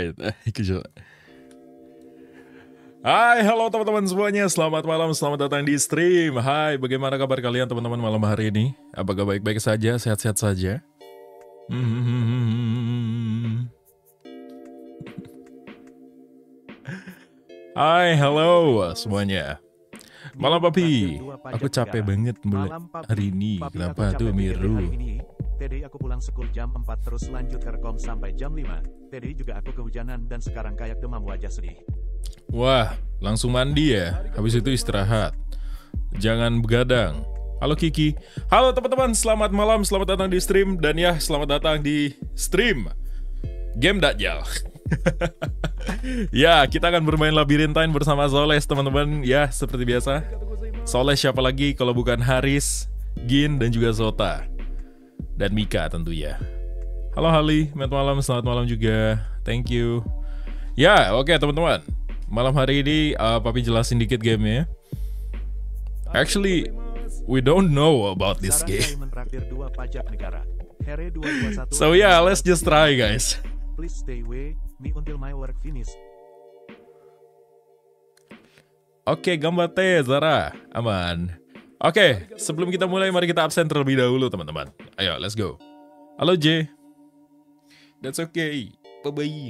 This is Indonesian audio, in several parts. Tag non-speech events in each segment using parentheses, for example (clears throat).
right. Eh, gitu Hai, halo teman-teman semuanya. Selamat malam, selamat datang di stream. Hai, bagaimana kabar kalian teman-teman malam hari ini? Apakah baik-baik saja, sehat-sehat saja? Hai, halo semuanya. Malam papi, aku capek banget hari ini. Kenapa tuh Miru? Tadi aku pulang sekul jam 4 terus lanjut ke kerkom sampai jam 5. Tadi juga aku kehujanan dan sekarang kayak demam wajah sedih. Wah, langsung mandi ya. Habis itu istirahat. Jangan begadang. Halo Kiki. Halo teman-teman, selamat malam, selamat datang di stream dan ya selamat datang di stream Game Dajjal. (laughs) ya, kita akan bermain labirintain bersama Soles teman-teman. Ya, seperti biasa. Soles siapa lagi kalau bukan Haris, Gin dan juga Zota dan Mika tentunya. Halo Hali, selamat malam, selamat malam juga. Thank you. Ya, oke okay, teman-teman. Malam hari ini uh, papi jelasin dikit ya. Actually, we don't know about this game. so yeah, let's just try guys. Oke, okay, gambar teh Zara. Aman. Oke, okay, sebelum kita mulai mari kita absen terlebih dahulu teman-teman. Ayo, let's go. Halo J. That's okay. Bye-bye.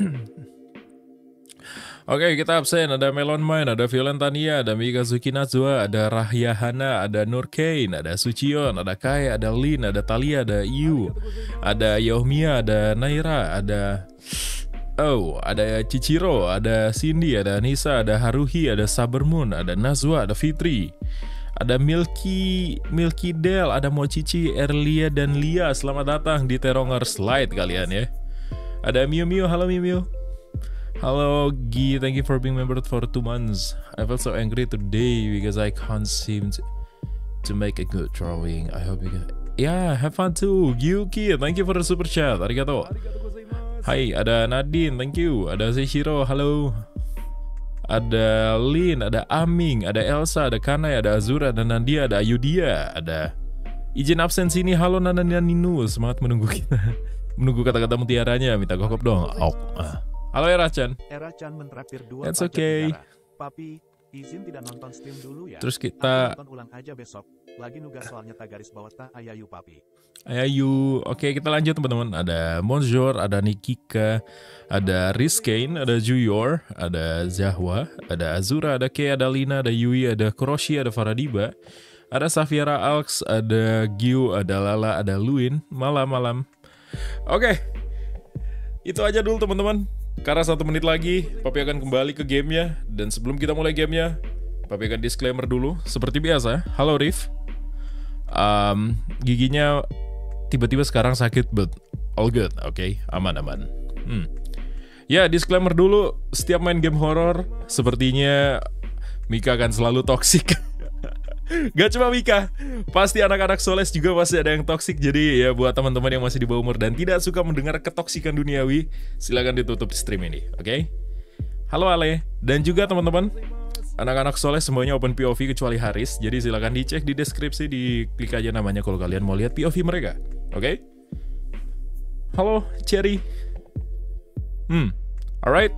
(clears throat) Oke, okay, kita absen. Ada Melon Mine, ada Violentania, ada Mikazuki Nazwa, ada Rahyahana, ada Kane, ada Sucion, ada Kai, ada Lin, ada Talia, ada Yu, ada Yohmia, ada Naira, ada... Oh, ada Ciciro, ada Cindy, ada Nisa, ada Haruhi, ada Sabermoon, ada Nazwa, ada Fitri. Ada Milky, Milky Del, ada Mochichi, Erlia, dan Lia. Selamat datang di Teronger Slide kalian ya. Ada Miu Miu, halo Miu Miu. Halo Guy. Thank you for being member for two months. I felt so angry today because I can't seem to, to make a good drawing. I hope you can. Yeah, have fun too, Yuki. Thank you for the super chat. Arigato. Arigato Hai, ada Nadine, thank you. Ada Seishiro, halo. Ada Lin, ada Aming, ada Elsa, ada Kanai, ada Azura, ada Nadia, ada Ayudia, ada... Izin absen sini, halo Nana Ninu, semangat menunggu kita. (laughs) menunggu kata-kata mutiaranya, minta gokop dong. Auk. Ah. Halo Erachan. Erachan menterapir dua That's okay. Papi, izin tidak nonton Steam dulu ya. Terus kita... ulang aja besok. Lagi nugas soalnya tak garis bawah tak ayayu papi. Ayayu. Oke, kita lanjut teman-teman. Ada Monjor, ada Nikika, ada riskane ada Juyor, ada Zahwa, ada Azura, ada Kay, ada Lina, ada Yui, ada Kuroshi, ada Faradiba. Ada Safira Alks, ada Gyu, ada Lala, ada Luin. Malam-malam. Oke. Itu aja dulu teman-teman. Karena satu menit lagi, Papi akan kembali ke gamenya. Dan sebelum kita mulai gamenya, Papi akan disclaimer dulu. Seperti biasa, halo Rif um, giginya tiba-tiba sekarang sakit but all good oke okay? aman aman hmm. ya disclaimer dulu setiap main game horor sepertinya Mika akan selalu toksik (laughs) Gak cuma Mika, pasti anak-anak Soles juga masih ada yang toksik. Jadi ya buat teman-teman yang masih di bawah umur dan tidak suka mendengar ketoksikan duniawi, silakan ditutup stream ini, oke? Okay? Halo Ale dan juga teman-teman, Anak-anak soleh semuanya open POV kecuali Haris, jadi silahkan dicek di deskripsi, di klik aja namanya kalau kalian mau lihat POV mereka. Oke? Okay? Halo, Cherry. Hmm, alright.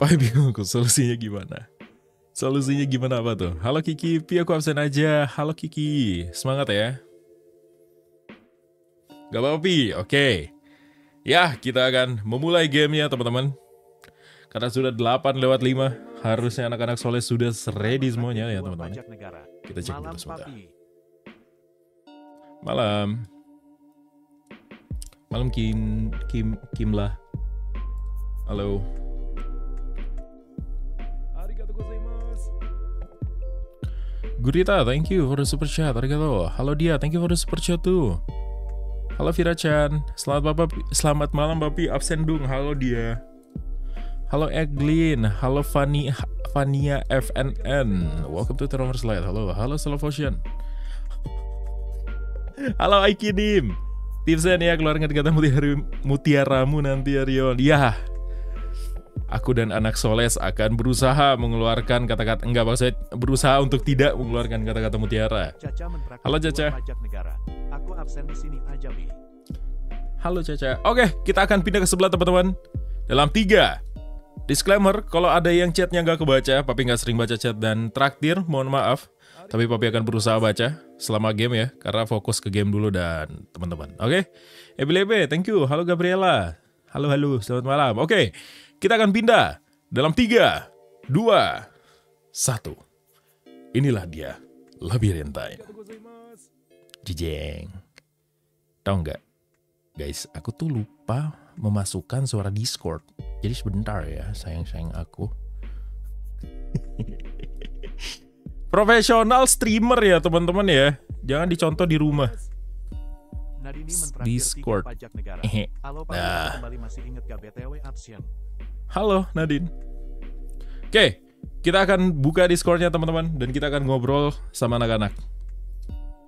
Pak bingungku, solusinya gimana? Solusinya gimana apa tuh? Halo Kiki, Pi aku absen aja. Halo Kiki, semangat ya. Gak apa-apa oke. Okay. Ya, kita akan memulai gamenya teman-teman. Karena sudah 8 lewat 5, harusnya anak-anak soleh sudah ready semuanya ya teman-teman. Ya. Kita cek dulu sebentar. Malam. Malam Kim Kim Kim lah. Halo. Gurita, thank you for the super chat. Arigato. Halo dia, thank you for the super chat tuh. Halo Vira Chan, selamat selamat malam Bapi absen dong. Halo dia. Halo Eglin, halo Fani, Fania FNN. Welcome to Teromers slide. Halo, halo Slovosian. halo Aikidim. Tipsnya nih ya ngerti kata mutiara mutiaramu nanti ya Rion. Ya, aku dan anak Soles akan berusaha mengeluarkan kata-kata enggak maksudnya berusaha untuk tidak mengeluarkan kata-kata mutiara. halo Caca. Aku absen di sini aja, Halo Caca. Oke, kita akan pindah ke sebelah teman-teman. Dalam tiga, Disclaimer, kalau ada yang chatnya nggak kebaca, Papi nggak sering baca chat dan traktir, mohon maaf. Tapi Papi akan berusaha baca selama game ya, karena fokus ke game dulu dan teman-teman. Oke, okay? thank you. Halo Gabriela. Halo, halo, selamat malam. Oke, okay, kita akan pindah dalam tiga, dua, satu. Inilah dia, Labyrinthine. Jijeng. Tahu nggak? Guys, aku tuh lupa memasukkan suara Discord. Jadi sebentar ya, sayang-sayang aku. (laughs) Profesional streamer ya teman-teman ya. Jangan dicontoh di rumah. Discord. Halo nah. Halo Nadine. Oke, kita akan buka Discordnya teman-teman dan kita akan ngobrol sama anak-anak.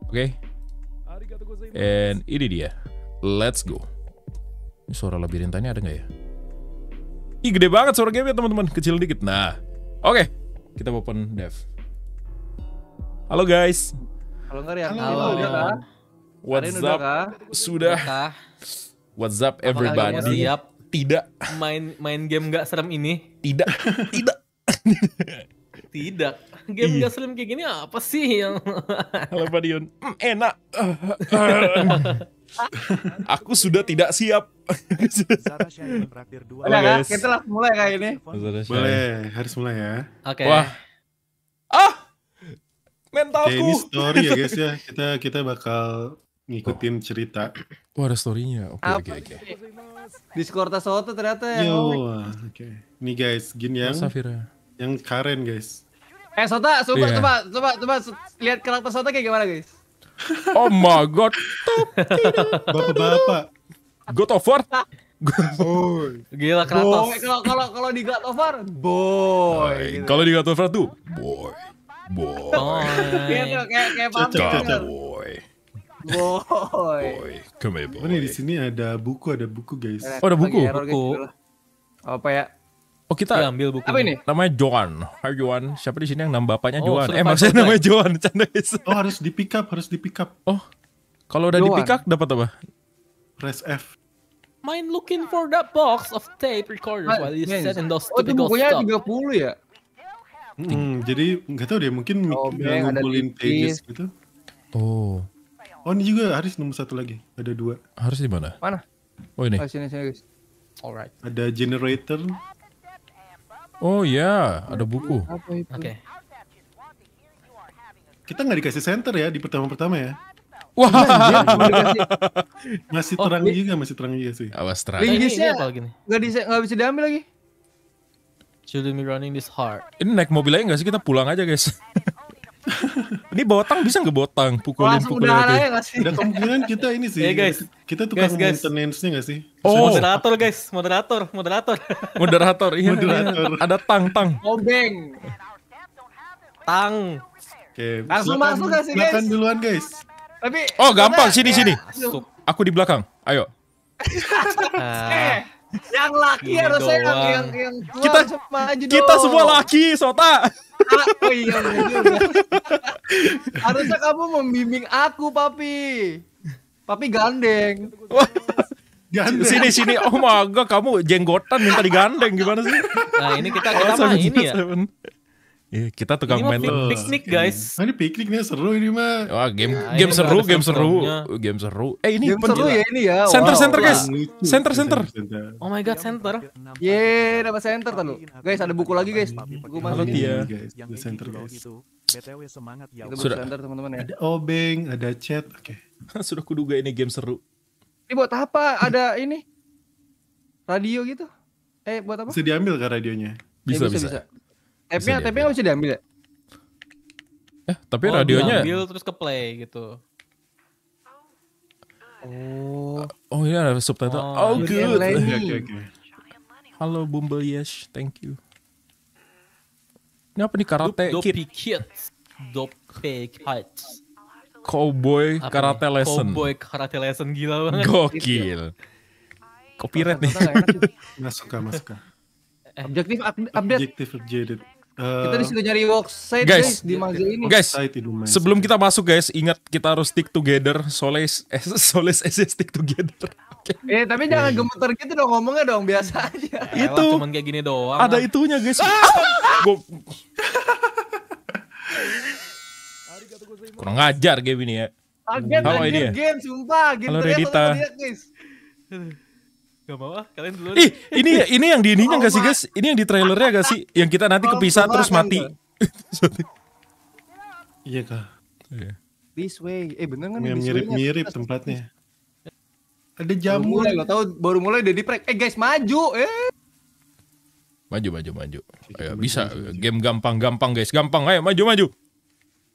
Oke. And ini dia. Let's go. Ini suara labirinta ini ada nggak ya? Ih gede banget suara game ya teman-teman, kecil dikit. Nah, oke, okay. kita open dev. Halo guys. Halo Ngeri. Ya. Halo. Halo. What's up? Sudah. What's up everybody? Siap. Tidak. Main main game nggak serem ini? Tidak. (laughs) Tidak. Tidak game iya. gaslim kayak gini apa sih yang lebar (laughs) Dion mm, enak (laughs) aku sudah tidak siap Boleh kan? kita langsung mulai kayak ini boleh harus mulai ya oke okay. wah ah mentalku ini story ya guys ya kita kita bakal ngikutin oh. cerita oh, ada storynya oke okay, oke okay, okay. Discord Soto ternyata ya. Yo, oke. Okay. Nih guys, gin yang Safira. yang karen guys. Eh Sota, coba yeah. coba coba coba lihat karakter Sota kayak gimana guys? Oh my god. Bapak-bapak. God of War. Boy. Gila Kratos. Kalau kalau kalau di God of War, boy. Kalau di God of War tuh, boy. Boy. Iya, kayak kayak apa? Gitu. boy. Boy. Boy. Come here, boy. Ini di sini ada buku, ada buku guys. Oh, ada buku. Buku. Gitu apa ya? Oh kita ya, ambil buku apa ini? Namanya Joan. Hai Joan. Siapa di sini yang nama bapaknya oh, Joan? Eh maksudnya namanya namanya Joan. Canda guys. Oh harus di pick up, harus di pick up. Oh kalau udah dipikap di pick up dapat apa? Press F. Mind looking for that box of tape recorders while you yes. set in those oh, typical stuff. Oh 30 ya? Hmm, jadi nggak tahu dia mungkin oh, ngumpulin pages gitu. Oh. Oh ini juga harus nomor satu lagi. Ada dua. Harus di mana? Mana? Oh ini. Oh, sini sini guys. Alright. Ada generator. Oh ya, yeah. ada buku. Oke. Okay. Kita nggak dikasih center ya di pertama-pertama ya. Wah, iya, masih oh, terang oh, juga, masih terang juga sih. Awas terang. Ya? apa gini? Gak bisa nggak bisa diambil lagi. Should be running this hard. Ini naik mobil aja nggak sih kita pulang aja guys. (laughs) (laughs) ini botang bisa nggak botang pukulin Langsung pukulin udah ya kemungkinan kita ini sih. Yeah, guys. Kita tukar guys, guys. maintenance-nya nggak sih? Oh, moderator guys, moderator, moderator. (laughs) moderator, iya. Moderator. Ada tang tang. Obeng. Tang. Oke, langsung masuk gak sih guys? Belakang duluan guys. Tapi Oh, gampang sini ya, sini. Masuk. Aku di belakang. Ayo. (laughs) Ah. eh, yang laki harusnya yang yang, yang kita, kita semua laki, Sota. (laughs) oh iya, iya harusnya kamu membimbing aku papi papi gandeng Gandeng. Sini sini. Oh my god, kamu jenggotan minta digandeng gimana sih? Nah, ini kita kita oh, mah ini ya. Iya, kita tukang main piknik, piknik guys. Ini piknik nih seru ini mah. Wah, game ya, game seru, game seru, uh, game seru. Eh ini game seru ya ini ya. Center wow, center guys. Center center. Oh my god, center. Ye, dapat center tuh. Guys, ada buku lagi guys. Buku masuk dia. Yang center guys. BTW semangat ya. Sudah. Center teman-teman ya. Ada obeng, ada chat. Oke. (laughs) Sudah kuduga ini game seru. Ini buat apa? Ada ini radio gitu. Eh, buat apa? Bisa diambil kan radionya? Eh, bisa, bisa. bisa tapi nggak bisa diambil ya? Eh, tapi oh, radionya diambil terus ke play gitu. Oh. Oh, oh iya ada subtitle. Oh, oh iya, good. Okay, okay, okay. Halo Bumble Yes, thank you. Ini apa nih karate kid? Dope kids. Dope kids. Cowboy apa karate nih? lesson. Cowboy karate lesson gila banget. Gokil. Copyright nih. Masuk ke masuk ke Objektif update. Objektif update kita kita eh, disuruh nyari box, guys, guys di Maze ini. Guys, sebelum kita masuk guys, ingat kita harus stick together. Soles, eh, (laughs) soles, eh, stick together. Okay. (laughs) Eh tapi jangan gemeter gitu dong ngomongnya dong biasa aja. Itu. Ya, cuman kayak gini doang. Ada itunya guys. Ah! (laughs) Kurang ngajar game ini ya. Agen, Halo ini ya. game, sumpah. Game Halo Redita. Gak mau ah, kalian dulu. Ih, ini ini yang di ininya oh gak sih, guys? Ini yang di trailernya gak sih? Yang kita nanti oh, kepisah terus mati. (laughs) Iya kak iya. This way. Eh bener kan? Mirip-mirip tempatnya. Ada jamur Gak lo tahu baru mulai udah di prank. Eh guys, maju. Eh. Maju, maju, maju. Ayo, bisa. Game gampang-gampang guys. Gampang. Ayo, maju, maju.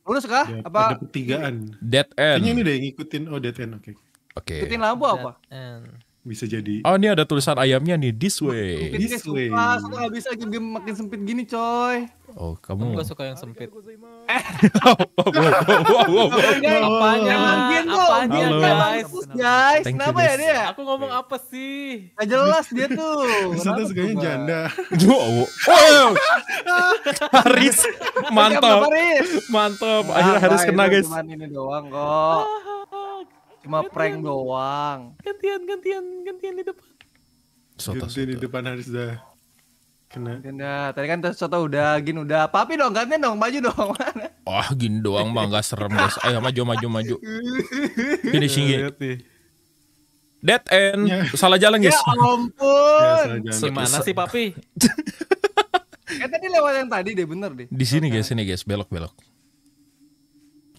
Lulus kah? Apa? Ada pertigaan. Dead end. Kayaknya ini udah ngikutin. Oh, dead end. Oke. Okay. Oke. Okay. Ikutin lampu apa? end bisa jadi oh ini ada tulisan ayamnya nih this way sempit this way aku gak bisa game makin sempit gini coy oh kamu gak suka yang sempit eh apanya apanya guys guys kenapa ya dia aku ngomong apa sih gak jelas dia tuh (laughs) Santa sukanya janda (laughs) Haris mantap mantap nah, akhirnya Haris nah, kena guys cuman ini doang kok (laughs) Cuma gantian. prank doang. Gantian, gantian, gantian di depan. Soto, gantian di depan harus dah. Kena. Ganda. Tadi kan soto udah, gin udah. Papi dong, gantian dong, maju dong. Mana? (laughs) Wah, gin doang mah gak serem guys. (laughs) Ayo maju, maju, maju. (laughs) ini singgih Dead end. Ya. Salah jalan ya guys. Ya ampun. Ya, Gimana sih papi? Eh tadi lewat yang tadi deh bener deh. Di sini guys, ini guys, belok belok.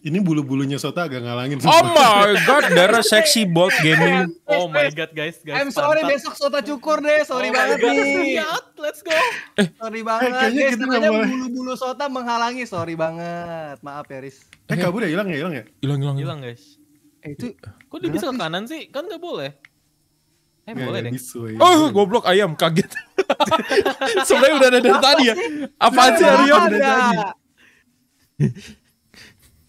Ini bulu-bulunya Sota agak ngalangin. Oh my god, darah seksi bot gaming. Oh my god guys, guys. I'm sorry besok Sota cukur deh, sorry oh banget god. nih. Let's go. Eh, (laughs) sorry banget. Eh, kayaknya guys, kita namanya bulu-bulu Sota menghalangi, sorry banget. Maaf ya, Riz. Eh, kabur ya, hilang ya, hilang ya? Hilang, hilang. Hilang, guys. Eh, itu kok dia bisa ke kanan sih? Kan gak boleh. Eh boleh deh. ya. Oh goblok ayam kaget. (laughs) Sebenarnya udah ada dari tadi ya. Apa sih Rio?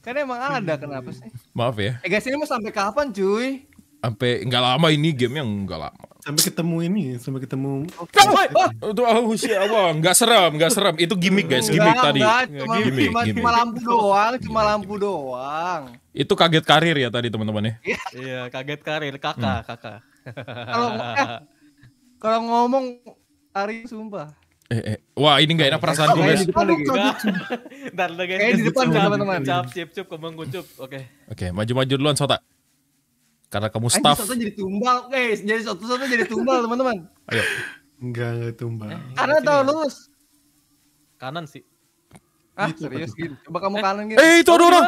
Kan emang ada kenapa sih? Maaf ya. Eh, guys ini mau sampai kapan cuy? Sampai nggak lama ini game yang nggak lama. Sampai ketemu ini, sampai ketemu. Ah, itu oh, siapa? Nggak seram, nggak seram. Itu gimmick guys, gimmick enggak, tadi. Enggak, cuma, gimmick, cuma, gimmick. cuma lampu doang, cuma lampu doang. Itu kaget karir ya tadi teman-teman ya? Iya, iya kaget karir, kakak, hmm. kakak. Kalau eh, kalau ngomong hari sumpah. Eh, eh. Wah ini gak enak perasaan gue guys. Ntar lagi. Eh di depan teman-teman. Cap, cip, cip, kembang kucup. Oke. Oke, maju-maju duluan Sota. Karena kamu staff. Sota jadi tumbal, guys. Jadi Sota, Sota jadi tumbal, teman-teman. Ayo. Enggak, enggak tumbal. Eh, kanan atau ya. Kanan sih. Ah, gitu, serius gitu. Coba kamu eh. kanan gitu. Eh, itu ada oh, orang.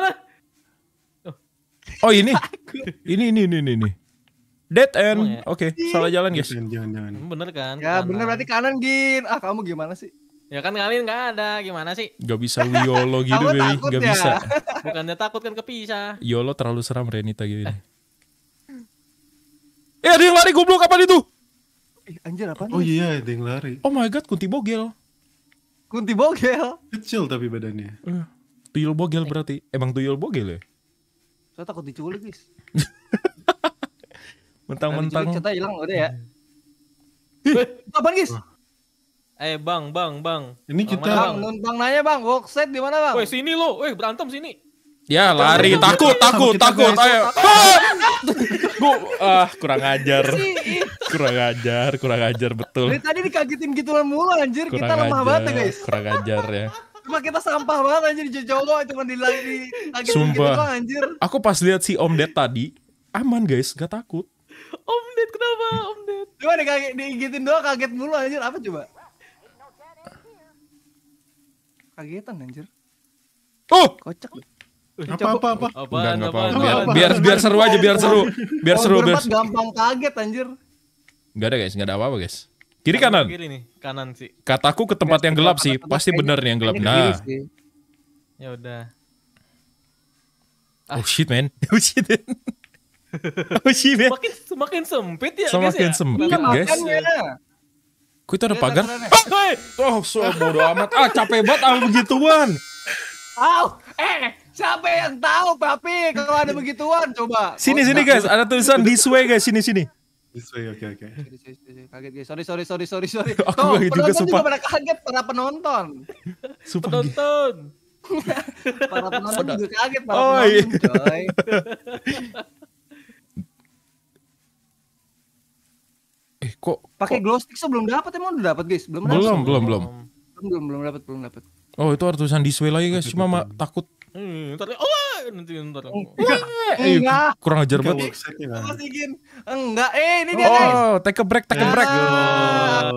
Oh, (laughs) ini. ini, ini, ini, ini. Dead end. Oh, iya. Oke, okay. salah jalan guys. Jangan, jangan, jangan. Bener kan? Ya kanan. bener berarti kanan gin. Ah kamu gimana sih? Ya kan kalian nggak ada, gimana sih? Gak bisa Yolo (laughs) gitu, Baby. Gak ya? bisa. (laughs) Bukannya takut kan kepisah. Yolo terlalu seram Renita gitu. Eh. eh, ada yang lari goblok apa itu? Eh, anjir apa Oh iya, ada yang lari. Oh my god, kunti bogel. Kunti bogel. Kecil tapi badannya. Uh, tuyul bogel berarti. Emang tuyul bogel ya? Saya takut diculik, guys. (laughs) Mentang-mentang. Cerita hilang udah ya. Eh, apa guys? Eh bang, bang, bang. Ini bang, kita. Bang, nanya bang, workset di mana bang? Woi sini lo, woi berantem sini. Ya lari, takut, takut, takut, ayo. Ah! (laughs) Gue ah kurang ajar, kurang ajar, kurang ajar betul. Dari tadi dikagetin gituan mulu anjir, kurang kita lemah banget ya, guys. Kurang ajar ya. Cuma kita sampah banget anjir di Jawa, cuma di lagi gitu Sumpah. anjir. Aku pas lihat si Om Ded tadi, aman guys, gak takut. Om Ded kenapa Om Ded? Coba deh kaget diingetin doang kaget mulu anjir apa coba? Kagetan anjir. Oh, kocak. Eh, apa apa apa? Apaan, apaan, apaan. Biar, biar biar seru aja biar seru. Biar seru biar. Seru. gampang kaget anjir. Enggak ada guys, enggak ada apa-apa guys. Kiri kanan. Kiri nih, kanan sih. Kataku ke tempat yang gelap sih, pasti bener nih yang gelap. Nah. Ya udah. Oh shit man. (laughs) Oh shit. Man makin semakin sempit ya Semakin guys, ya? sempit ya? guys. Kok itu ada iya, pagar? Ah, oh, so bodo amat. Ah, capek banget ah begituan. Au, eh, siapa yang tahu tapi kalau ada begituan coba. Sini oh, sini guys, ada tulisan this way guys, sini sini. This way, oke okay, oke. Okay. Kaget guys, sorry sorry sorry sorry sorry. (laughs) Aku oh, kaget juga sumpah. juga kaget, para penonton. Sumpah. Penonton. (laughs) para penonton juga kaget, para oh, penonton iya. coy. (laughs) kok pakai glow stick sebelum belum dapat emang udah dapat guys belum belum, belum belum belum belum belum dapat belum dapat oh itu artusan disway lagi guys cuma mak takut Hmm, ntar oh nanti ntar eh, kurang ajar banget enggak eh ini dia oh, guys oh take a break take a ya, break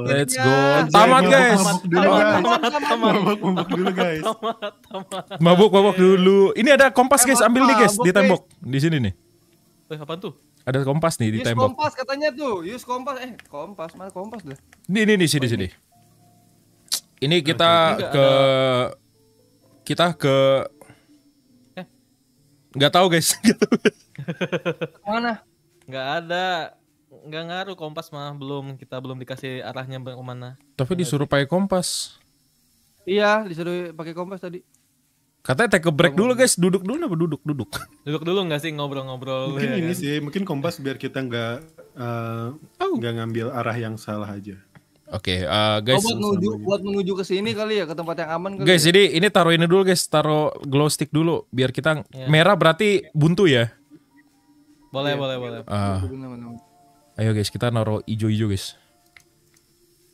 let's go tamat guys tamat tamat mabuk dulu guys tamat tamat mabuk mabuk dulu ini ada kompas guys ambil nih guys di tembok di sini nih eh apa tuh ada kompas nih di use tembok. kompas katanya tuh. Use kompas. Eh, kompas. Mana kompas deh. Nih, nih, nih, Sini, sini. Ini kita ke... Kita ke... Eh? Nggak tahu guys. (laughs) Mana? Nggak ada. Nggak ngaruh kompas mah. Belum. Kita belum dikasih arahnya kemana. Tapi disuruh pakai kompas. Iya, disuruh pakai kompas tadi. Katanya take a break dulu guys, duduk dulu apa duduk duduk. (laughs) Duduk dulu nggak sih ngobrol-ngobrol. Mungkin ya, ini kan? sih, mungkin kompas biar kita nggak eh, nggak uh, oh. ngambil arah yang salah aja. Oke, okay, uh, eh, guys. Oh, buat menuju buat menuju ke sini kali ya, ke tempat yang aman kali. Guys, ya? jadi ini taruh ini dulu guys, taruh glow stick dulu biar kita yeah. merah berarti buntu ya. Boleh, yeah. boleh, boleh. Uh, ayo guys, kita naruh ijo-ijo guys.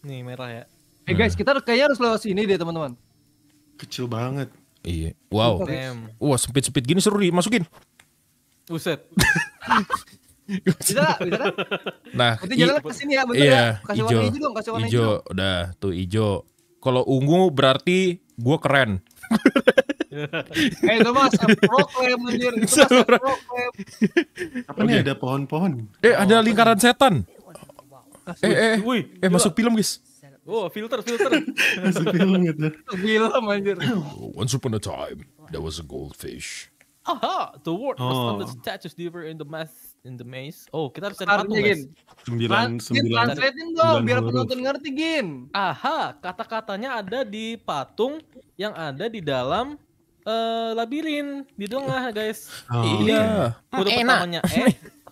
Nih merah ya. Eh hey, guys, kita kayaknya harus lewat sini deh teman-teman. Kecil banget. Iya. Wow. Damn. Wah sempit-sempit gini seru masukin Buset. (laughs) bisa Bisa Nah, nanti jalan kesini ya bentar iya, ya. Kasih ijo, warna hijau dong, kasih warna hijau. Udah, tuh hijau. Kalau ungu berarti gue keren. (laughs) eh (laughs) itu mas, proklaim anjir. Itu Apa nih oh, iya. ada pohon-pohon? Eh ada lingkaran setan. Eh eh eh, masuk film guys. Oh, filter, filter. (laughs) Masih film gitu. film anjir. Once upon a time, there was a goldfish. Aha, the word oh. was on the statues deeper in the mess in the maze. Oh, kita harus cari patung, ya, Gin. Sembilan, sembilan. Translatein dong, biar penonton ngerti, Gin. Aha, kata-katanya ada di patung yang ada di dalam uh, labirin di tengah, guys. Oh. Iya. iya. Huruf ah, pertamanya E,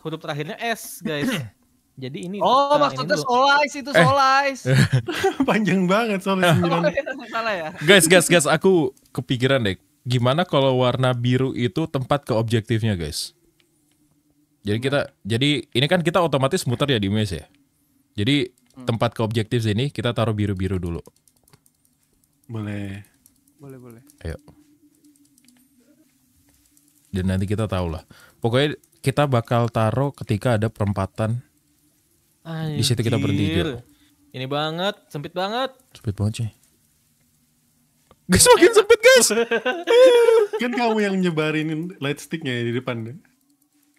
huruf terakhirnya S, guys. (clears throat) Jadi ini Oh, nah, maksudnya ini Solize itu eh. (laughs) Panjang banget solais. oh, iya, salah ya. Guys, guys, guys, aku kepikiran deh. Gimana kalau warna biru itu tempat ke objektifnya, guys? Jadi kita jadi ini kan kita otomatis muter ya di mes ya. Jadi hmm. tempat ke objektif sini kita taruh biru-biru dulu. Boleh. Boleh, boleh. Ayo. Dan nanti kita tahu lah. Pokoknya kita bakal taruh ketika ada perempatan di situ kita berhenti juga. Ini banget, sempit banget. Sempit banget sih. Guys semakin sempit guys. (laughs) kan kamu yang nyebarin light sticknya di depan. deh. Ya?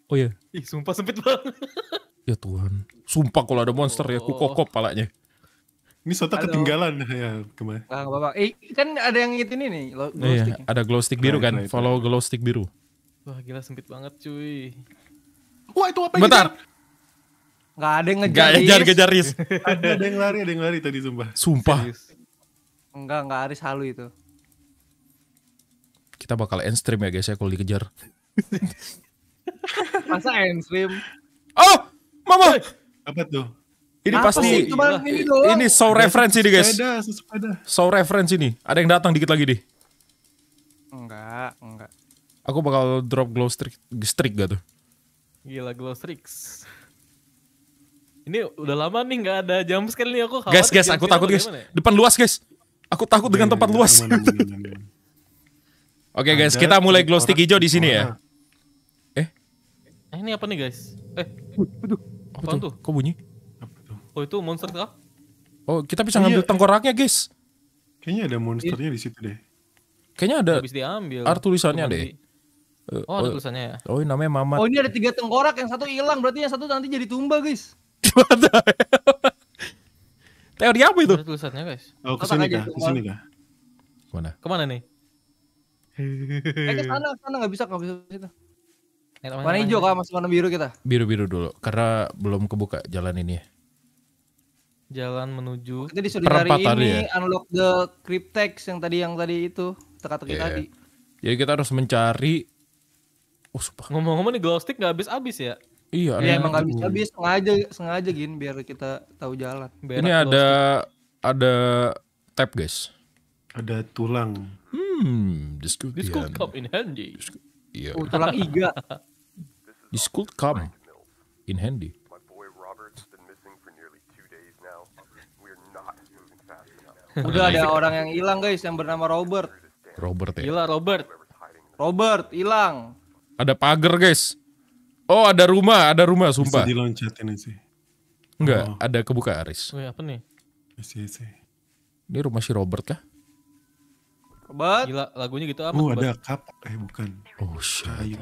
Oh iya. Ih sumpah sempit banget. ya Tuhan. Sumpah kalau ada monster oh. ya ku oh. kokop palanya. Ini soto Halo. ketinggalan ya kemarin. ah bapak, Eh kan ada yang itu nih nih glow iya, Ada glow stick biru nah, kan. Follow glow stick biru. Wah gila sempit banget cuy. Wah itu apa Bentar. Gitu? Gak ada yang ngejar. Gak ngejar ngejar Riz. ada, ada yang lari, ada yang lari tadi sumpah. Sumpah. Serius. Enggak, enggak Aris halu itu. Kita bakal end stream ya guys ya kalau dikejar. (laughs) Masa end stream? Oh, mama. Eh, apa tuh? Ini Apa pasti sih, ini, ini show reference ini guys. Sepeda, Show reference ini. Ada yang datang dikit lagi deh. Enggak, enggak. Aku bakal drop glow streak, streak gak tuh? Gila glow streaks. Ini udah lama nih nggak ada jam scare nih aku Guys, guys, aku takut guys. Ya? Depan luas, guys. Aku takut dengan tempat luas. Oke, guys, kita mulai glow stick hijau di sini ya. Eh? Eh, ini apa nih, guys? Eh. Aduh. Apa tuh? Kok bunyi? Oh, itu monster kah? Oh, kita bisa ngambil tengkoraknya, guys. Kayaknya ada monsternya di situ deh. Kayaknya ada. Habis diambil. Art tulisannya deh. Eh, oh, ada oh, tulisannya ya. Oh, namanya Mamat. Oh, ini ada tiga tengkorak, yang satu hilang, berarti yang satu nanti jadi tumba, guys. Teori apa itu? tulisannya guys. Oh kesini kah? sini kah? Mana? Kemana nih? eh ke sana, sana nggak bisa, nggak bisa situ. Warna hijau kah? Masih warna biru kita? Biru-biru dulu, karena belum kebuka jalan ini. Ya. Jalan menuju. Oh, kita disuruh ini, ya? unlock the cryptex yang tadi yang tadi itu teka-teki yeah. tadi. Jadi kita harus mencari. Oh, Ngomong-ngomong nih glow stick nggak habis-habis ya? Iya. Ya, emang nggak bisa habis gitu. sengaja sengaja gini biar kita tahu jalan. Berat ini ada loh. ada tap guys. Ada tulang. Hmm, this could, ya. this come in handy. This yeah. Oh, tulang iga. this (laughs) could come in handy. (laughs) Udah ada orang yang hilang guys yang bernama Robert. Robert ya. Gila Robert. Robert hilang. Ada pagar guys. Oh, ada rumah, ada rumah, sumpah. Bisa diloncatin sih. Enggak, oh. ada kebuka Aris. Wih, apa nih? Isi, isi. Ini rumah si Robert kah? Robert. Gila, lagunya gitu amat. Uh, oh, ada kap? Eh, bukan. Oh, shit.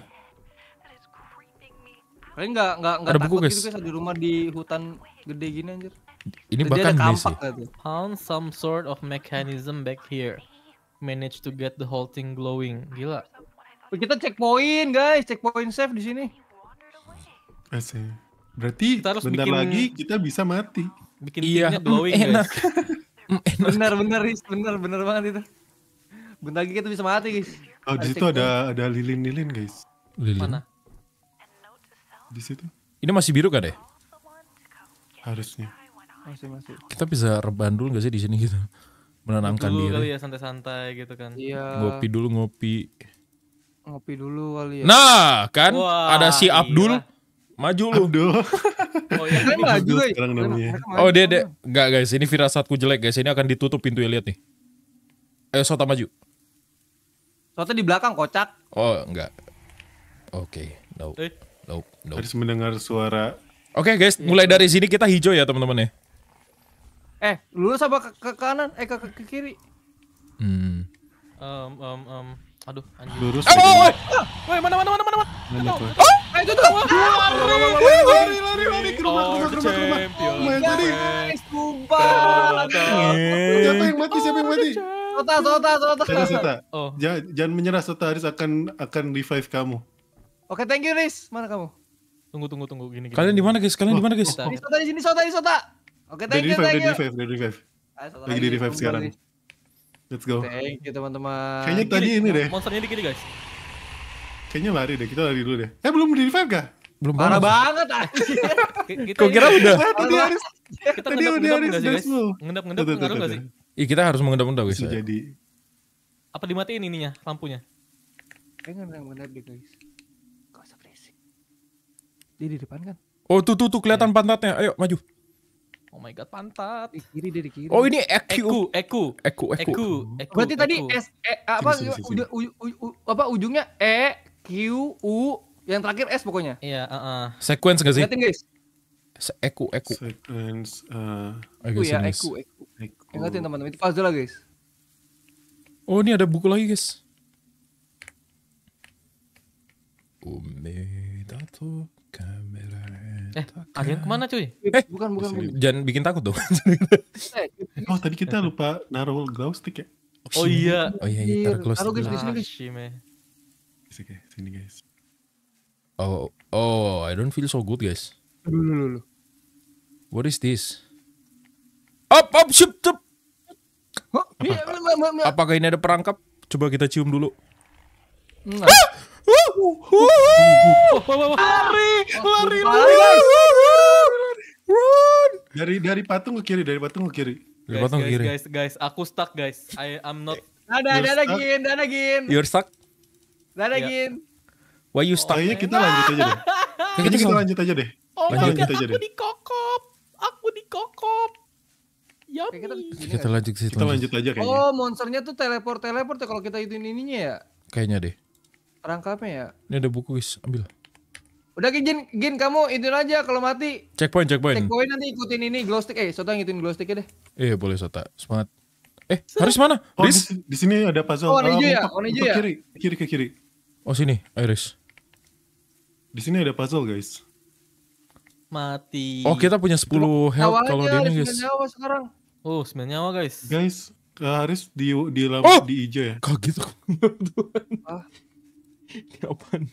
Kalian enggak, enggak, enggak takut buku, gitu guys di rumah di hutan gede gini anjir. Ini Jadi bahkan ada sih. Found some sort of mechanism back here. Managed to get the whole thing glowing. Gila. Kita checkpoint guys, checkpoint safe di sini. Asik. Eh, Berarti kita harus bentar bikin... lagi kita bisa mati. Bikin iya. glowing enak. guys. (laughs) bener bener Riz, bener bener banget itu. Bentar lagi kita bisa mati guys. Oh di situ ada ada lilin-lilin guys. Lilin. Mana? Di situ. Ini masih biru kan deh? Harusnya. Masih masih. Kita bisa rebandul gak sih di sini gitu? Menenangkan dulu diri. kali ya santai-santai gitu kan. Iya. Ngopi dulu ngopi. Ngopi dulu kali ya. Nah, kan Wah, ada si Abdul. Iya Maju lu. Aduh. (laughs) Oh, iya. ya. ini maju sekarang namanya. Oh, dia dia Enggak, guys. Ini firasatku jelek, guys. Ini akan ditutup pintu ya lihat nih. Ayo Sota maju. Sota di belakang kocak. Oh, enggak. Oke. Okay. No. Eh. No. No. Harus mendengar suara. Oke, okay, guys. Iya. Mulai dari sini kita hijau ya, teman-teman ya. Eh, lurus apa ke, ke kanan? Eh, ke, ke, ke kiri? Hmm. Um, um, um. Aduh, anjir. Lurus. Eh, woi, eh, eh. woi. mana mana mana mana mana. ayo tuh? Oh, eh, itu tuh. Lari, lari, lari ke rumah, ke rumah, ke rumah. Oh my god. Sumpah. Siapa yang mati? Siapa yang mati? Sota, Sota, Sota. Jangan Sota. Oh. Jangan, menyerah Sota, Haris akan akan revive kamu. Oke, thank you, Riz. Mana kamu? Tunggu, tunggu, tunggu. Gini, gini. Kalian di mana, guys? Kalian di oh. mana, guys? Sota, di sini, Sota, di Sota. Oke, thank you, thank you. Dari revive, dari revive. Lagi di revive sekarang. Let's go. Thank you teman-teman. Kayaknya tadi ini deh. Monsternya dikit guys. Kayaknya lari deh, kita lari dulu deh. Eh belum di revive kah? Belum Parah banget anjir. (laughs) Kok Kau kira udah? Tadi harus. Kita tadi udah harus guys. Ngendap-ngendap sih? Iya kita harus mengendap-endap guys. Ya. Jadi. Apa dimatiin ininya, lampunya? Kayaknya ngendap deh guys. Gak usah berisik. Dia di depan kan? Oh tuh tuh tuh kelihatan iya. pantatnya. Ayo maju. Oh my god, pantat. Di kiri dia di kiri. Oh, ini EQ. EQ, EQ. EQ, EQ. EQ. EQ. Berarti EQ. tadi e S e, apa sini, sini, sini. U, u, u, u, apa ujungnya E Q U yang terakhir S pokoknya. Iya, heeh. Uh -uh. Sequence enggak sih? Lihatin guys. Se EQ, EQ. Sequence uh, EQ oh ya, EQ, e EQ. EQ. Lihatin teman-teman, itu puzzle lah guys. Oh, ini ada buku lagi, guys. Ume dato kamera Eh, kalian kemana cuy? Eh, eh bukan, bukan, bukan. Jangan bikin takut dong. Eh, (laughs) oh, tadi kita lupa naruh glow stick ya? Oh, oh iya. Oh iya, iya taruh glow stick. Taruh guys, di sini guys. Oke, sini guys. Oh, oh, I don't feel so good guys. Lulu lulu. What is this? Up, up, shoot, up. Apa? Apakah ini ada perangkap? Coba kita cium dulu. Enggak. Ah! Lari, lari, lari. Dari dari patung ke kiri, dari patung ke kiri. Dari patung ke kiri. Guys, guys, aku stuck guys. I am not. Ada, ada lagi, ada lagi. You're stuck. Ada lagi. Why you stuck? Kayaknya kita lanjut aja deh. Kayaknya kita lanjut aja deh. Oh lanjut my god, aku deh. dikokop. Aku dikokop. Ya, kita, kita lanjut sih. Kita lanjut aja kayaknya. Oh, monsternya tuh teleport-teleport ya kalau kita ituin ininya ya. Kayaknya deh. Perangkapnya ya. Ini ada buku guys, ambil. Udah Gin, Gin kamu itu aja kalau mati. Checkpoint, checkpoint. Checkpoint nanti ikutin ini glow stick. Eh, Sota ngikutin glow stick deh. Eh, boleh Sota. Semangat. Eh, harus mana? Oh, Di, sini ada puzzle. Oh, ah, ya? Oh, hijau ya? Kiri, kiri ke kiri. Oh, sini. Iris. Di sini ada puzzle, guys. Mati. Oh, kita punya 10 health kalau dia ini, guys. nyawa sekarang. Oh, 9 nyawa, guys. Guys, eh, Haris di di lam, oh! di hijau ya. Kaget aku. Ini apaan?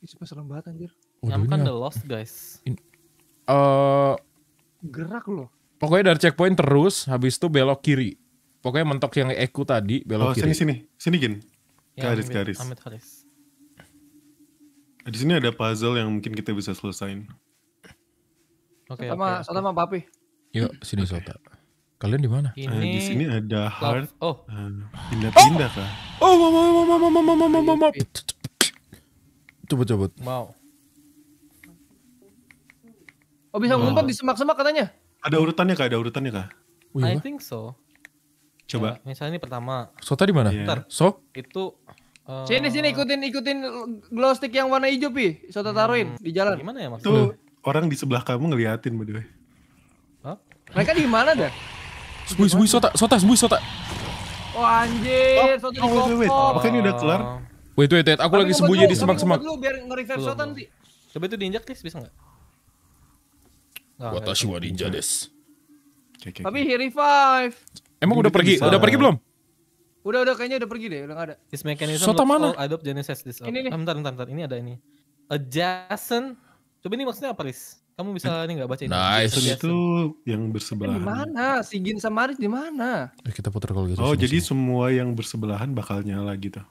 Ini super serem banget anjir. Nyam kan The Lost guys. In, uh, Gerak loh. Pokoknya dari checkpoint terus, habis itu belok kiri. Pokoknya mentok yang Eku tadi, belok oh, kiri. sini, sini. Sini, Gin. Garis, ya, garis. Amit, garis. Di sini ada puzzle yang mungkin kita bisa selesain. Oke, okay, sama okay, sama sama Papi. Yuk, sini okay. Sota. Kalian di mana? Ini... Uh, di sini ada heart. Oh. Eh, pindah-pindah oh. kah? Oh, mau, mau, mau, mau, mau, mau, mau, mau, mau, mau. Coba, coba. Mau. Oh bisa mau, ngumpet di semak-semak katanya? Ada urutannya kak, ada urutannya kak. Oh, iya? I think so. Coba. Ya, misalnya ini pertama. Sota di mana? Yeah. So? Itu. Uh... Sini sini ikutin ikutin glow stick yang warna hijau pi. Sota taruhin hmm. di jalan. Gimana ya mas? Tuh orang di sebelah kamu ngeliatin by the way. Huh? Mereka di mana dah? Sembunyi sembunyi Sota, Sota sembunyi Sota. Oh anjir, oh, oh, dikokok. Wait, wait, wait. Apakah ini udah kelar? Wait, wait, wait. Aku tapi lagi sembunyi di semak-semak. Tapi biar nge reverse shot nanti. Coba itu diinjak, guys, bisa nggak? Nah, Watashi wa ninja des. Tapi he revive. Emang udah pergi? Udah pergi belum? Udah, udah kayaknya udah pergi deh, udah gak ada. This mechanism Sota mana? all adopt genesis this. Ini nih. Ah, bentar, bentar, bentar. Ini ada ini. Adjacent. Coba ini maksudnya apa, Riz? Kamu bisa nah, ini nggak baca ini? Nah, gitu, itu yang bersebelahan. Eh, di mana? Sigin sama Aris di mana? Eh, kita putar kalau gitu. Oh, jadi sini. semua yang bersebelahan bakal nyala gitu.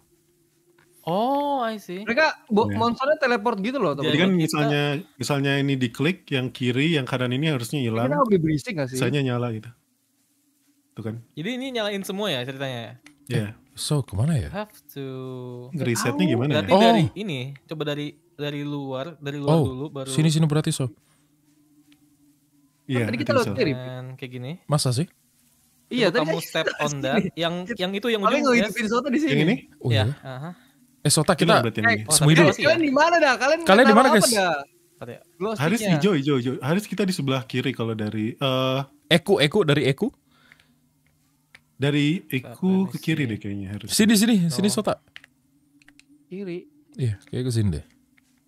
Oh, I see. Mereka bo- yeah. monsternya teleport gitu loh. teman-teman Jadi kan kita... misalnya misalnya ini diklik yang kiri, yang kanan ini harusnya hilang. Kita lebih berisik gak sih? Misalnya nyala gitu. Tuh kan. Jadi ini nyalain semua ya ceritanya? Iya. Yeah. So, kemana ya? Have to Resetnya gimana? ya? oh. dari ini, coba dari dari luar, dari luar oh, dulu baru. Sini sini berarti so. Kan iya. tadi kita lewat mirip. Kayak gini. Masa sih? Iya, tadi kamu kan step on that. yang yang itu yang Paling ujung. Paling Sota di sini. Yang ini? Iya, oh, iya. Uh -huh. Eh Sota kita berarti ini. Oh, semua itu Kalian di mana dah? Kalian Kalian di mana, guys? Ya. Haris hijau, hijau, hijau. Haris kita di sebelah kiri kalau dari uh, Eku, Eku dari Eku. Dari Eku ke kiri deh kayaknya harus. Sini, sini, oh. sini Sota. Kiri. Iya, kayak ke sini deh.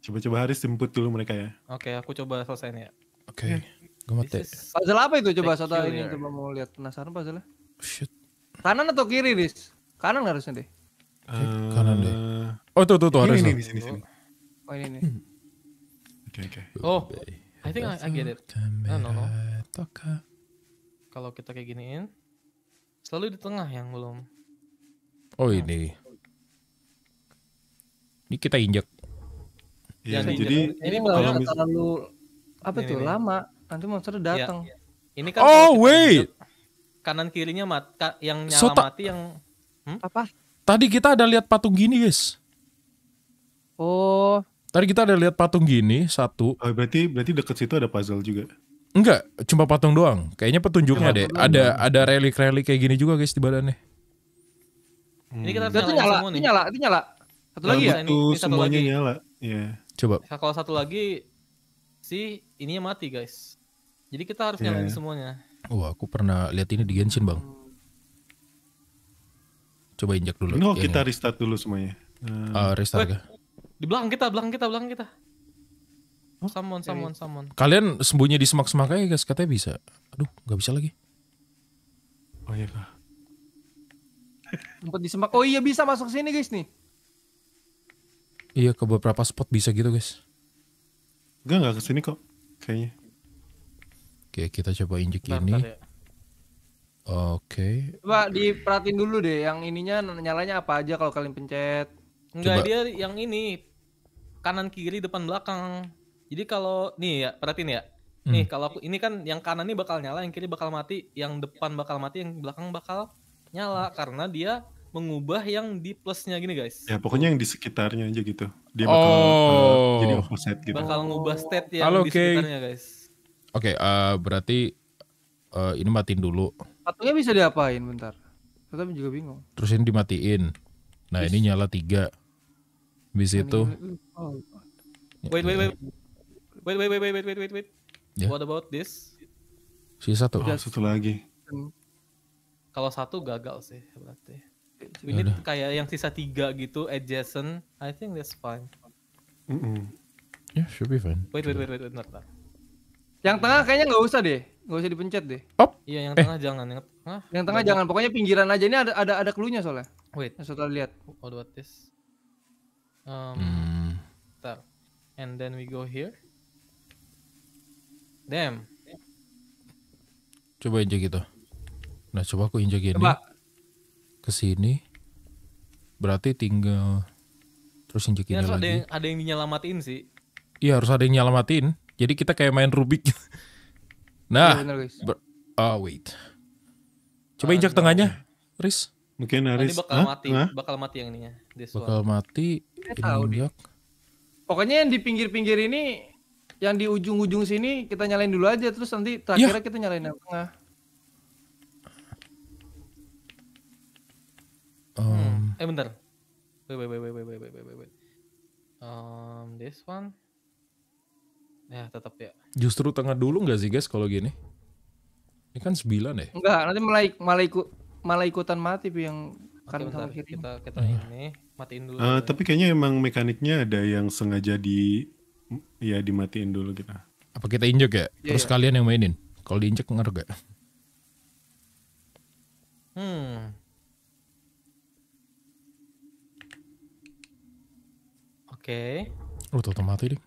Coba-coba Haris jemput dulu mereka ya. Oke, okay, aku coba selesaiin ya. Oke. Okay. Iya. Gue mati. Puzzle apa itu coba Thank soto ini coba mau lihat penasaran puzzle Shit. Kanan atau kiri, Ris? Kanan harusnya deh. Uh, kanan deh. Eh, oh, tuh tuh tuh harusnya. Ini, ini, sini, sini. Oh, ini nih. Hmm. Oke, oke. Oh, oh, I think I, I get it. No, no, no. Kalau kita kayak giniin, selalu di tengah yang belum. Oh, ini. Ini kita injek. Ya, ya jadi ini terlalu apa ini, tuh ini. lama Nanti monster iya, datang. Ya. Ini kan Oh, wait. kanan kirinya mat ka yang nyala so, mati yang hmm? apa? Tadi kita ada lihat patung gini, guys. Oh. Tadi kita ada lihat patung gini satu. Oh, berarti berarti deket situ ada puzzle juga. Enggak, cuma patung doang. Kayaknya petunjuknya Cuma deh. Ada ada relik-relik kayak gini juga guys di badannya. Hmm. Ini kita itu nyala, semua nyala, itu nyala. Satu nah, lagi ya, nah, ini, ini satu semuanya lagi. nyala. Iya. Yeah. Coba. Kalau satu lagi si ininya mati guys. Jadi kita harus yeah. nyalain iya. semuanya. Wah, aku pernah lihat ini di Genshin, Bang. Coba injak dulu. No, iya, kita kita restart dulu semuanya. Uh, restart ya? Di belakang kita, belakang kita, belakang kita. Oh, salmon, salmon. Kalian sembunyi di semak-semak aja, guys. Katanya bisa. Aduh, nggak bisa lagi. Oh iya, Kak. Tempat di semak. Oh iya, bisa masuk sini, guys, nih. Iya, ke beberapa spot bisa gitu, guys. Enggak, enggak ke sini kok. Kayaknya. Oke, kita coba injek bentar, ini. ya. Oke. Coba diperhatiin dulu deh yang ininya nyalanya apa aja kalau kalian pencet. Enggak, dia yang ini kanan kiri depan belakang. Jadi kalau nih ya, perhatiin ya. Hmm. Nih, kalau aku ini kan yang kanan ini bakal nyala, yang kiri bakal mati, yang depan bakal mati, yang belakang bakal nyala karena dia mengubah yang di plusnya gini guys. Ya pokoknya yang di sekitarnya aja gitu. Dia bakal oh. uh, jadi offset gitu. Bakal ngubah state yang Halo, di sekitarnya guys. Oke, okay, uh, eh, berarti uh, ini matiin dulu. Satunya bisa diapain bentar? Tapi juga bingung. Terus ini dimatiin. Nah, Bis. ini nyala tiga. Bis itu. Oh. Wait, wait, wait. Wait, wait, wait, wait, wait, wait, wait. Yeah. What about this? Sisa satu. Oh, satu lagi. Hmm. Kalau satu gagal sih berarti. Ya ini kayak yang sisa tiga gitu adjacent. I think that's fine. Mm -mm. Yeah, should be fine. Wait, wait, wait, wait, wait, not, not. Yang tengah kayaknya nggak usah deh, nggak usah dipencet deh. Op. Iya yang eh. tengah jangan, yang tengah. Yang tengah jangan, pokoknya pinggiran aja ini ada ada ada keluarnya soalnya. Wait, nah, setelah lihat. What about this? Um, hmm. Tar. And then we go here. Damn. Coba injek kita. Nah, coba aku injek ini. Coba. Ke sini. Berarti tinggal terus injek ini lagi. Ada yang, ada yang dinyalamatin sih. Iya, harus ada yang nyalamatin. Jadi kita kayak main Rubik. (laughs) nah, ya, oh wait. Coba ah, injak tengahnya, ya? Riz. Mungkin Riz. Ini bakal mati, Hah? bakal mati yang ininya. This bakal one. mati. Tahu Pokoknya yang di pinggir-pinggir ini, yang di ujung-ujung sini kita nyalain dulu aja, terus nanti terakhir ya. kita nyalain yang tengah. Um. Hmm. Eh bentar. Wait, wait, wait, wait, wait, wait, wait, wait. Um, this one. Ya tetap ya. Justru tengah dulu nggak sih guys kalau gini? Ini kan sembilan ya? Enggak, nanti malah malah, ikut, malah ikutan mati yang kan kita kita, kita ini matiin dulu. Uh, tapi kayaknya emang mekaniknya ada yang sengaja di ya dimatiin dulu kita. Apa kita injek ya? Yeah, Terus yeah. kalian yang mainin. Kalau diinjek ngaruh gak? Hmm. Oke. Okay. Oh, tuh mati deh.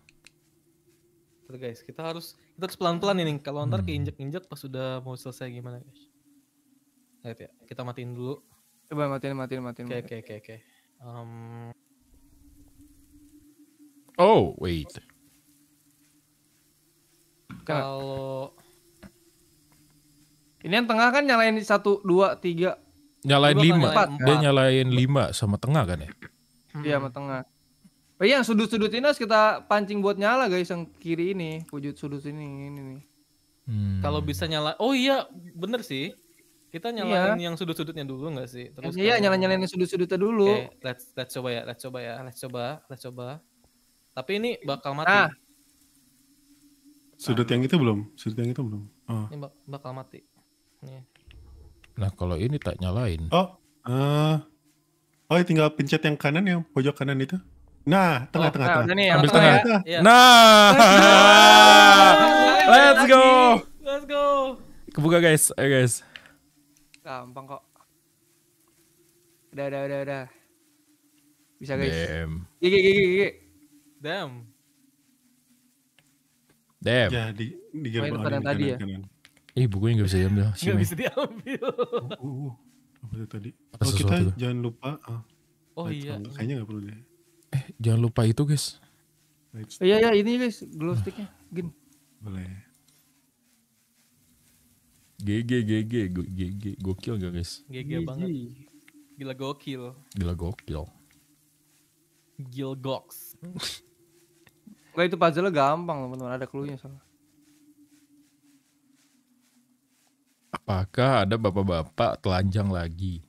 Bentar gitu, guys, kita harus kita harus pelan-pelan ini kalau ntar hmm. keinjek-injek pas sudah mau selesai gimana guys. Lihat ya, kita matiin dulu. Coba matiin matiin matiin. Oke oke oke Oh, wait. Kalau ini yang tengah kan nyalain satu, dua, tiga. Nyalain lima. Dia nyalain lima sama tengah kan ya? Iya, sama tengah. Oh iya, sudut-sudut ini harus kita pancing buat nyala guys yang kiri ini, wujud sudut ini ini nih. Hmm. Kalau bisa nyala, oh iya bener sih. Kita iya. nyalain iya. yang sudut-sudutnya dulu nggak sih? Terus iya, nyala-nyalain sudut-sudutnya dulu. Okay, let's let's coba ya, let's coba ya, let's coba, let's coba. Tapi ini bakal mati. Nah. Sudut yang itu belum, sudut yang itu belum. Oh. Ini bakal mati. Nih. Nah kalau ini tak nyalain. Oh, uh, oh tinggal pencet yang kanan yang pojok kanan itu. Nah, tengah-tengah. Oh, tengah, nah, tengah. Nah, Ambil tengah. tengah. Ya. Iya. Nah, let's go. Let's go. Kebuka guys, ayo guys. Gampang kok. Udah, udah, udah, udah. Bisa guys. Damn. Gigi, gigi, gigi. Damn. Damn. Ya, di, di gerbang ada tadi kanan, ya? kanan. Eh, bukunya nggak bisa diambil. Nggak bisa diambil. oh, Apa itu tadi? Oh, kita jangan lupa. Ah. Oh, oh iya. Kayaknya nggak perlu deh. Eh, jangan lupa itu, guys. Lipstick. Iya, ya, ini guys, glow nah. sticknya. Gini. Boleh. GG, GG, GG, gokil gak guys? GG banget. Gila gokil. Gila gokil. gil goks Gak itu puzzle gampang teman-teman, ada clue-nya soalnya. Apakah ada bapak-bapak telanjang lagi?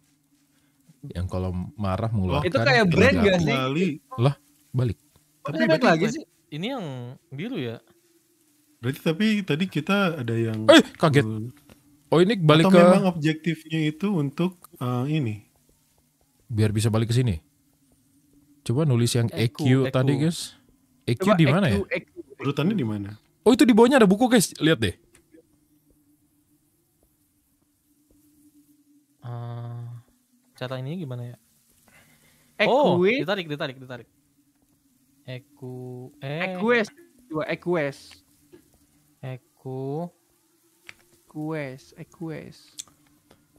yang kalau marah mengeluarkan itu kayak brand gak sih Bali. lah balik tapi balik lagi sih ini yang biru ya berarti tapi tadi kita ada yang eh kaget oh ini balik atau ke memang objektifnya itu untuk uh, ini biar bisa balik ke sini coba nulis yang EQ, e EQ. tadi guys EQ di mana e ya e urutannya di mana oh itu di bawahnya ada buku guys lihat deh cara ini gimana ya? Equi. Oh, ditarik, ditarik, ditarik. Eku, eh. Equest, dua Equest. Eku, Equest, Equest.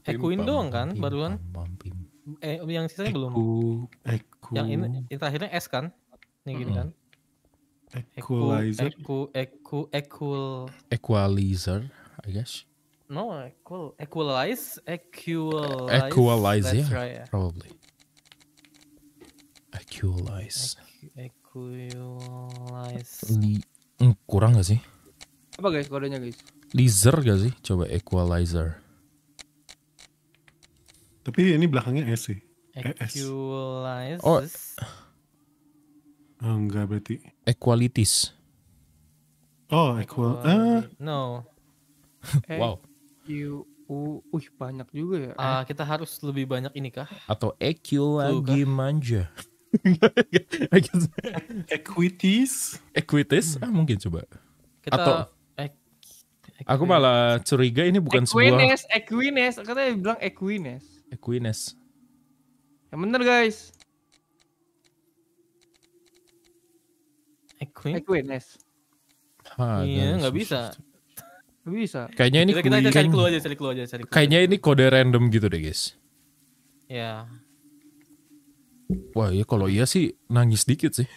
Ekuin doang kan, pim, baruan? Pam, Eh, yang sisanya Eku, belum. Eku. Yang ini, yang terakhirnya S kan? Ini gini hmm. kan? Equalizer. Eku, eku, eku, equal. Equalizer, I guess. No, equal, equalize, equalize. Equalize, yeah, right, yeah, probably. Equalize. Equalize. Li kurang gak sih? Apa guys kodenya guys? Laser gak sih? Coba equalizer. Tapi ini belakangnya S sih. Equalize. Eh, oh. oh enggak berarti. Equalities. Oh, equal. Uh. No. (laughs) wow. EQU, uh banyak juga ya. Uh, kita harus lebih banyak ini kah? Atau EQ lagi kah? manja. (laughs) Equities? Equities? Hmm. Ah, mungkin coba. Kita Atau Aku malah curiga ini bukan Equines, sebuah Equines, katanya bilang Equines. Equines. Yang bener guys. Equines. Equines. Ha, ah, iya, nggak bisa. Bisa. Kayaknya ini kita, kita, cari clue aja, cari clue aja, cari clue. Kayaknya ini kode random gitu deh, guys. Ya. Wah, ya kalau iya sih nangis dikit sih.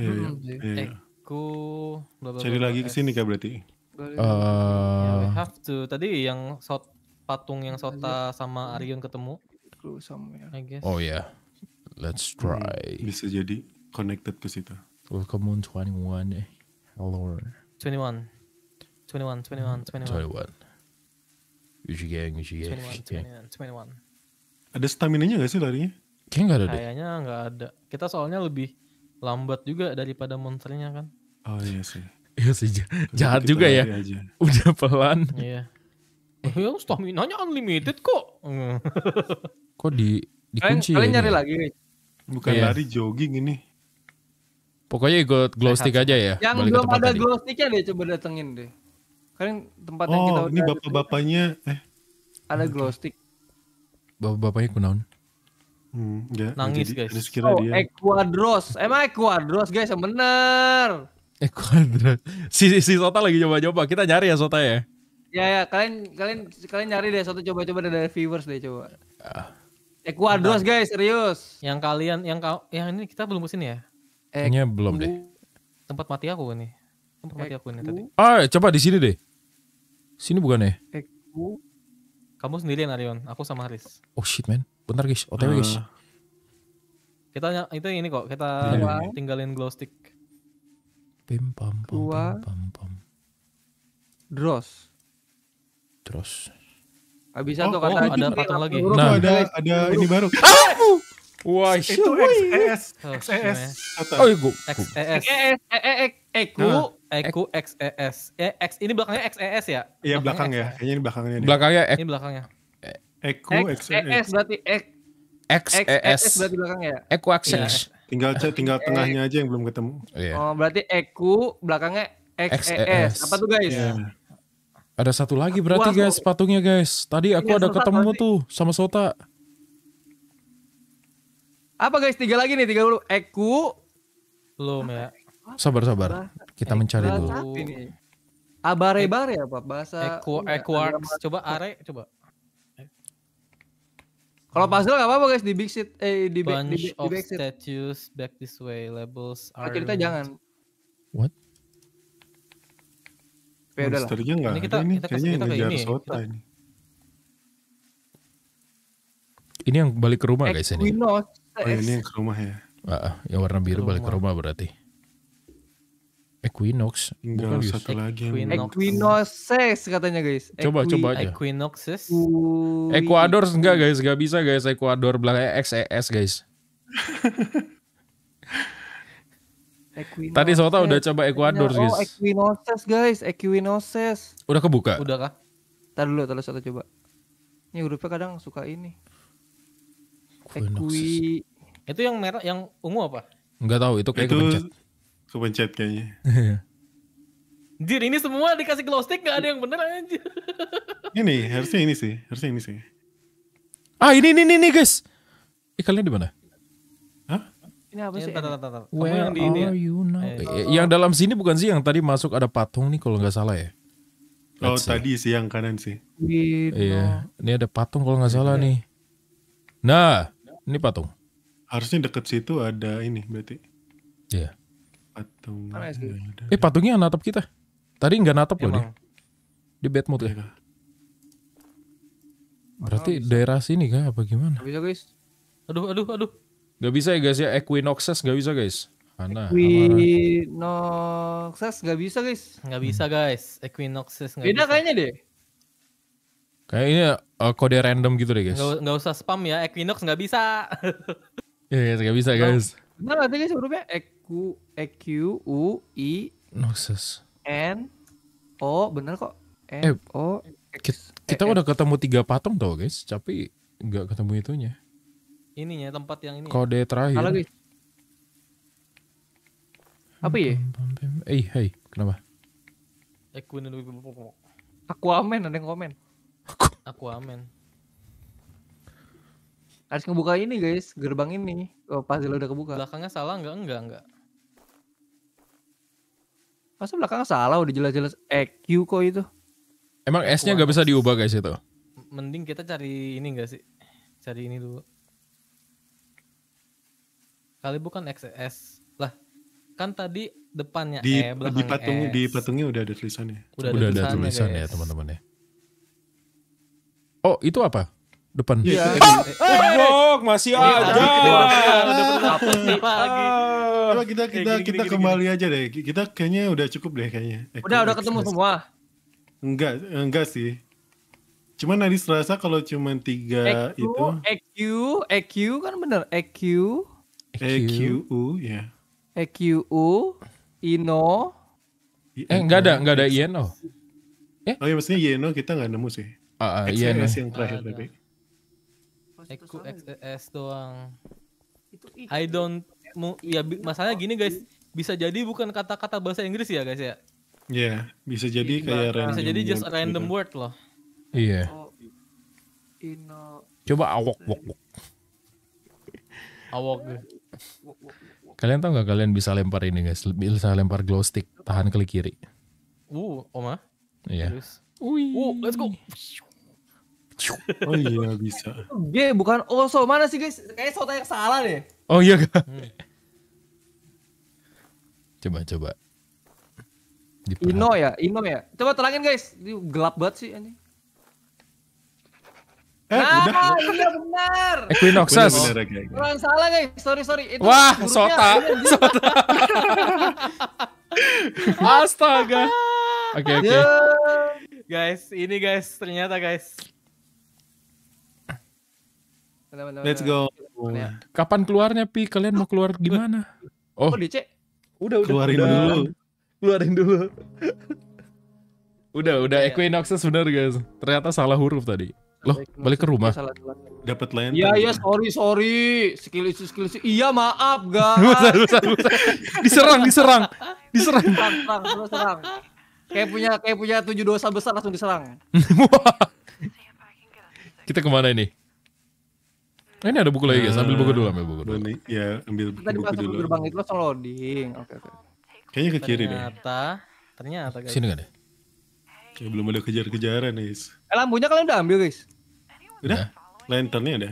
Iya. iya hmm, iya, iya. cari lagi ke sini kah berarti? Uh, eh, yeah, we have to. Tadi yang sot patung yang Sota sama Arion ketemu. Ya. I guess. Oh ya. Yeah. Let's try. Hmm, bisa jadi connected ke situ. Welcome on 21 eh. Hello. 21. 21, 21, 21. 21. Gucci Gang, Gucci Gang. 21, 21, Ada stamina-nya gak sih larinya? Kayaknya gak ada deh. Kayaknya gak ada. Kita soalnya lebih lambat juga daripada monsternya kan. Oh iya sih. Iya sih, jahat juga ya. Aja. Udah pelan. Iya. Eh, ya, stamina-nya unlimited kok. (laughs) kok di dikunci kalian, ya? Kalian nyari ini? lagi nih. Bukan iya. lari jogging ini. Pokoknya ikut glow stick aja ya. Yang belum ada glow sticknya deh coba datengin deh. Kan tempat oh, yang kita ini bapak-bapaknya eh ada glow stick. Bapak-bapaknya kunaun Hmm, ya, ya, Nangis jadi, guys. oh, dia. Emang Ecuadros guys yang bener. Ecuadros. Si, si Sota lagi coba-coba. Kita nyari ya Sota ya. Ya ya kalian kalian kalian nyari deh Sota coba-coba dari viewers deh coba. Ah. guys serius. Yang kalian yang kau yang ini kita belum kesini ya? Kayaknya belum deh. Tempat mati aku ini Tempat mati aku ini tadi. Ah coba di sini deh. Sini bukan ya? Aku, eh, kamu sendirian Arion, aku sama Haris. Oh shit man, bentar guys, OTW uh. guys. Ah. Kita itu ini kok, kita iya. tinggalin glow stick. Pim pam pam pam pam. Dross. Dross. Habis satu oh, kata oh, ada patung lagi. Nah, ada ada ini baru. Ah! Uai, então, XES. XES. Oh, Igu. XES. XES. Eku, Eku, XES. X, ini belakangnya XES ya? Iya, ya. Kayaknya ini belakangnya. Belakangnya. Ini belakangnya. Eku, XES. berarti XES. berarti belakangnya ya? Eku, XES. Tinggal tinggal tengahnya aja yang belum ketemu. Oh, berarti Eku, belakangnya XES. Apa tuh guys? Ada satu lagi berarti guys, patungnya guys. Tadi aku ada ketemu tuh sama Sota. Apa guys? Tiga lagi nih, tiga dulu. Eku. Belum ya. Sabar sabar. Kita Eku. mencari dulu. Abare bare apa ya, bahasa Eku Equarks. Coba are coba. Kalau puzzle gak apa-apa guys di big sit eh di di, di, di, of statues back this way levels are. cerita jangan. What? Ya udah lah. Ini kita ini, kita kasih kayak ini. Sota ini. Ini yang balik ke rumah guys ini. Equinox. Oh, iya, ini yang ke rumah ya. Uh, yang warna biru balik ke rumah berarti. Equinox. Bukan Enggak, satu lagi. Equinox. Equinoxes katanya guys. Coba Equi coba aja. Equinoxes. Ecuador enggak guys, enggak bisa guys Ecuador belakangnya XES guys. Tadi Sota udah coba Ecuador oh, guys. Oh, Equinoxes guys, Equinoxes. Udah kebuka? Udah kah? Tadi dulu, tadi Sota coba. Ini hurufnya kadang suka ini. Equi itu yang merah yang ungu apa? Enggak tahu, itu kayak itu kepencet. Kepencet kayaknya. Jadi (laughs) ini semua dikasih glow stick gak ada yang bener aja. (laughs) ini, harusnya ini sih, harusnya ini sih. Ah, ini ini ini, ini guys. Ikannya di mana? Hah? Ini apa ya, sih? Tata, tata, Where yang di ya? are ini, you now? Eh, eh, yang dalam sini bukan sih yang tadi masuk ada patung nih kalau nggak salah ya. Oh, Let's oh see. tadi sih yang kanan sih. Iya, Iya, ini ada patung kalau nggak salah iya. nih. Nah, ini patung. Harusnya deket situ ada ini berarti. Iya. Yeah. Patung. Eh patungnya natap kita. Tadi nggak natap loh dia. Dia bad mood ya. ya. Berarti daerah sini kah apa gimana? Gak bisa guys. Aduh aduh aduh. Gak bisa ya guys ya equinoxes gak bisa guys. Mana? Equinoxes gak bisa guys. Gak bisa hmm. guys. Equinoxes gak Beda bisa. kayaknya deh. Kayaknya uh, kode random gitu deh guys. Gak, gak usah spam ya. Equinox gak bisa. (laughs) Iya, iya guys, gak bisa guys. Nah, nanti guys hurufnya? E Q, E Q, U, I, N, O, bener kok. N, eh, O, e, Kita udah ketemu tiga patung tau guys, tapi nggak ketemu itunya. Ininya tempat yang ini. Kode terakhir. Halo Apa ya? Eh, hey, kenapa? ini lebih aku amen ada yang komen. aku amen harus ngebuka ini guys, gerbang ini. Oh, pas lo udah kebuka. Belakangnya salah enggak? Enggak, enggak. Masa belakangnya salah udah jelas-jelas EQ kok itu. Emang S-nya nggak bisa diubah guys itu? Mending kita cari ini enggak sih? Cari ini dulu. Kali bukan s Lah, kan tadi depannya di, E, belakangnya di patung, S. Di patungnya udah ada tulisannya. Udah, udah ada, tulisannya, ada tulisan ya teman-teman ya. Oh, itu apa? depan. Iya. oh, masih ada, Coba kita kita kita kembali aja deh. Kita kayaknya udah cukup deh kayaknya. Udah, udah ketemu semua. Enggak, enggak sih. Cuman nanti serasa kalau cuman tiga EQ, itu. EQ, EQ kan bener. EQ. eq u ya. eq u Ino. Eh, enggak ada, enggak ada INO. Eh? Oh ya maksudnya ino kita nggak nemu sih. Uh, uh, X-nya yang terakhir tadi. Eku XS doang. I don't ya. mu ya iya, masalahnya gini guys, bisa jadi bukan kata-kata bahasa Inggris ya guys ya. Iya, yeah, bisa jadi in kayak random. Bisa jadi just gitu. random gitu. word loh. Iya. Yeah. Oh, uh, Coba awok wok wok. awok. Kalian tahu nggak kalian bisa lempar ini guys? Bisa lempar glow stick, tahan klik kiri. Uh, oma. Iya. Yeah. Uh, let's go. Oh iya bisa. G bukan Oso. Oh, mana sih guys? Kayaknya Sota yang salah deh. Ya? Oh iya kak. Hmm. Coba coba. Diperhati. Ino ya, Ino ya. Coba terangin guys. Ini gelap banget sih ini. Eh, nah, iya benar. Equinoxes. Eh, bener, bener, ya, bener. Kurang salah guys. Sorry, sorry. Itu Wah, Sota. Sota. (laughs) Astaga. Oke, okay, oke. Okay. Ya. Guys, ini guys ternyata guys Let's go. Ya? Kapan keluarnya Pi? Kalian mau keluar gimana? Oh, oh. DC. Udah, udah. Keluarin udah. dulu. Keluarin dulu. udah, udah ya, Equinox bener guys. Ternyata salah huruf tadi. Loh, balik ke rumah. Dapat lain. Iya, iya, sorry, sorry. Skill issue, skill issue. Iya, maaf, guys. (laughs) Diserang diserang. Diserang, diserang. Diserang. Serang, serang, serang. Kayak punya kayak punya tujuh dosa besar langsung diserang. (laughs) Kita kemana ini? Ini ada buku lagi guys, ambil buku dulu, ambil buku dulu. Ini Ya, ambil buku, Tadi buku dulu. Tadi gerbang itu langsung loading. Oke, oke. Kayaknya ke kiri ternyata, deh. Ternyata, ternyata guys. Sini gak deh? Kayak belum ada kejar-kejaran guys. Eh, lampunya kalian udah ambil guys? Udah? Ya. Lanternnya ada.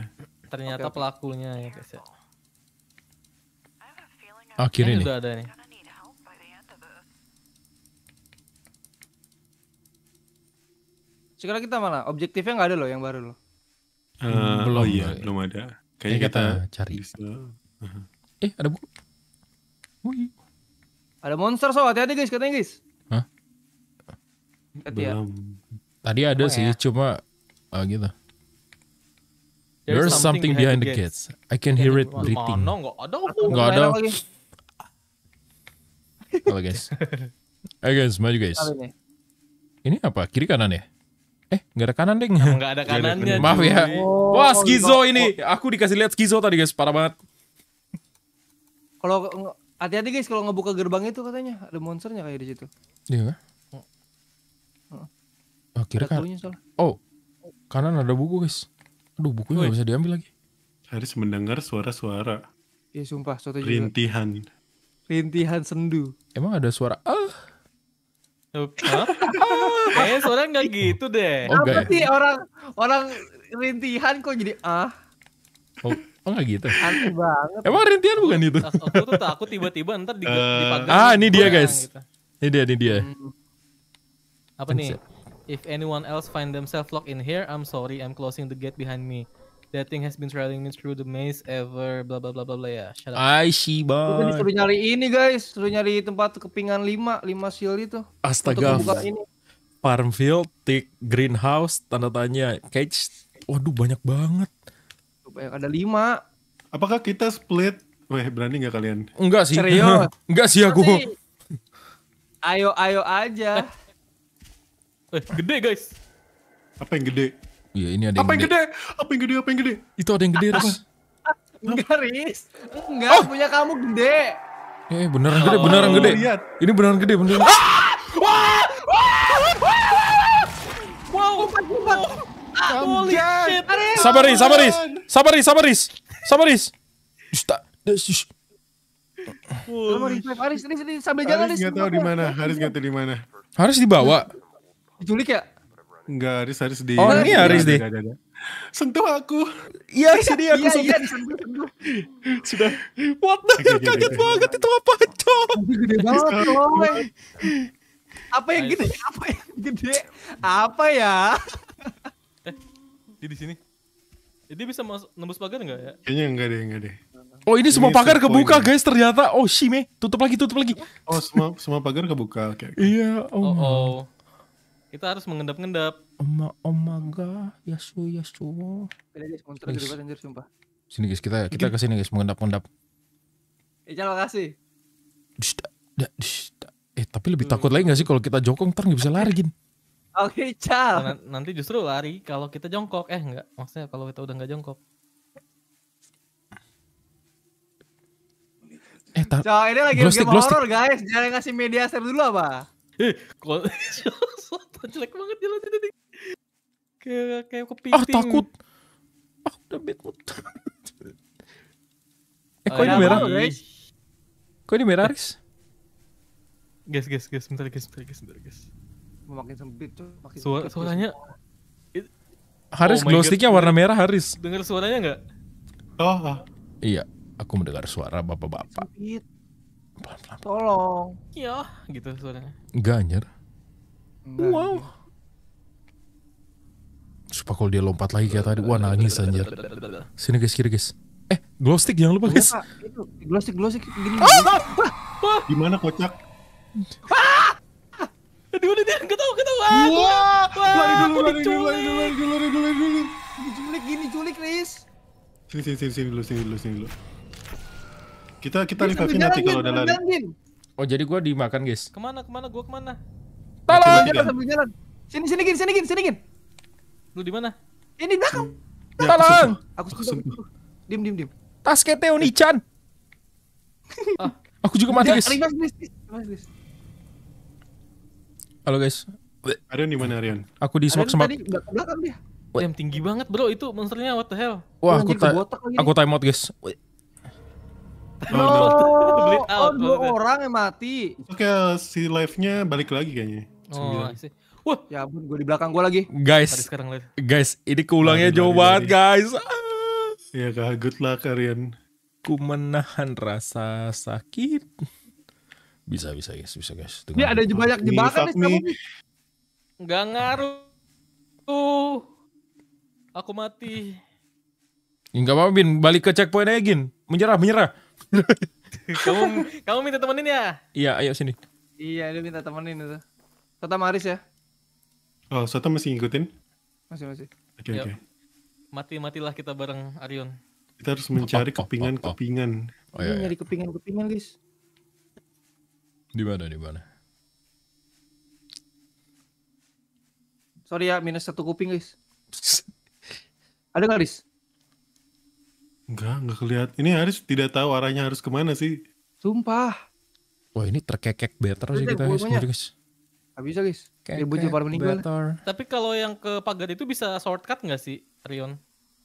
Ternyata okay. pelakunya ya guys ya. Oh, kiri ini ada nih. Sekarang kita mana? Objektifnya nggak ada loh yang baru loh. Uh, belum. Oh iya, belum ada. Kayaknya kita, kita cari. Uh-huh. Eh, ada buku. Wih. Ada monster so, hati-hati guys, katanya guys. Hah? Hati ya. Tadi ada oh, sih, ya? cuma uh, gitu. There's, something, behind the gates. I can hear it breathing. Mana ada. gak ada. Halo guys. Ayo (laughs) guys, maju guys. Ini apa? Kiri kanan ya? Eh, nggak ada kanan deng. Nggak ada (laughs) iya, kanannya. Maaf ya. Oh, Wah, skizo oh, ini. Aku dikasih lihat skizo tadi guys, parah banget. Kalau hati-hati guys kalau ngebuka gerbang itu katanya ada monsternya kayak di situ. Iya. Oh, oh kira kan. Oh, kanan ada buku guys. Aduh, bukunya nggak bisa diambil lagi. Harus mendengar suara-suara. Iya, sumpah, suara Rintihan. Juga. Rintihan sendu. Emang ada suara ah Eh, soalnya nggak gitu deh. Oh, Apa ya? sih orang orang rintihan kok jadi ah? Oh, oh gak gitu. Aneh banget. Emang rintihan bukan itu? Aku tuh takut tiba-tiba ntar di, eh, Ah, ini gitu. dia guys. Gitu. Ini dia, ini dia. Hmm. Apa nih? If anyone else find themselves locked in here, I'm sorry, I'm closing the gate behind me. That thing has been trailing me through the maze ever bla bla bla bla bla ya. Shut up. I kan see bang. Suruh nyari ini guys, suruh nyari tempat kepingan 5, 5 seal itu. Astaga. Ini. Farmfield, tick, greenhouse, tanda tanya, cage. Waduh banyak banget. Banyak ada 5. Apakah kita split? Weh, berani nggak kalian? Enggak sih. Serius? (laughs) Enggak sih aku. Ayo ayo aja. Eh, gede guys. Apa yang gede? Iya ini ada apa yang gede. gede. Apa yang gede? Apa yang gede? Itu ada yang gede apa? Enggak Riz, enggak oh. punya kamu gede. Eh beneran gede, beneran oh, gede. Lihat. Ini beneran gede, beneran. Ah! Wah! Wah! Wah! Wow, Wow! umpat. Ah, holy shit. Sabar Riz, sabar Riz. Sabar Riz, sabar Riz. Sabar Riz. Haris, Haris, Haris, sambil jalan Haris nggak Haris, di mana, Haris nggak Haris, di mana. Haris dibawa. Haris, ya? Enggak, Aris, harus di Oh, ini iya, Aris di... Sentuh aku. Iya, sini aku iya, sentuh. Iya, Sudah. What the hell, kaget banget itu apa, Cok? Gede banget, cok. Apa yang gede? Apa yang gede? Apa ya? Eh, di sini. Eh, ini bisa nembus pagar enggak ya? Kayaknya enggak deh, enggak deh. Oh ini, semua pagar kebuka guys ternyata. Oh shime, tutup lagi, tutup lagi. Oh semua semua pagar kebuka. Oke. Okay, Iya. oh, oh. Kita harus mengendap ngendap Oma omaga yasu yasuo Beda guys, monster Sini guys, kita kita ke sini guys mengendap ngendap Eh, terima kasih. Eh, tapi lebih takut lagi gak sih kalau kita jongkok ntar nggak bisa lari gin? Oke, okay, nah, Nanti justru lari kalau kita jongkok. Eh, enggak. Maksudnya kalau kita udah nggak jongkok. Eh, tak. So, ini lagi game horror, guys. Jangan ngasih media share dulu apa? (laughs) (laughs) jelek banget jalan tadi kayak kayak kepiting ah takut ah udah bad mood eh kok ini oh, ya, merah kok ini merah Aris guys guys guys bentar guys bentar guys bentar guys makin sempit tuh makin Suara, suaranya It... Haris oh glow sticknya warna merah Haris dengar suaranya nggak oh, oh iya aku mendengar suara bapak-bapak sempit Pelan-pelan. Tolong. Iya, gitu suaranya. Enggak anjir. wow. Supaya kalau dia lompat lagi kayak tadi, wah nangis anjir. Sini guys, kiri guys. Eh, glow stick jangan lupa guys. glow stick, glow stick gini. Ah! Gimana kocak? Ah! Aduh, udah dia enggak tahu, enggak tahu. Wah, lari dulu, lari dulu, lari dulu, lari dulu, lari dulu, lari dulu. Diculik gini, culik, Riz. Sini, sini, sini, sini dulu, sini dulu, sini dulu. Kita kita revivin nanti kalau udah lari. Oh jadi gua dimakan guys. Kemana kemana gua kemana? Tolong jalan sambil jalan. Sini sini gin sini gin sini gin. Lu di mana? Ini belakang. Ya, Tolong. Aku sudah. Dim dim dim. Tas kete Unichan. (laughs) Ah. Aku juga mati guys. Halo guys. Arian di mana Arian? Aku di smoke semak. Tadi belakang dia. Yang tinggi banget bro itu monsternya what the hell. Wah aku, aku time out guys. No, oh, no. (laughs) Oh, out, oh, dua orang yang mati. Itu kayak si live-nya balik lagi kayaknya. Oh, Wah, ya ampun, gue di belakang gue lagi. Guys, sekarang guys, ini keulangnya jauh banget, guys. Ah. Ya kah, good luck kalian. Ku menahan rasa sakit. Bisa, bisa guys, bisa guys. Ini ya, ada banyak jebakan nih. Gak ngaruh. Tuh, aku mati. Enggak apa-apa, Bin. Balik ke checkpoint aja, Gin. Menyerah, menyerah. (laughs) kamu kamu minta temenin ya? Iya, ayo sini. Iya, lu minta temenin itu. Sota Maris ya? Oh, Sota masih ngikutin? Masih, masih. Oke, okay, iya. oke. Okay. Mati-matilah kita bareng Arion. Kita harus mencari kepingan-kepingan. Oh, iya, iya. kepingan-kepingan, guys. Di mana, di mana? Sorry ya, minus satu kuping, guys. Ada nggak, guys? Enggak, enggak kelihatan. Ini harus tidak tahu arahnya harus kemana sih. Sumpah. Wah ini terkekek better sih kita guys. guys. Habis guys. Ibu nyebar meninggal. Tapi kalau yang ke pagar itu bisa shortcut nggak sih, Rion?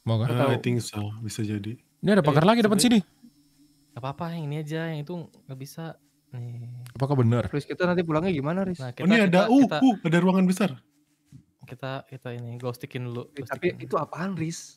Mau gak? Uh, ah, I think so, bisa jadi. Ini ada pagar eh, lagi depan sini. Gak apa-apa, yang ini aja, yang itu nggak bisa. Nih. Apakah benar? Terus kita nanti pulangnya gimana, Riz? Nah, kita, oh, ini ada, kita, uh, kita, uh, ada ruangan besar. Kita kita ini, ghostikin dulu. Ghost tapi itu apaan, Riz?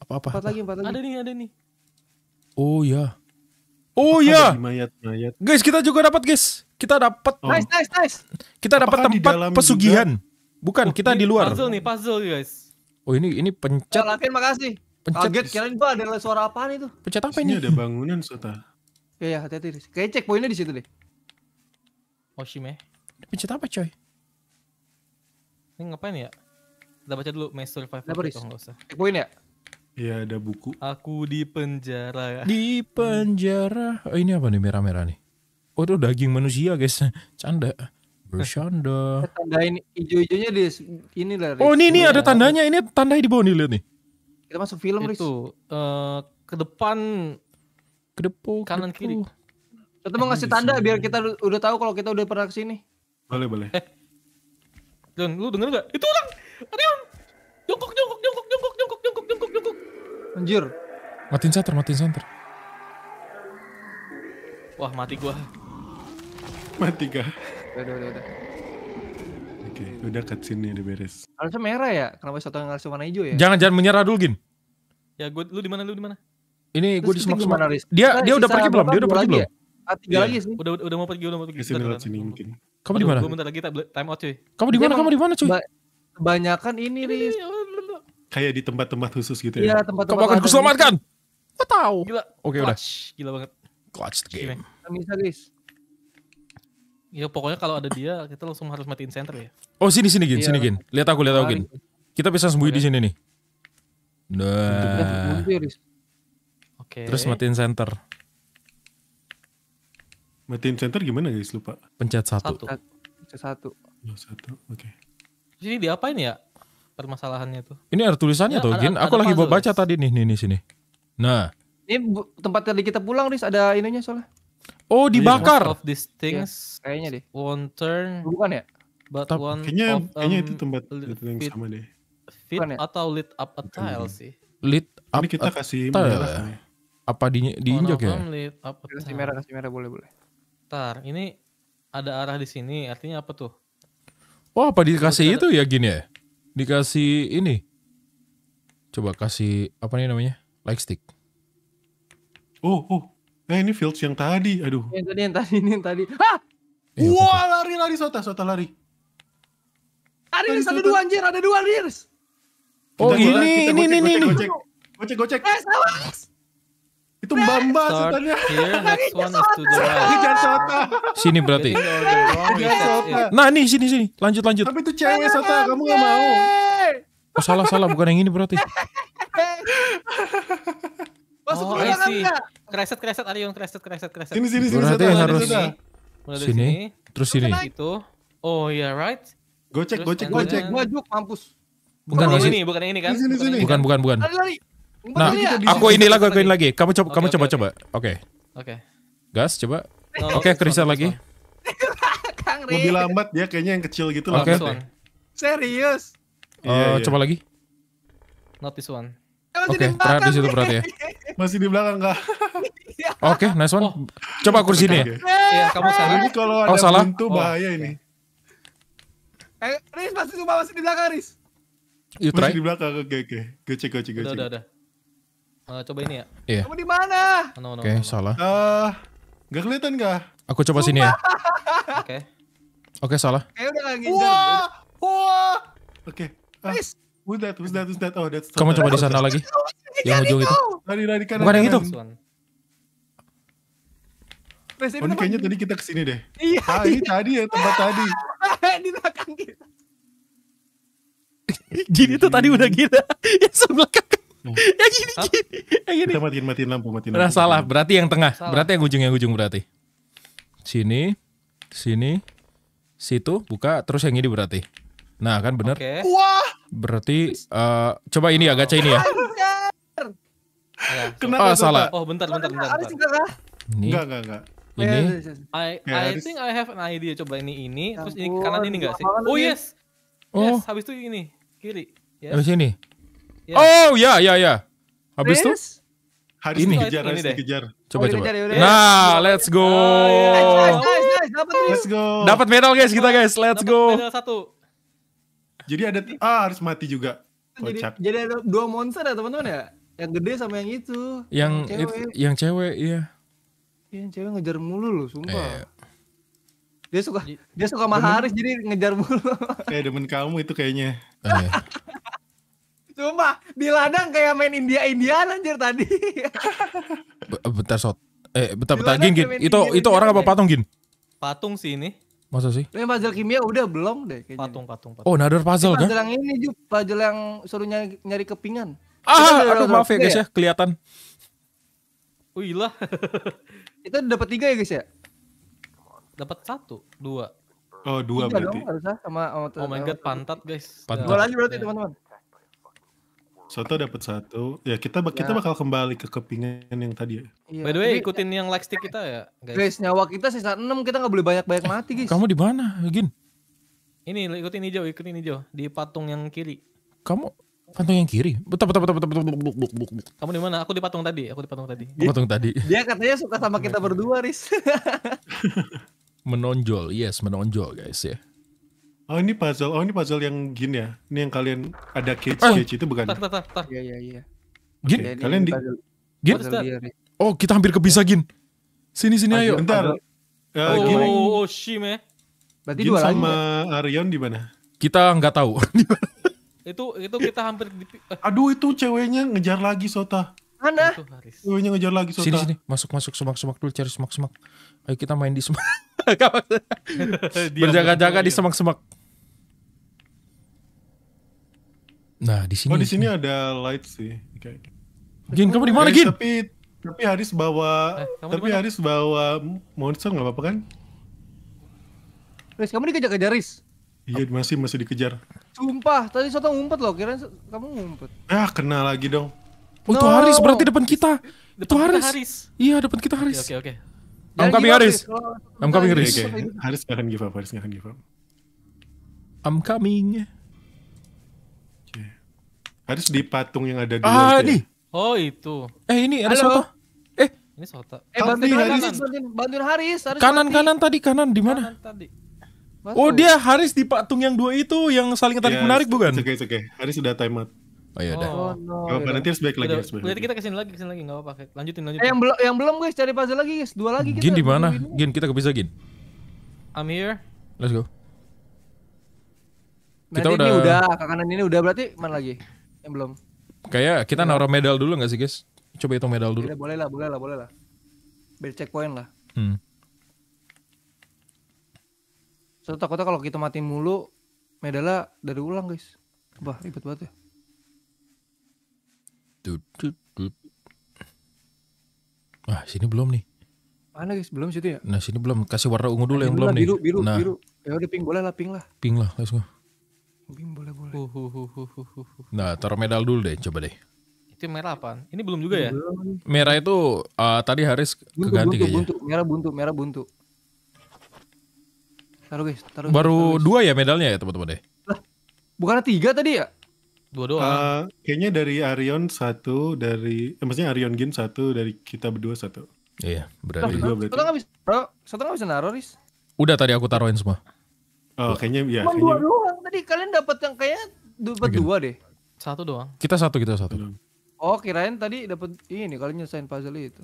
Apa apa? Empat lagi, empat lagi. Ada nih, ada nih. Oh ya. Oh ya. Mayat-mayat. Guys, kita juga dapat, guys. Kita dapat. Oh. Nice, nice, nice. Kita dapat tempat pesugihan. Juga? Bukan, oh, kita di luar. Puzzle nih, puzzle guys. Oh, ini ini pencet. Oh, makasih. Pencet. Kaget, kirain gua ada suara apaan itu. Pencet apa ini? ada bangunan, Sota. Iya, ya, hati-hati. cek poinnya di situ deh. Oshime. Eh. Pencet apa, coy? Ini ngapain ya? Kita baca dulu Master Survivor. Dapat, gitu, nggak usah. poin ya? Iya ada buku. Aku di penjara. Di penjara. Oh, ini apa nih merah-merah nih? Oh itu daging manusia guys. Canda. Bercanda. Tandain hijau-hijaunya di ini lah. Oh ini ini ada tandanya. Ini tanda di bawah nih lihat nih. Kita masuk film Itu uh, ke depan. Ke depan. Kanan kiri. Kita mau ngasih tanda biar kita udah tahu kalau kita udah pernah kesini. Boleh boleh. Eh, dan lu denger gak? Itu orang. yang Jongkok jongkok jongkok. Anjir. Matiin center, matiin center. Wah, mati gua. Mati ga? Udah, udah, udah. Oke, okay, udah cutscene-nya udah beres. Harusnya merah ya? Kenapa satu yang harusnya warna hijau ya? Jangan, jangan menyerah dulu, Gin. Ya, gua lu di mana? Lu di mana? Ini gue di semak semak. Dia dia udah pergi belum? Dia udah pergi belum? Ya? Ah, tiga yeah. lagi sih. Udah, udah mau pergi, udah mau pergi. Sini lewat sini mungkin. Kamu di mana? Gue bentar lagi time out cuy. Kamu di mana? Kamu di mana cuy? Kebanyakan ini, Riz. Iya, kayak di tempat-tempat khusus gitu ya. Iya, tempat-tempat. Kau akan kuselamatkan. Gak tahu. Gila. Oke, okay, udah. Gila banget. Clutch the game. bisa, guys. Ya pokoknya kalau ada dia kita langsung harus matiin center ya. Oh, sini sini Gin, ya, sini Gin. Lihat aku, lihat aku Gin. Kita bisa sembunyi di sini nih. Nah. Oke. Terus matiin center. Matiin center gimana guys lupa? Pencet satu. satu. Pencet satu. Oh, satu. Oke. Okay. Jadi diapain ya? permasalahannya tuh. Ini ada tulisannya ya, tuh, ada, Gin. Aku ada lagi puzzle, baca Riz. tadi nih, nih, nih sini. Nah. Ini bu, tempat tadi kita pulang, Riz, ada ininya soalnya. Oh, dibakar. Most of these iya, things yeah, kayaknya deh. One turn. Bukan ya? But Tap, one kayaknya, of, um, kayaknya itu tempat itu yang sama deh. Fit Bukan ya? atau lit up a tile Bukan. Ya. sih. Lit up Ini kita kasih merah. Ya? Apa di, diinjak ya? Lit up a tile. Kasih merah, kasih merah boleh boleh. Ntar, ini ada arah di sini, artinya apa tuh? Oh, apa dikasih itu ya gini ya? dikasih ini. Coba kasih apa nih namanya? light stick. Oh, oh. Nah ini Fields yang tadi, aduh. Yang tadi, yang tadi, ini yang tadi. ah Eh, Wah, wow, lari, lari, Sota, Sota lari. Ada Riris, ada dua anjir, ada dua liris Oh, ini, ini, ini, ini. Gocek, gocek. Eh, salah. Itu mbak mbak Here, next one Sota. Sini berarti. nah, ini sini sini. Lanjut lanjut. Tapi itu cewek Sota, kamu gak mau. Oh, salah salah bukan yang ini berarti. (laughs) Oh, oh sih. Kreset Kreset ada yang kreset kreset kreset. Sini sini sini. Berarti harus sini. sini. Terus sini. Itu. Oh ya yeah, right. Gocek, gocek, gocek. Gua juk mampus. Bukan, bukan ini, bukan ini kan? Sini, sini, bukan, bukan, bukan. Lari, lari. Nah, aku ini lagi, aku ini lagi. Kamu coba, okay, kamu coba, okay. coba. Oke. Oke. Gas, coba. Oke, Krisa lagi. Lebih lambat dia ya, kayaknya yang kecil gitu lah. Serius? yeah, oh, yeah. Iya. coba lagi. Not this one. Eh, oke, okay, terakhir di situ berarti ya. Masih di belakang kak. (laughs) Oke, okay, nice one. Oh. Coba kursi ini sini. Iya, kamu salah. Ini kalau oh, ada oh, salah. pintu bahaya oh. ini. Eh, Riz masih masih di belakang Riz. You try. Masih di belakang, oke okay, oke. Okay. Gocek, gocek, gocek. Udah, udah, udah. Uh, coba ini ya. Iya. Kamu di mana? Oh, no, no, Oke, okay, no, no. salah. Eh, uh, gak kelihatan gak? Aku coba Sumpah. sini ya. (laughs) Oke. okay. Oke, okay, salah. Eh, udah gak ngindar. Wah! Wah! Oke. Eh, Please. Who's that? Who's that? Who's that? Oh, that's Kamu coba di sana lagi. Yang ujung itu. Lari, lari kanan. Bukan yang itu. Oh, ini kayaknya tadi kita kesini deh. Iya. Ah, iya. tadi ya, tempat (laughs) tadi. di belakang kita. Gini itu tadi udah gila. (laughs) Ya sebelah kakak. (laughs) yang gini, gini. gini. Kita matiin matiin lampu, matiin lampu. Nah, salah. Berarti yang tengah. Salah. Berarti yang ujung yang ujung berarti. Sini, sini, situ, buka, terus yang ini berarti. Nah, kan bener. Okay. Wah. Berarti uh, coba ini ya, gacha ini ya. Iya. Kenapa? Oh, salah. Oh, bentar, bentar, bentar. bentar. Ini. Enggak, enggak, enggak. Ini. Iya, iya, I, I think I have an idea. Coba ini ini, terus ini kanan ini enggak sih? Oh, yes. Oh. Yes, habis itu ini, kiri. Yes. Habis ini. Ya. Oh ya ya ya. Habis tuh? Harus ini. dikejar, harus ini dikejar. Coba oh, coba. Ya. nah, let's go. Oh, yeah. nice, nice, Let's go. Dapat medal guys kita guys. Let's go. Medal satu. Jadi ada ah harus mati juga. Jadi, jadi ada dua monster ya teman-teman ya. Yang gede sama yang itu. Yang cewek, it, yang cewek iya. iya. Yang cewek ngejar mulu loh, sumpah. Eh. Dia suka dia suka sama Haris jadi ngejar mulu. Kayak demen kamu itu kayaknya. Eh. (laughs) Cuma di ladang kayak main India Indian anjir tadi. bentar sot. Eh bentar bentar gin, gin. Itu itu orang apa patung gin? Patung sih ini. Masa sih? Ini eh, puzzle kimia udah belum deh kayaknya. Patung, patung, patung. Oh, another puzzle kan? Puzzle yang ini Ju, puzzle yang suruh nyari, nyari kepingan. Ah, aduh maaf ya guys ya, ya kelihatan. Wih oh, iya lah. (laughs) itu dapat tiga ya guys ya? Dapat satu, dua. Oh, dua tiga berarti. Dong, sama, sama, sama, Oh my god, pantat guys. Pantat. Dua lagi berarti teman-teman. Ya. Soto dapat satu. Ya kita ya. kita bakal kembali ke kepingan yang tadi ya. Iya. By the way, ikutin yang like stick kita ya, guys. Guys, nyawa kita sisa 6, kita nggak boleh banyak-banyak mati, guys. Kamu di mana, Gin? Ini ikutin hijau, ikutin hijau di patung yang kiri. Kamu patung yang kiri? Betul betul betul betul betul. betul, betul, betul. Kamu di mana? Aku di patung tadi, aku di patung tadi. Di, patung tadi. Dia katanya suka sama kita berdua, ris (laughs) menonjol, yes, menonjol, guys ya. Oh ini puzzle, oh ini puzzle yang gini ya. Ini yang kalian ada cage eh. cage itu bukan? Tar tar tar. tar. Iya iya iya. Gin, okay. Iya, kalian di Gin? Oh, kita hampir bisa Gin. Sini sini ah, ayo. Bentar. Uh, oh, Gin. Oh, oh, shim me. Eh. Berarti Gin dua sama ya? Arion di mana? Kita nggak tahu. (laughs) itu itu kita hampir di... Eh. Aduh, itu ceweknya ngejar lagi Sota. Mana? Ceweknya ngejar lagi Sota. Sini sini, masuk masuk semak semak dulu cari semak semak. Ayo kita main di semak. (laughs) (laughs) Berjaga-jaga di semak semak. Nah di sini. Oh di sini ada light sih. Okay. Gitu. Gin kamu di mana eh, Gin? Tapi tapi Haris bawa eh, tapi Haris bawa monster nggak apa-apa kan? Riz kamu dikejar-kejar Riz. Iya masih masih dikejar. Sumpah tadi soto ngumpet loh Kira-kira kamu ngumpet. Ah kena lagi dong. Oh no. itu Haris berarti depan kita. Depan itu Haris. Haris. Iya depan kita Haris. Oke oke. Okay, kami I'm coming Haris. I'm coming Haris. Haris nggak akan give up. Haris nggak akan give up. I'm coming. Harus di patung yang ada di Ah, ini. Ya? Oh, itu. Eh, ini ada Halo. soto. Eh, ini soto. Eh, bantuin Haris, bantuin, Haris. kanan, kanan tadi, kanan di mana? tadi. Masuk. Oh, dia Haris di patung yang dua itu yang saling tarik ya, menarik bukan? Oke, oke. Haris sudah time out. Oh iya udah. Oh, no, apa-apa ya nanti harus back lagi. Berarti kita kesini lagi, kesini lagi nggak apa-apa. Lanjutin lanjutin. Eh, yang belum yang belum guys cari puzzle lagi guys. Dua lagi kita. Gin di mana? Gin kita bisa Gin. I'm here. Let's go. Kita udah... ini udah, kanan ini udah berarti mana lagi? yang eh, belum? Kayak kita naruh medal dulu gak sih guys? Coba hitung medal dulu. Boleh, lah, boleh lah, boleh lah. Biar checkpoint lah. Hmm. So takutnya kalau kita mati mulu, medalnya dari ulang guys. Wah ribet banget ya. Tut, tut, dut. Ah sini belum nih. Mana guys belum situ ya? Nah sini belum. Kasih warna ungu dulu nah, yang belum biru, nih. Biru, biru, nah. biru. Ya udah pink boleh lah, pink lah. Pink lah, let's Bim boleh boleh. Uh, uh, uh, uh, uh, uh. Nah, taruh medal dulu deh, coba deh. Itu merah apa? Ini belum juga ya? Belum. Merah itu uh, tadi Haris buntu, keganti buntu, kayaknya. Buntu, merah buntu, merah buntu. Taruh guys, taruh. Baru taruh, guys. dua ya medalnya ya teman-teman deh. Lah, bukannya tiga tadi ya? Dua doang. Uh, kayaknya dari Arion satu, dari eh, maksudnya Arion Gin satu, dari kita berdua satu. Iya, berarti. berarti. Satu nggak bisa, bro. bisa naruh, Riz. Udah tadi aku taruhin semua. Oh, kayaknya iya Cuma kayaknya... dua doang tadi kalian dapat yang kayak dapat dua deh. Satu doang. Kita satu, kita satu. Hmm. Oh, kirain tadi dapat ini kalian nyelesain puzzle itu.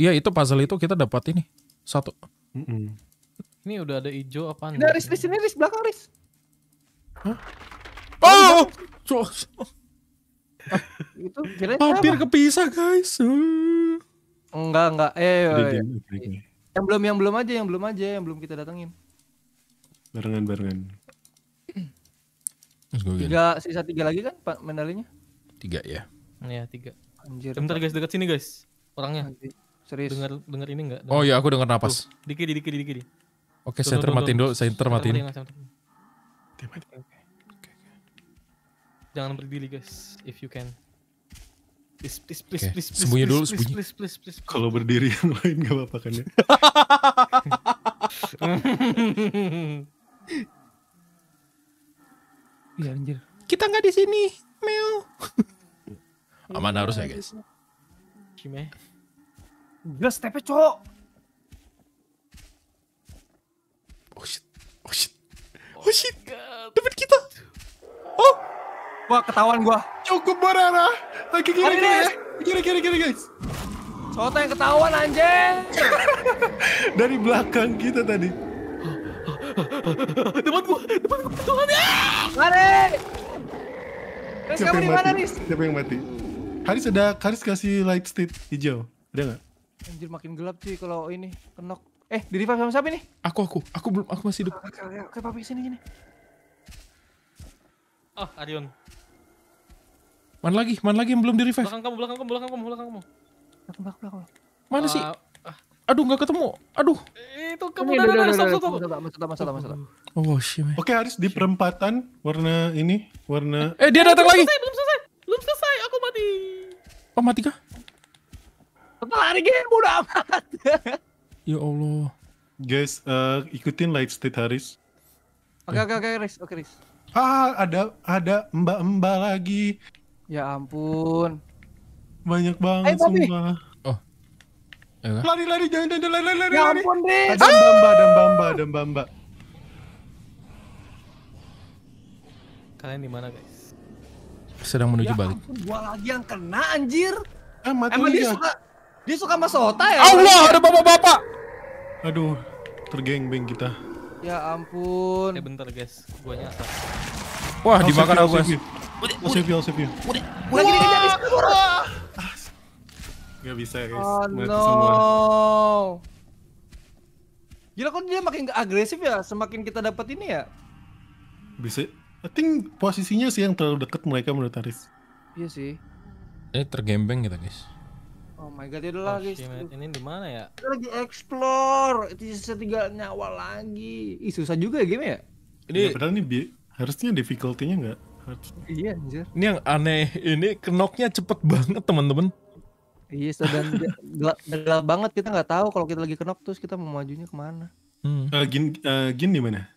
Iya, itu puzzle itu kita dapat ini. Satu. Mm -mm. Ini udah ada hijau apa nih Nah, Riz, Riz, ini Riz, belakang Riz. Hah? Oh! oh! itu kirain Hampir kepisah, guys. Enggak, enggak. Eh, eh. eh. Yang belum, yang belum aja, yang belum aja, yang belum kita datengin barengan barengan tiga sisa tiga lagi kan pak medalinya tiga ya Iya tiga anjir bentar guys dekat sini guys orangnya serius dengar dengar ini enggak oh iya aku dengar napas dikit dikit dikit dikit oke saya termatin dulu saya termatin jangan berdiri guys if you can please please please please, please sembunyi dulu sembunyi please, please, please, please. kalau berdiri yang lain gak apa-apa kan ya (laughs) Iya anjir. Kita nggak di sini. Meo. (laughs) Aman harus ya guys. Gimana? Gila stepnya cowok. Oh shit. Oh shit. Oh shit. Teman kita. Oh. Wah ketahuan gua. Cukup Barara. Lagi kiri kiri ya. Kiri kiri kiri guys. Soto yang ketahuan anjir. (laughs) Dari belakang kita tadi. Depan gua, depan gua, Tuhan ya! Lari! siapa kamu di mana, Siapa yang mati? Haris ada, Haris kasih light state hijau. Ada nggak? Anjir makin gelap sih kalau ini kenok. Eh, di revive sama siapa ini? Aku, aku. Aku belum, aku masih hidup. Oke, papi sini gini. Oh, ah, Arion. Mana lagi? Mana lagi yang belum di revive? Belakang kamu, belakang kamu, belakang kamu, belakang kamu. Belakang, belakang, Mana sih? Ah, Aduh nggak ketemu. Aduh. Itu kamu stop stop stop. Masalah masalah masalah. Oh shit. Oke Haris di perempatan warna ini warna. Eh dia datang lagi. Belum selesai belum selesai aku mati. Oh mati kah? Lari gini mudah amat. (laughs) ya Allah. Guys uh, ikutin live state Haris. Oke oke oke Haris oke Haris. Ah ada ada mbak mbak lagi. Ya ampun. Banyak banget Ayo, sumpah. Ya lari lari jangan jangan lari lari lari. Ya ampun deh. Ada bamba, ada bamba, ada bamba. Kalian di mana guys? Sedang menuju ya balik. Ampun, gua lagi yang kena anjir. Ah, Emang dia suka dia suka sama Sota ya? Allah, ada bapak-bapak. Aduh, tergenggeng kita. Ya ampun. Eh bentar guys, gua nyasar. Wah, dimakan aku guys. I'll save you, I'll save Gak bisa guys. Oh Mati no. Semua. Gila kok kan dia makin agresif ya semakin kita dapat ini ya? Bisa. I think posisinya sih yang terlalu dekat mereka menurut Aris. Iya sih. Eh tergembeng kita guys. Oh my god, yaudah lah oh, guys. ini di mana ya? Kita lagi explore. Itu sisa tiga nyawa lagi. Ih, susah juga ya game ya? Ini ya, padahal ini bi harusnya difficulty-nya enggak Iya anjir. Ini yang aneh, ini knock-nya cepet banget teman-teman. Iya, yes, dan gelap, gelap banget kita nggak tahu kalau kita lagi kenok terus kita mau majunya kemana. Hmm. Uh, gin uh, gin di mana?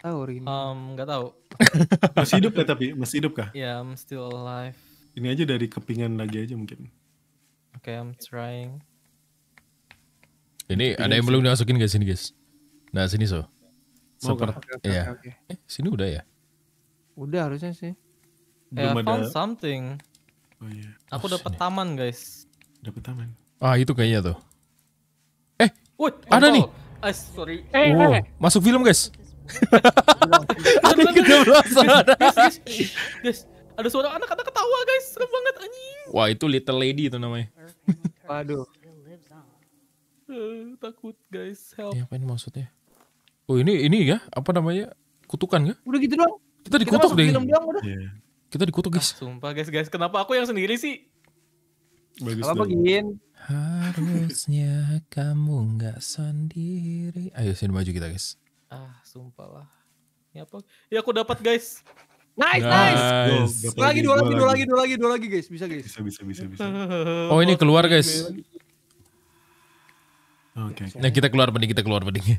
Tahu Rin. Um, gak tahu. (laughs) masih hidup ya tapi masih hidup kah? Ya, yeah, I'm still alive. Ini aja dari kepingan lagi aja mungkin. Oke, okay, I'm trying. Ini ada yang belum dimasukin guys sini guys. Nah sini so. Oh, Seperti okay, okay, ya. Eh, sini udah ya? Udah harusnya sih. Belum I ada... found something. Oh, Yeah. Aku oh, dapat taman guys. Dapat taman. Ah, itu kayaknya tuh. Eh, What? ada nih. Eh, sorry. Eh, oh, eh. masuk film, guys. (laughs) (laughs) ada guys. Ada suara anak-anak ketawa, guys. Serem banget anjing. Wah, itu Little Lady itu namanya. Waduh. Eh, takut, guys. Help. Ya, apa ini maksudnya? Oh, ini ini ya, apa namanya? Kutukan ya? Udah gitu doang. Kita dikutuk kita deh. Iya. Kita dikutuk, guys. Ah, sumpah, guys, guys. Kenapa aku yang sendiri sih? Bagus Apa begin? Harusnya kamu nggak sendiri. Ayo sini maju kita guys. Ah, sumpah lah. Ini apa? Ya aku dapat guys. Nice, nice. nice. lagi, dua lagi, dua lagi, dua lagi, dua lagi guys. Bisa guys. Bisa, bisa, bisa, bisa. Oh ini keluar guys. Oke. Okay. Nah kita keluar mending kita keluar mending.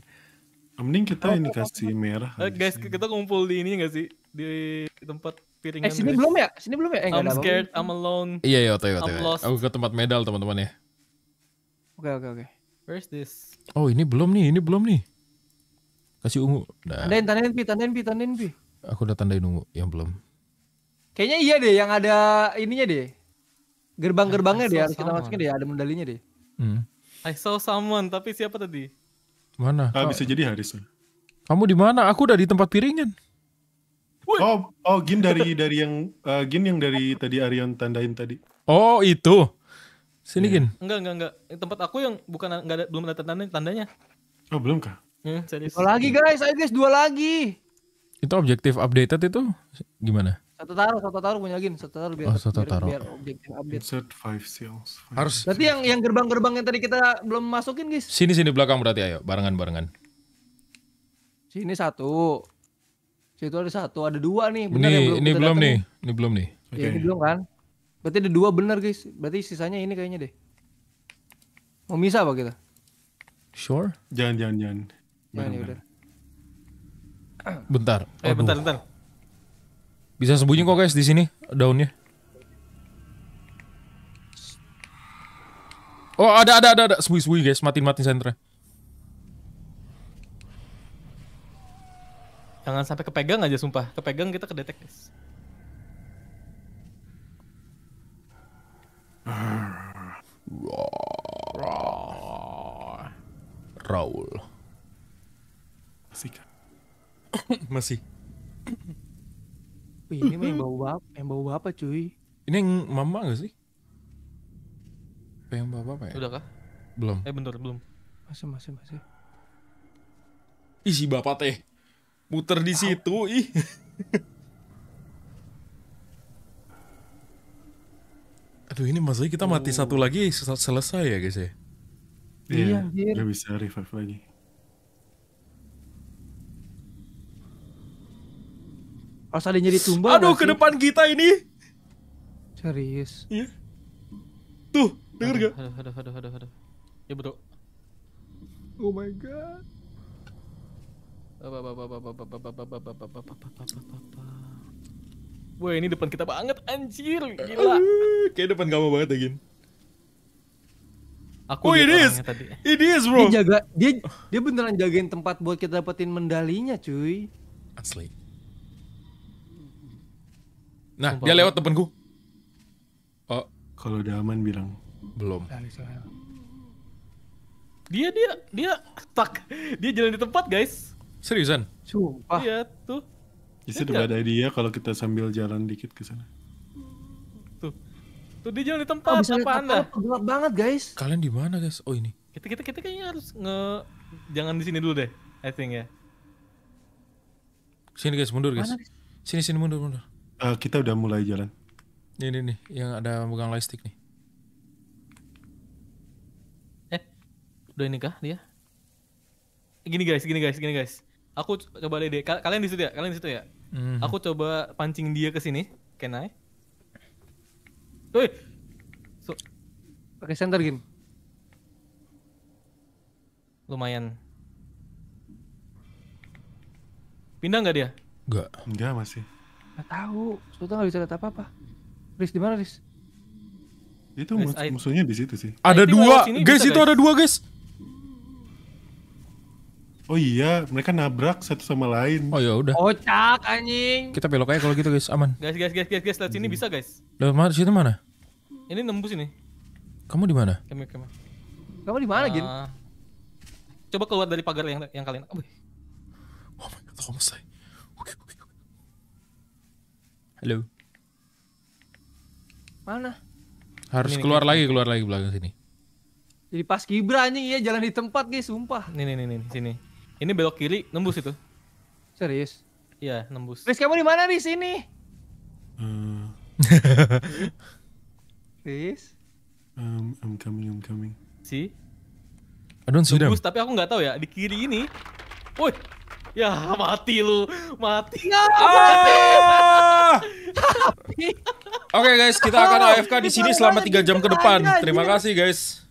Mending kita ini kasih merah. Eh, guys kita kumpul di ini gak sih di tempat piringan. Eh sini belum ya? Sini belum ya? Eh, I'm scared, I'm alone. Iya iya, oke oke. Aku ke tempat medal teman-teman ya. Oke oke oke. Where's this? Oh ini belum nih, ini belum nih. Kasih ungu. Nah. Tandain tandain pi, tandain pi, tandain pi. Aku udah tandain ungu, yang belum. Kayaknya iya deh, yang ada ininya deh. Gerbang-gerbangnya deh, harus kita masukin deh, ada medalinya deh. Hmm. I saw someone, tapi siapa tadi? Mana? Ah, bisa jadi Haris. Kamu di mana? Aku udah di tempat piringan. Oh, oh Gin dari dari yang uh, Gin yang dari tadi Arion tandain tadi. Oh, itu. Sini yeah. Gin. Enggak, enggak, enggak. Tempat aku yang bukan enggak ada belum ada tanda tandanya. Oh, belum kah? Hmm, lagi guys, ayo guys, dua lagi. Itu objektif updated itu gimana? Satu taruh, satu taruh punya Gin, satu taruh biar, oh, satu taruh. objektif update. Insert five seals. Five Harus. Berarti yang yang gerbang-gerbang yang tadi kita belum masukin, guys. Sini sini belakang berarti ayo, barengan-barengan. Sini satu. Situ ada satu, ada dua nih. Bener ini, belum ini belum nih. nih, ini belum nih. Okay. Iya, ini belum kan? Berarti ada dua bener guys. Berarti sisanya ini kayaknya deh. Mau bisa apa kita? Sure. Jangan, jangan, jangan. Jangan, ya udah. Bentar. Aduh. Eh, bentar, bentar. Bisa sembunyi kok guys di sini daunnya. Oh, ada ada ada ada sembunyi-sembunyi guys, matiin-matiin senternya. Jangan sampai kepegang aja sumpah. Kepegang kita kedetek, guys. Raul. Masih kan? (coughs) Masih. ini yang bau bap? yang bau apa cuy. Ini yang mama gak sih? yang bau apa ya? Udah kah? Belum. Eh bentar, belum. Masih, masih, masih. Isi bapak teh. Muter di situ, ih. (laughs) Aduh ini maksudnya kita mati oh. satu lagi selesai ya guys ya? Iya, yeah, udah bisa revive lagi. Pas ada jadi tumbal Aduh ke depan kita ini Serius Iya Tuh denger gak? Aduh aduh aduh aduh aduh Ya bro Oh my god Wah ini depan kita banget anjir gila. Kayak depan kamu banget Agin. Ya, Aku oh, it is. Tadi. It is, bro. Dia jaga dia dia beneran jagain tempat buat kita dapetin mendalinya, cuy. Asli. Nah, Sumpah dia lewat temanku. Oh, kalau udah aman bilang belum. Nah, dia dia dia stuck. Dia jalan di tempat, guys. Seriusan? Sumpah. Iya tuh. Justru ya, ada dia kalau kita sambil jalan dikit ke sana. Tuh. Tuh dia jalan di tempat oh, apa Anda? Gelap banget, guys. Kalian di mana, guys? Oh, ini. Kita kita kita kayaknya harus nge jangan di sini dulu deh, I think ya. Sini guys, mundur guys. Mana? Sini sini mundur mundur. Uh, kita udah mulai jalan. Ini nih yang ada megang lightstick nih. Eh, udah ini kah dia? Gini guys, gini guys, gini guys aku coba deh kalian di situ ya kalian di situ ya mm aku coba pancing dia ke sini can I Woi so, pakai center gin lumayan pindah nggak dia nggak nggak masih nggak tahu Sultan nggak bisa lihat apa apa Riz di mana Riz itu Riz, mus- musuhnya di situ sih ada dua guys itu ada dua guys Oh iya, mereka nabrak satu sama lain. Oh ya udah. Kocak anjing. Kita belok aja kalau gitu guys, aman. Guys, guys, guys, guys, guys, lewat sini hmm. bisa guys. Lewat mana? Situ mana? Ini nembus ini. Kamu di mana? Kamu kamu. Kamu di mana, Gin? Ah. coba keluar dari pagar yang yang kalian. Oh, oh my god, kamu say. oke oke. Halo. Mana? Harus keluar lagi, keluar lagi belakang sini. Jadi pas kibra anjing iya jalan di tempat guys, sumpah. Nih nih nih, nih sini. Ini belok kiri nembus itu. Serius? Iya, nembus. Riz kamu di mana di sini? Hmm. (laughs) Riz? Um, I'm coming, I'm coming. Si? I don't see nembus, them. tapi aku nggak tahu ya di kiri ini. Woi, ya mati lu, mati. Ya, ah! Oke (laughs) okay, guys, kita akan AFK di sini selama 3 jam ke depan. Terima kasih guys.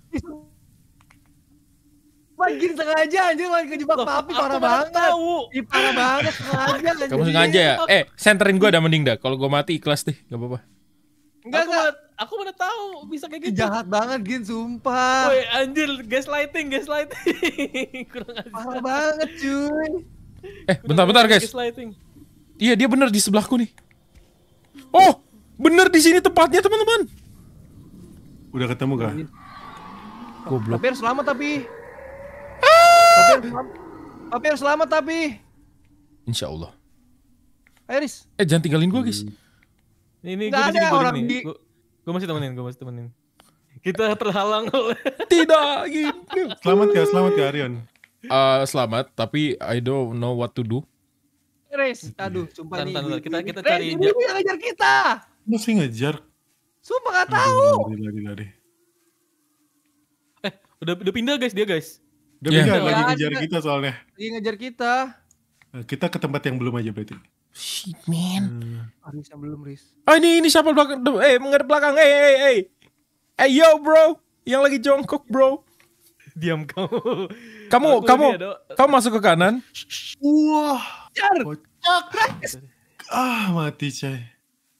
Makin sengaja anjir makin kejebak papi parah banget. Tahu. Ih, parah banget sengaja. Kamu sengaja ya? Eh, senterin gua ada mending dah. Kalau gua mati ikhlas deh, enggak apa-apa. Enggak, enggak. aku mana tahu bisa kayak gitu. Jahat banget Gin, sumpah. Woi, anjir, gas lighting. (laughs) Kurang ajar. Parah banget, cuy. Eh, bentar-bentar, guys. Gas lighting. Iya, dia bener di sebelahku nih. Oh, bener di sini tepatnya, teman-teman. Udah ketemu kah? Goblok. Tapi harus selamat tapi. Papi, papi harus selamat tapi. Insya Allah. Eris. Eh jangan tinggalin gue guys. Ini gue masih ada di... Gue masih temenin, gue masih temenin. Kita terhalang oleh. (laughs) Tidak gitu. Selamat ya, selamat ya Arion. Uh, selamat, tapi I don't know what to do. Eris. aduh, sumpah nih. Kita kita cari. Riz, ibu yang ngajar kita. Masih ngajar. Sumpah gak tahu. Lari, lari, lari. Eh, udah udah pindah guys dia guys. Demi yeah. kan lagi ngejar kita soalnya. Lagi ngejar kita. Eh, kita ke tempat yang belum aja berarti. Shit man. Hmm. belum Riz. Oh ini ini siapa belakang? Eh menghadap belakang. Eh eh eh. Eh yo bro, yang lagi jongkok bro. Diam kamu. Kamu Aku kamu ada... Ya, kamu masuk ke kanan. Wah. Jar. Oh, ah mati cai.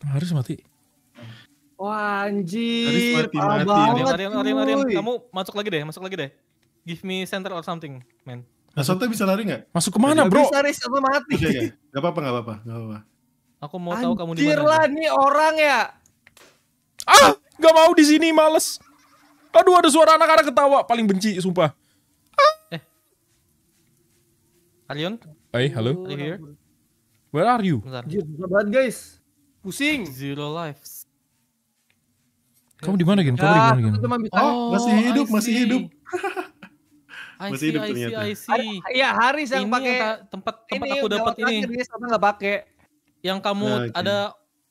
Harus mati. Wah anjir. Harus mati mati. Ada yang ada yang kamu masuk lagi deh, masuk lagi deh give me center or something, man. Nah, Soto bisa lari nggak? Masuk kemana, gak bro? Bisa lari, aku mati. Okay, ya. gak apa-apa, gak apa-apa, gak apa-apa. Aku mau Anjir tahu kamu di mana. lah, nih orang ya. Ah, gak mau di sini, males. Aduh, ada suara anak-anak ketawa. Paling benci, sumpah. Ah. Eh. Kalian? Hey, halo. Are you here? Where are you? Bentar. Jir, guys. Pusing. Zero lives. Kamu di mana, Gen? Kamu di mana, Gen? Oh, masih oh, hidup, masih hidup. (laughs) I masih see, hidup I ternyata. see, I see. Iya, Haris yang pakai tempat tempat ini, aku dapat ini. Ini nggak pakai. Yang kamu nah, okay. ada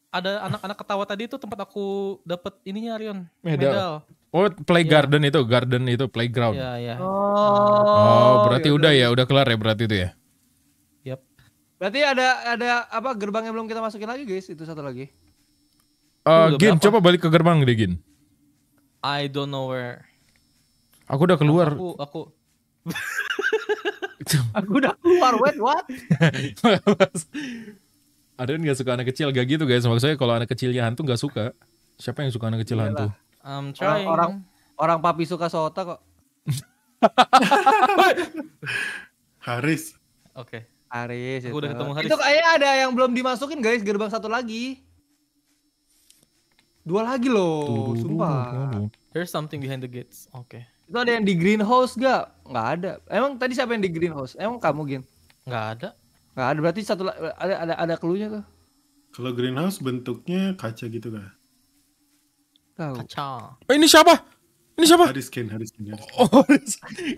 ada anak-anak ketawa tadi itu tempat aku dapat ininya Rion. Medal. Medal. Oh, play yeah. garden itu, garden itu playground. Iya, yeah, iya. Yeah. Oh. Oh, berarti yeah, udah ya, udah kelar ya berarti itu ya. Yap. Berarti ada ada apa gerbang yang belum kita masukin lagi, guys? Itu satu lagi. Uh, Gin, berapa? coba balik ke gerbang deh, Gin. I don't know where. Aku udah keluar. Aku aku (laughs) aku udah keluar wait what yang nggak suka anak kecil gak gitu guys maksudnya kalau anak kecilnya hantu nggak suka siapa yang suka anak kecil Yalah. hantu um, orang, orang orang papi suka sota kok (laughs) Haris oke okay. Haris aku udah ketemu Haris itu kayaknya ada yang belum dimasukin guys gerbang satu lagi dua lagi loh sumpah there's something behind the gates oke okay. Itu ada yang di greenhouse gak? Nggak ada. Emang tadi siapa yang di greenhouse? Emang kamu Gin? Gak ada. Gak ada. Berarti satu ada ada ada keluarnya tuh Kalau greenhouse bentuknya kaca gitu gak? Tahu. Kaca. Eh, ini siapa? Ini siapa? Haris Kane, Haris Kane. Haris Oh,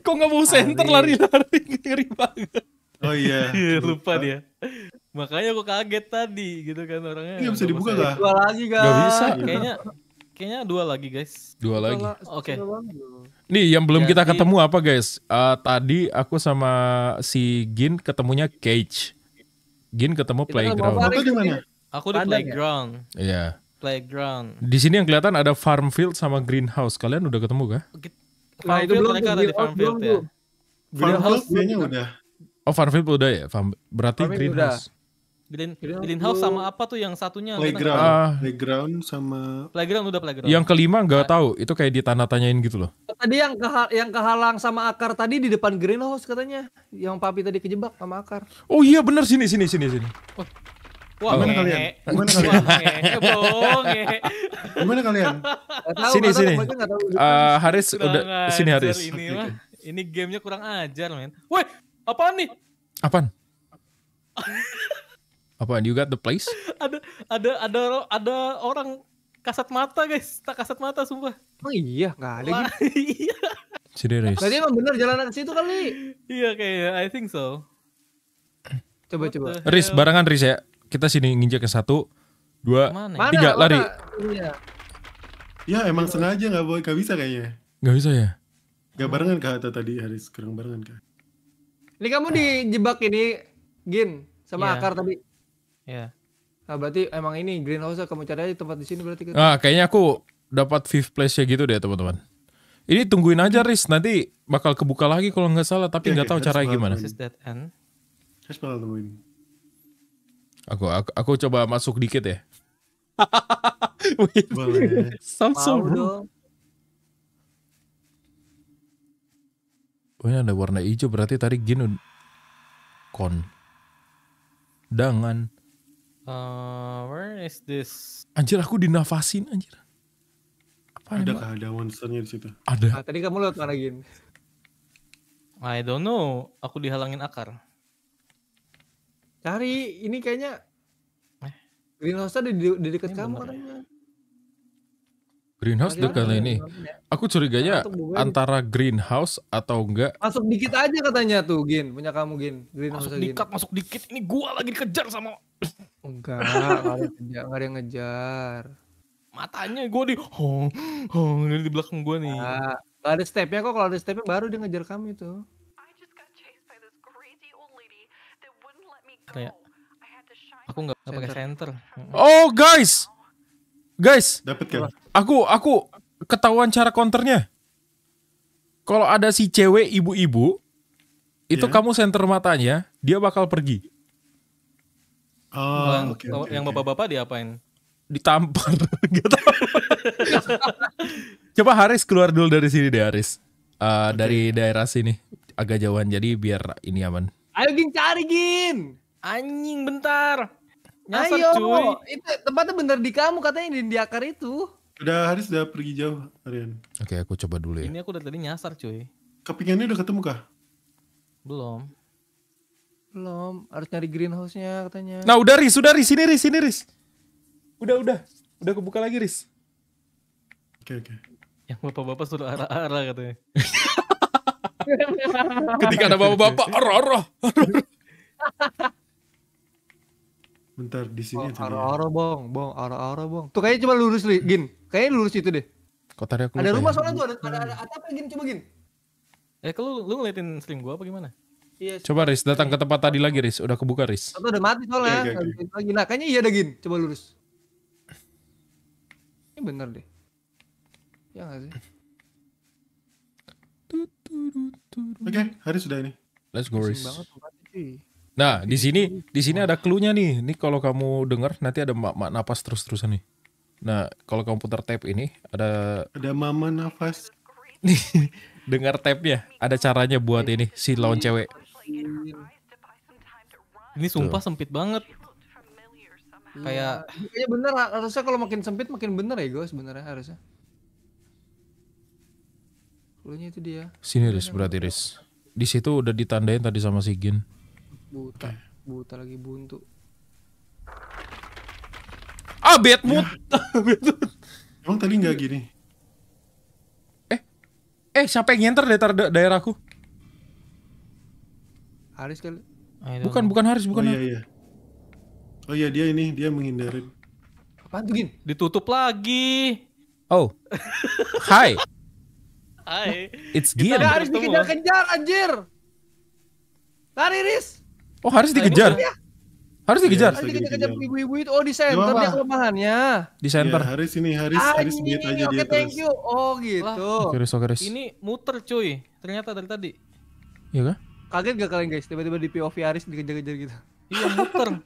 Kok nggak mau center lari-lari (laughs) ngeri banget. Oh iya. (laughs) iya. Lupa dia. Makanya aku kaget tadi gitu kan orangnya. Ini iya, bisa dibuka gak? Dua lagi, gak? Gak bisa. Gitu. Kayaknya kayaknya dua lagi, guys. Dua lagi. Oke. Okay. Nih yang belum Jadi, kita ketemu apa guys? Uh, tadi aku sama si Gin ketemunya Cage. Gin ketemu playground. Aku di mana? Aku di Pandang ya? playground. Iya. Yeah. Playground. Di sini yang kelihatan ada farm field sama greenhouse. Kalian udah ketemu gak? Nah, itu belum ada di oh, farm field ya. Greenhouse field udah. Oh farm field udah ya. Farm, berarti farm greenhouse. Udah. Green, greenhouse sama apa tuh yang satunya? Playground. Uh, playground sama. Playground udah playground. Yang kelima nggak nah. tahu. Itu kayak tanah tanyain gitu loh tadi yang ke yang kehalang sama akar tadi di depan greenhouse katanya. Yang papi tadi kejebak sama akar. Oh iya benar sini sini sini sini. Oh. Wah, gimana kalian? mana kalian? kalian? Tahu, sini sini. Uh, Haris udah sini Haris. Ini ini gamenya kurang ajar, men. Woi, apaan nih? Apaan? apaan? You got the place? ada ada ada ada orang kasat mata guys tak kasat mata sumpah oh iya gak gitu. lagi (laughs) iya serius berarti emang bener jalanan ke situ kali iya kayak I think so coba coba Riz barengan Riz ya kita sini nginjek ke satu dua ya? tiga lari iya ya emang sengaja nggak boleh nggak bisa kayaknya nggak bisa ya Gak barengan kak atau tadi Haris kurang barengan kak ini kamu dijebak ini Gin sama iya. akar tadi. Ya. Nah, berarti emang ini greenhouse ya, kamu cari aja tempat di sini berarti. Kan? Nah, kayaknya aku dapat fifth place ya gitu deh, teman-teman. Ini tungguin aja Riz, nanti bakal kebuka lagi kalau nggak salah, tapi nggak okay, tahu caranya gimana. Harus temuin. Aku, aku aku coba masuk dikit ya. Wait, (laughs) Sounds so rude. Oh, ini ada warna hijau berarti tadi gini. kon. Dangan. Uh, where is this? Anjir aku dinafasin anjir. Apa ada kah ada monsternya di situ? Ada. Nah, tadi kamu lihat mana gin? I don't know. Aku dihalangin akar. Cari ini kayaknya eh? greenhouse ada di, di dekat kamu orangnya. Greenhouse dekat ini. Ya? Aku curiganya nah, antara greenhouse atau enggak. Masuk dikit aja katanya tuh, Gin. Punya kamu, Gin. Greenhouse masuk dikit, masuk dikit. Ini gua lagi dikejar sama Enggak, enggak (laughs) ada yang ngejar, Matanya gue di hong hong di belakang gue nih. Nah, gak ada stepnya kok kalau ada stepnya baru dia ngejar kami tuh. aku nggak pakai center. Oh guys, guys, dapat kan? Aku aku ketahuan cara counternya. Kalau ada si cewek ibu-ibu, itu yeah. kamu center matanya, dia bakal pergi. Oh, oh yang, okay, okay, yang bapak-bapak diapain? Ditampar. (laughs) (laughs) Coba Haris keluar dulu dari sini deh Haris. Uh, eh, okay. Dari daerah sini agak jauhan jadi biar ini aman. Ayo gin cari gin. Anjing bentar. Nyasar, Ayo, cuy. itu tempatnya bener di kamu katanya di diakar itu. Udah Haris udah pergi jauh Arian. Oke okay, aku coba dulu ya. Ini aku udah tadi nyasar cuy. Kepingannya udah ketemu kah? Belum. Belum, harus nyari greenhouse-nya katanya. Nah, udah ris udah ris sini ris sini ris Udah, udah. Udah kebuka lagi ris Oke, okay, oke. Okay. Yang bapak-bapak suruh arah-arah katanya. (laughs) Ketika ada bapak-bapak, arah-arah. (laughs) Bentar di sini oh, Arah-arah, bong bong arah-arah, bong Tuh kayaknya cuma lurus, li. Gin. Kayaknya lurus itu deh. aku Ada rumah ya. soalnya tuh, ada, ada, ada, ada apa Gin? Coba Gin. Eh, kalau lu, lu ngeliatin stream gua apa gimana? Iya. Coba Riz datang ke tempat tadi lagi Riz, udah kebuka Riz. Atau udah mati soalnya. Okay, okay, Lagi nah kayaknya iya ada gin. Coba lurus. Ini bener deh. Ya gak sih? Oke, okay, hari sudah ini. Let's go Riz. Nah, di sini di sini ada clue-nya nih. Ini kalau kamu dengar nanti ada mak, mak napas terus-terusan nih. Nah, kalau kamu putar tab ini ada ada mama nafas. (laughs) dengar nya, ada caranya buat ini si lawan cewek Hmm. Ini sumpah Tuh. sempit banget. Hmm. Kayak kayaknya iya bener harusnya kalau makin sempit makin bener ya guys sebenarnya harusnya. Cluenya itu dia. Sini Riz berarti Riz. Di situ udah ditandain tadi sama si Gin. Buta, buta lagi buntu. Ah, bad mood. Ya. (laughs) Emang tadi nggak gini? Eh, eh siapa yang nyenter dari daerahku? Haris kali. Bukan, bukan Haris, bukan. Oh iya, iya. Oh iya, dia ini, dia menghindari. Apaan tuh, Gin? Ditutup lagi. Oh. Hai. Hai. It's Gin. Kita harus dikejar-kejar, anjir. Lari, Riz. Oh, harus dikejar. Ya. harus iya, dikejar. Harus dikejar ibu-ibu itu. Oh, di center dia kelemahannya. Di center. Iya, Haris ini Haris Haris ini, aja dia thank you. Oh, gitu. Oke, Riz, oke, Riz. Ini muter, cuy. Ternyata dari tadi. Iya kan? Kaget gak kalian guys? Tiba-tiba di POV Aris dikejar-kejar gitu. Iya muter.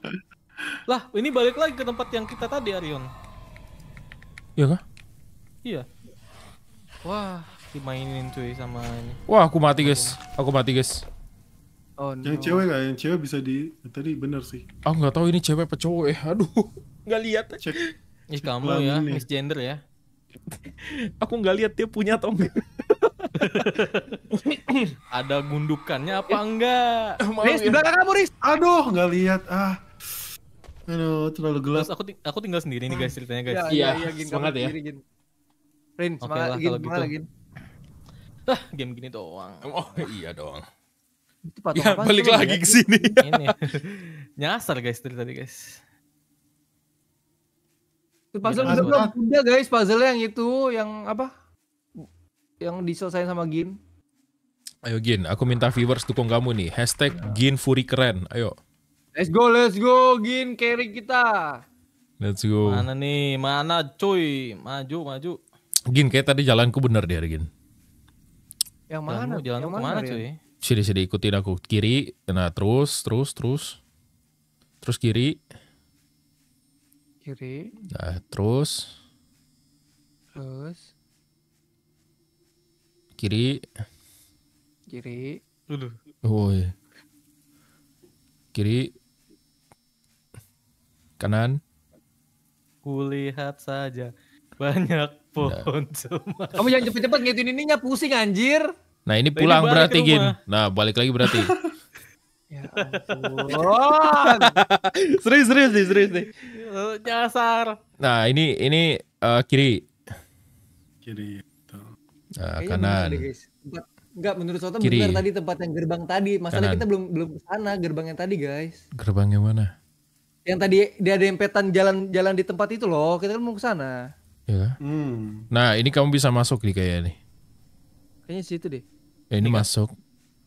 lah ini balik lagi ke tempat yang kita tadi Arion. Iya kah? Iya. Wah dimainin cuy sama ini. Wah aku mati guys. Aku mati guys. Oh, no. Yang cewek gak? Ya? Yang cewek bisa di... Tadi bener sih. Aku ah, gak tahu ini cewek apa cowok ya. Aduh, nggak lihat. Cek. Ih kamu ya, misgender ya. aku nggak lihat dia punya atau enggak. (laughs) Ada gundukannya apa enggak? (laughs) Riz, ya. di belakang kamu Riz. Aduh, nggak lihat. Ah. Aduh, terlalu gelap. Terus aku ting aku tinggal sendiri nih guys ah. ceritanya guys. Iya, iya, iya, iya gin, ya. semangat ya. Rin, semangat okay lah, gini, kalau gitu. Gin. Ah, game gini doang. Oh, (laughs) iya doang. Itu patung ya, apa balik lagi ke sini. Ini. Nyasar guys dari tadi guys. Itu puzzle udah guys, puzzle yang itu yang apa? yang diselesain sama Gin? Ayo Gin, aku minta viewers dukung kamu nih. Hashtag Gin Furi keren. Ayo. Let's go, let's go Gin carry kita. Let's go. Mana nih? Mana cuy? Maju, maju. Gin kayak tadi jalanku bener deh Gin. Yang mana? Jalan yang mana, cuy? Sini sini ikutin aku kiri, nah terus terus terus terus kiri. Kiri. Nah terus. Terus. Kiri. Kiri. udah Oh Kiri. Kanan. Kulihat saja banyak pohon nah. Kamu jangan cepet-cepet ini ininya pusing anjir. Nah ini nah, pulang berarti Gin. Nah balik lagi berarti. (laughs) ya ampun. serius serius nih serius nih. Nyasar. Nah ini ini uh, kiri. Kiri. Uh, kanan. enggak menurut Soto benar tadi tempat yang gerbang tadi. Masalah kita belum belum ke sana gerbang yang tadi, guys. Gerbang yang mana? Yang tadi dia ada empetan jalan-jalan di tempat itu loh. Kita kan mau ke sana. Iya. Hmm. Nah, ini kamu bisa masuk nih kayaknya nih. Kayaknya situ deh. Eh, ini, ini masuk.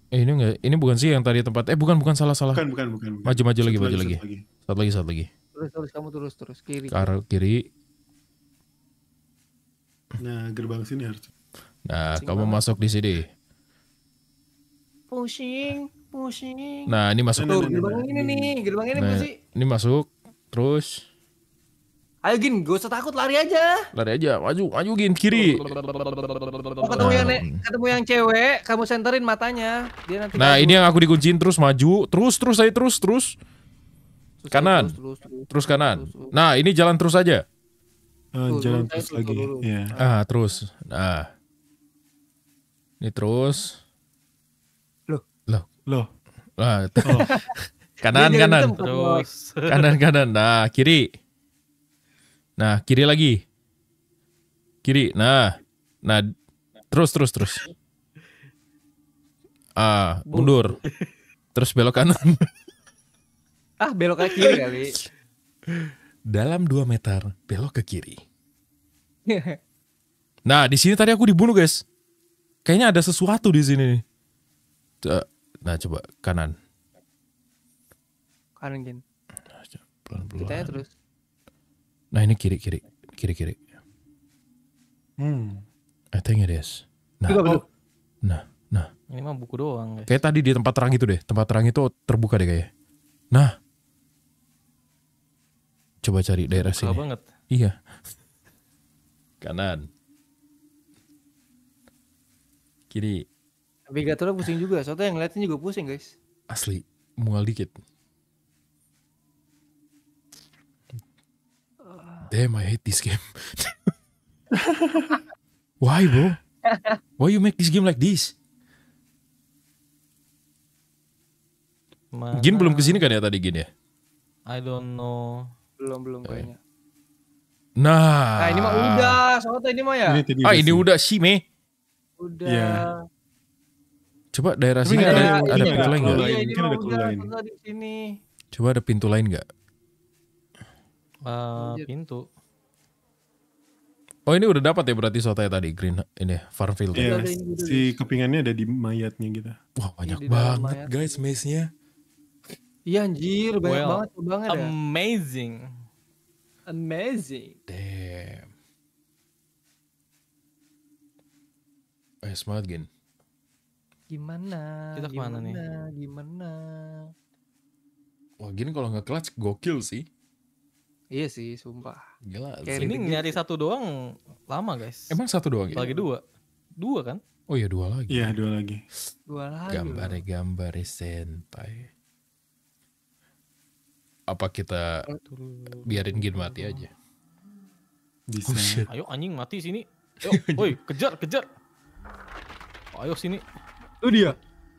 Eh ini enggak, ini bukan sih yang tadi tempat. Eh bukan bukan salah salah. Bukan bukan bukan. bukan. Maju maju lagi maju lagi. Satu lagi satu lagi. Terus terus kamu terus terus kiri. Ke arah kiri. Nah gerbang sini harus. Nah, Cing kamu banget. masuk di sini. Pusing, pusing. Nah, ini masuk. Tuh, gerbang ini nih, gerbang ini nah, pusing. Ini masuk, terus. Ayo Gin, gak usah takut, lari aja. Lari aja, maju, maju Gin, kiri. Oh, ketemu nah. yang ketemu yang cewek, kamu senterin matanya. Dia nanti Nah, kabur. ini yang aku dikunciin terus maju, terus terus saya terus terus. terus kanan. Terus, terus, terus, terus kanan. Terus, terus. Nah, ini jalan terus aja. Uh, jalan terus lagi. terus. Yeah. Iya. Ah, terus. Nah. Ini terus. Loh. Loh. Loh. oh. (laughs) kanan kanan terus. Kanan kanan. Nah, kiri. Nah, kiri lagi. Kiri. Nah. Nah, terus terus terus. Ah, mundur. Terus belok kanan. (laughs) ah, belok ke kiri kali. Dalam 2 meter, belok ke kiri. (laughs) Nah, di sini tadi aku dibunuh, guys. Kayaknya ada sesuatu di sini nih. Nah, coba kanan. Kanan gin. Pelan-pelan. Kita terus. Nah, ini kiri kiri kiri kiri. Hmm. I think it is. Nah, oh. nah, nah. Ini mah buku doang. Guys. Kayak tadi di tempat terang itu deh. Tempat terang itu terbuka deh kayaknya. Nah, coba cari daerah sini. Iya. (laughs) Kanan. Jadi navigatornya pusing juga. Soalnya yang ngeliatin juga pusing, guys. Asli, mual dikit. Damn, I hate this game. (laughs) Why, bro? Why you make this game like this? Gin belum kesini kan ya tadi Gin ya? I don't know. Belum belum eh. kayaknya. Nah. nah ini mah udah, soalnya ini mah ya. Ini ah ini udah sih me udah Ya. coba daerah sini ada ya, ada pintu lain nggak ada pintu lain di coba ada pintu lain nggak uh, pintu Oh ini udah dapat ya berarti soalnya tadi green ini Farmville. Ya? Iya, yeah, si kepingannya ada di mayatnya gitu. Wah iya, banyak ya, banget guys maze-nya. Iya anjir banyak well, banget banget ya. Amazing. Amazing. Damn. Eh, semangat gin. Gimana? Kita kemana gimana, nih? Gimana? Wah, gin, kalau nggak clutch gokil sih. Iya sih, sumpah. Gila. Kayak ini nyari gitu. satu doang lama, guys. Emang satu doang ya? Lagi dua. Dua kan? Oh iya, dua lagi. Iya, dua lagi. Dua lagi. gambar gambar senpai. Apa kita biarin Gin mati aja? Bisa. Oh, Ayo anjing mati sini. (laughs) Yo, woi, kejar, kejar ayo sini. Itu dia.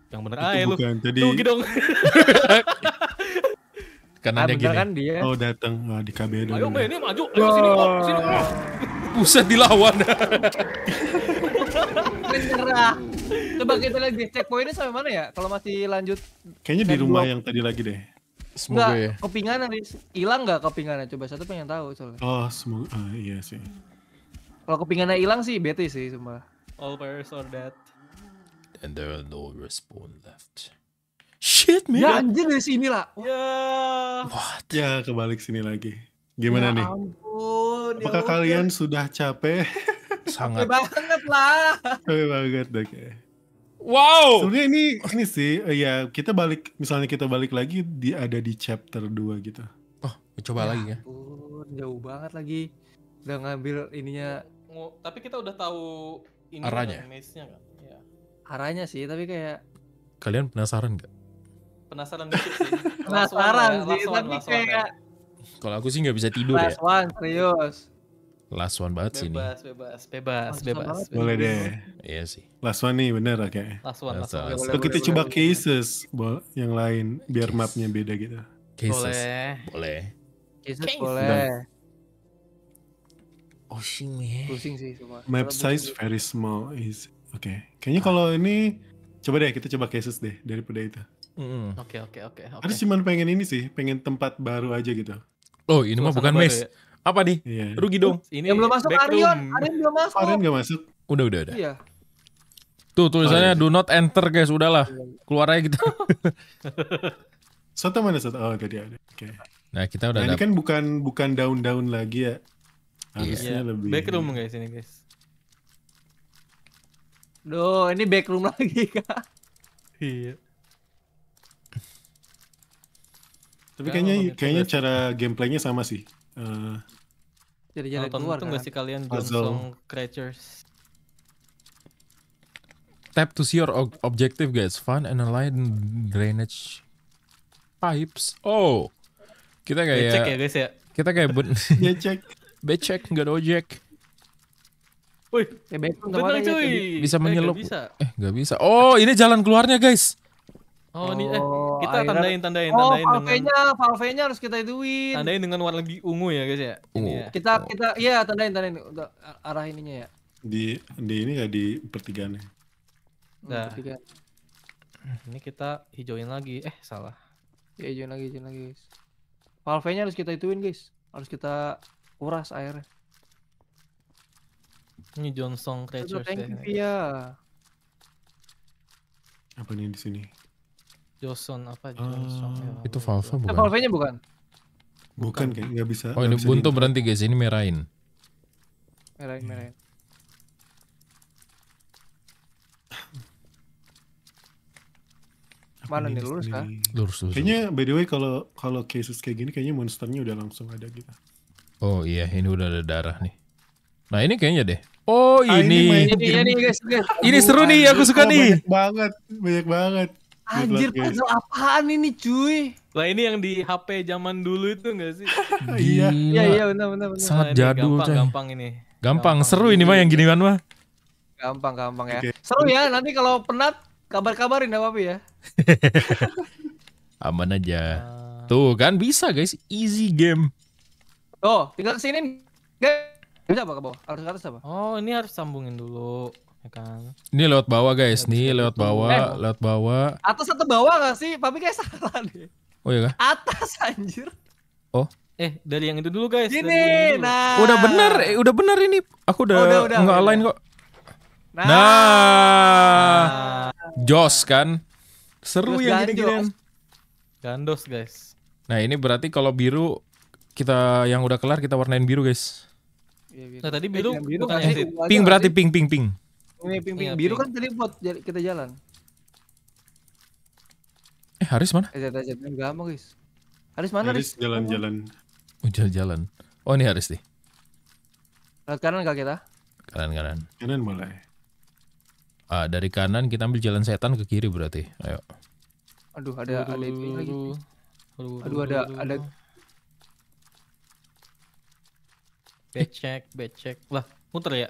Yang bener ah, itu iya, Bukan. Jadi Tuh, dong. (laughs) Karena ada gini. Kan dia. Oh, datang nah, di KB dulu. Ayo, ini maju. Ayo oh. sini, oh, sini. Oh. (laughs) Buset dilawan. Menyerah. Coba kita lagi cek poinnya sampai mana ya? Kalau masih lanjut Kayaknya di rumah yang tadi lagi deh. Semoga Nggak, ya. Kepingan Riz. Hilang nggak kepingannya? Coba satu pengen tahu soalnya. Oh, semoga ah, iya sih. Kalau kepingannya hilang sih bete sih semua. All players are dead and there are no respawn left. Shit, man. Ya anjir dari sini lah. Ya. What? ya kebalik sini lagi. Gimana ya nih? Ampun, ya Apakah ya kalian ya. sudah capek? Sangat. Capek banget lah. Capek banget, Okay. Wow. Sebenarnya ini ini sih eh, ya kita balik misalnya kita balik lagi di ada di chapter 2 gitu. Oh, coba ya, lagi ya. Ampun, jauh banget lagi. Udah ngambil ininya. Tapi kita udah tahu ini arahnya. Kan? arahnya sih tapi kayak kalian penasaran nggak penasaran sih (laughs) penasaran ya, sih tapi one, kayak ya. kalau aku sih nggak bisa tidur ya. last ya one serius last one banget bebas, sih bebas, bebas bebas bebas bebas, boleh deh iya sih last one nih bener kayak last one last, last one, last one. kita coba boleh, cases boleh. yang lain biar Case. mapnya beda gitu cases boleh boleh cases Case. boleh oh, Pusing sih semua. Map size very small is. Oke, okay. kayaknya kalau ini coba deh kita coba cases deh daripada itu. Oke oke oke. Harus cuma pengen ini sih, pengen tempat baru aja gitu. Oh ini mah bukan mes. Ya? Apa nih? Iya. Rugi dong. Ini yang belum masuk Arion. Arion belum masuk. Arion gak masuk. Udah udah udah. Iya. Tuh tulisannya oh, iya. do not enter guys. Udahlah iya, iya. keluar aja kita. Gitu. (laughs) soto mana soto? Oh tadi ada. Oke. Okay. Nah kita udah. Nah, ini kan bukan bukan daun-daun lagi ya. Harusnya iya. lebih. Backroom guys ini guys. Duh, ini backroom lagi, (laughs) Kak. Iya. Tapi kayaknya kayaknya cara cara gameplaynya sama sih. Jadi eh, jalan keluar kan? gak sih kalian Johnson Creatures? Tap to see your objective guys. fun and align drainage pipes. Oh. Kita kayak Becek ya guys ya. Kita kayak ben Becek. (laughs) Becek nggak ada ojek. Wih, eh, cuy. cuy. Bisa menyelup. Eh, bisa. eh, gak eh, bisa. Oh, ini jalan keluarnya, guys. Oh, oh ini eh oh, kita akhirnya. tandain tandain oh, tandain valve dengan valve-nya harus kita ituin. Tandain dengan warna lebih ungu ya, guys ya. Ungu. Ini ya. Kita kita iya tandain tandain untuk arah ininya ya. Di di ini ya nah. di pertigaannya. Nah. Pertigaan. Ini kita hijauin lagi. Eh, salah. Ya, hijauin lagi, hijauin lagi, guys. Valve-nya harus kita ituin, guys. Harus kita uras airnya. Ini Johnson Creatures Thank ya. you, Via. Apa nih di sini? Johnson apa ah, Johnson? Ya? itu Valve eh, bukan? Valve nya bukan. Bukan kayak nggak bisa. Oh ini bisa buntu berhenti guys, ini merahin. Merahin, hmm. merahin. Mana nih lurus kan? Lurus, lurus. Kayaknya by the way kalau kalau cases kayak gini kayaknya monsternya udah langsung ada gitu. Oh iya, ini udah ada darah nih. Nah ini kayaknya deh. Oh ini. Ah, ini, ini, ini, guys, guys. ini seru nih, aku suka nih. Banyak banget, banyak banget. Anjir, puzzle apaan ini cuy? Lah ini yang di HP zaman dulu itu enggak sih? (laughs) iya. Iya, iya benar benar benar. Sangat nah, jadul gampang, Gampang ini. Gampang, gampang. seru ini mah yang gini kan mah. Gampang gampang ya. Okay. Seru ya, nanti kalau penat kabar-kabarin apa apa ya. (laughs) Aman aja. Tuh kan bisa guys, easy game. Oh, tinggal kesini guys. Ini apa ke bawah? Harus ke atas apa? Oh, ini harus sambungin dulu. Ya kan. Ini lewat bawah guys, nih lewat bawah, eh, lewat bawah. Atas atau bawah gak sih? Papi kayak salah deh. Oh iya kah? Atas anjir. Oh. Eh, dari yang itu dulu guys. Ini, nah. Udah bener, eh, udah bener ini. Aku udah, oh, udah, udah nggak lain kok. Nah. nah. Jos kan. Seru Terus yang gini gini Gandos guys. Nah, ini berarti kalau biru kita yang udah kelar kita warnain biru guys. Iya, biru. Nah, tadi biru, eh, biru kan Pink berarti ping ping ping Ini pink pink. Iya, biru kan tadi buat kita jalan. Eh, Haris mana? Eh, jalan jalan mau, guys. Haris mana, Haris? jalan-jalan. Oh, jalan-jalan. Oh, ini Haris nih. Lewat eh, kanan enggak kita? Kanan kanan. Kanan boleh. Ah, dari kanan kita ambil jalan setan ke kiri berarti. Ayo. Aduh, ada aduh, ada aduh, lagi. aduh, aduh, aduh, Becek, becek. Lah, muter ya?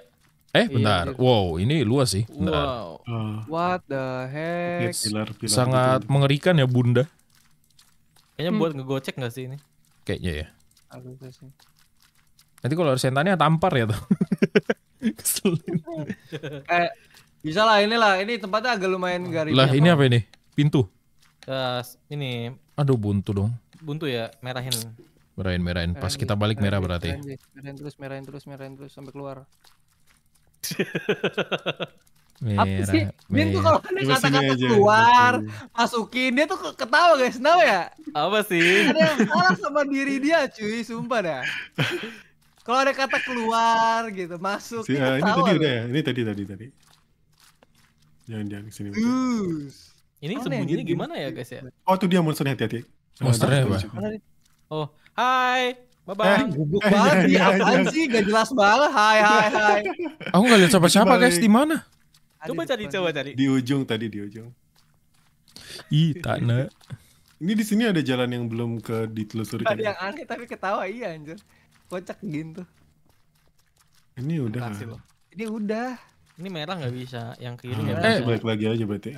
Eh, iya, benar, Iya, Wow, ini luas sih. Bentar. Wow. Ah. What the heck? Iya, pilar, pilar, Sangat pilar. mengerikan ya, Bunda. Kayaknya hmm. buat ngegocek gak sih ini? Kayaknya ya. Nanti kalau sentanya tampar ya tuh. (laughs) Keselin. (laughs) eh, bisa lah inilah. Ini tempatnya agak lumayan garis. Ya, lah, ini apa ini? Pintu. Uh, ini. Aduh, buntu dong. Buntu ya, merahin. Merahin, merahin. Pas kita balik merah berarti. Merahin, terus, merahin terus, merahin terus sampai keluar. merah, Apa sih? Merah. Dia tuh kalau ada kata-kata keluar, masukin, dia tuh ketawa guys, kenapa ya? Apa sih? Ada yang salah sama diri dia cuy, sumpah dah. kalau ada kata keluar gitu, masuk, si, ah, Ini tadi udah ya, ini tadi, tadi, tadi. Jangan, jangan kesini. Ini sembunyinya gimana ya guys ya? Oh tuh dia monster hati-hati. Monsternya ah, apa? Oh, Hai, bye Eh, guguk eh, banget ya, apaan sih? Gak jelas banget. Hai, hai, hai. Aku gak lihat siapa-siapa guys, di mana? Coba cari, coba cari. Di ujung tadi, di ujung. Ih, tak nak. Ini di sini ada jalan yang belum ke ditelusuri. Ada yang aneh tapi ketawa iya anjir. Kocak gitu. Ini udah. Ini udah. Ini merah nggak bisa, yang kiri ah, bisa. Balik lagi aja berarti.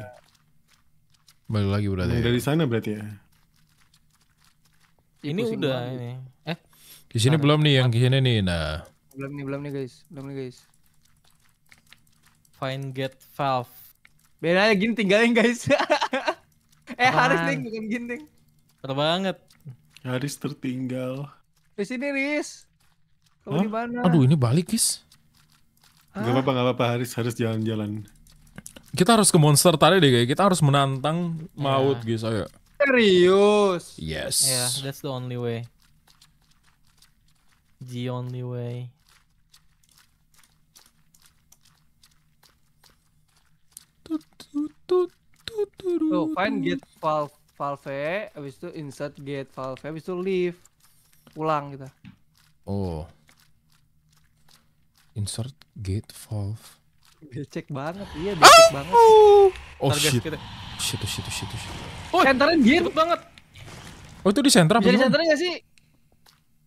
Balik lagi berarti. Dari sana berarti ya. Ini udah ini. Eh? Di sini belum nih yang di sini nih. Nah. Belum nih, belum nih guys. Belum nih guys. Find get valve. Bedanya gini tinggalin guys. (laughs) eh Apaan? Haris nih bukan ginting. Betul banget. Haris tertinggal. Di sini Riz. Kamu di mana? Aduh ini balik guys. Ah. Gak apa-apa, gak apa-apa Haris harus jalan-jalan. Kita harus ke monster tadi deh guys. Kita harus menantang iya. maut yeah. guys. Ayo. Serius? Yes. Yeah, that's the only way. The only way. So find get valve valve, habis itu insert get valve, habis itu leave. Ulang kita. Oh. Insert gate valve. Becek banget, iya becek ah. banget. Oh oh shit. Kita. Shit, shit, shit, shit. Oh, senternya oh, oh, dia banget. Oh itu di senter apa? Jadi senternya gak sih?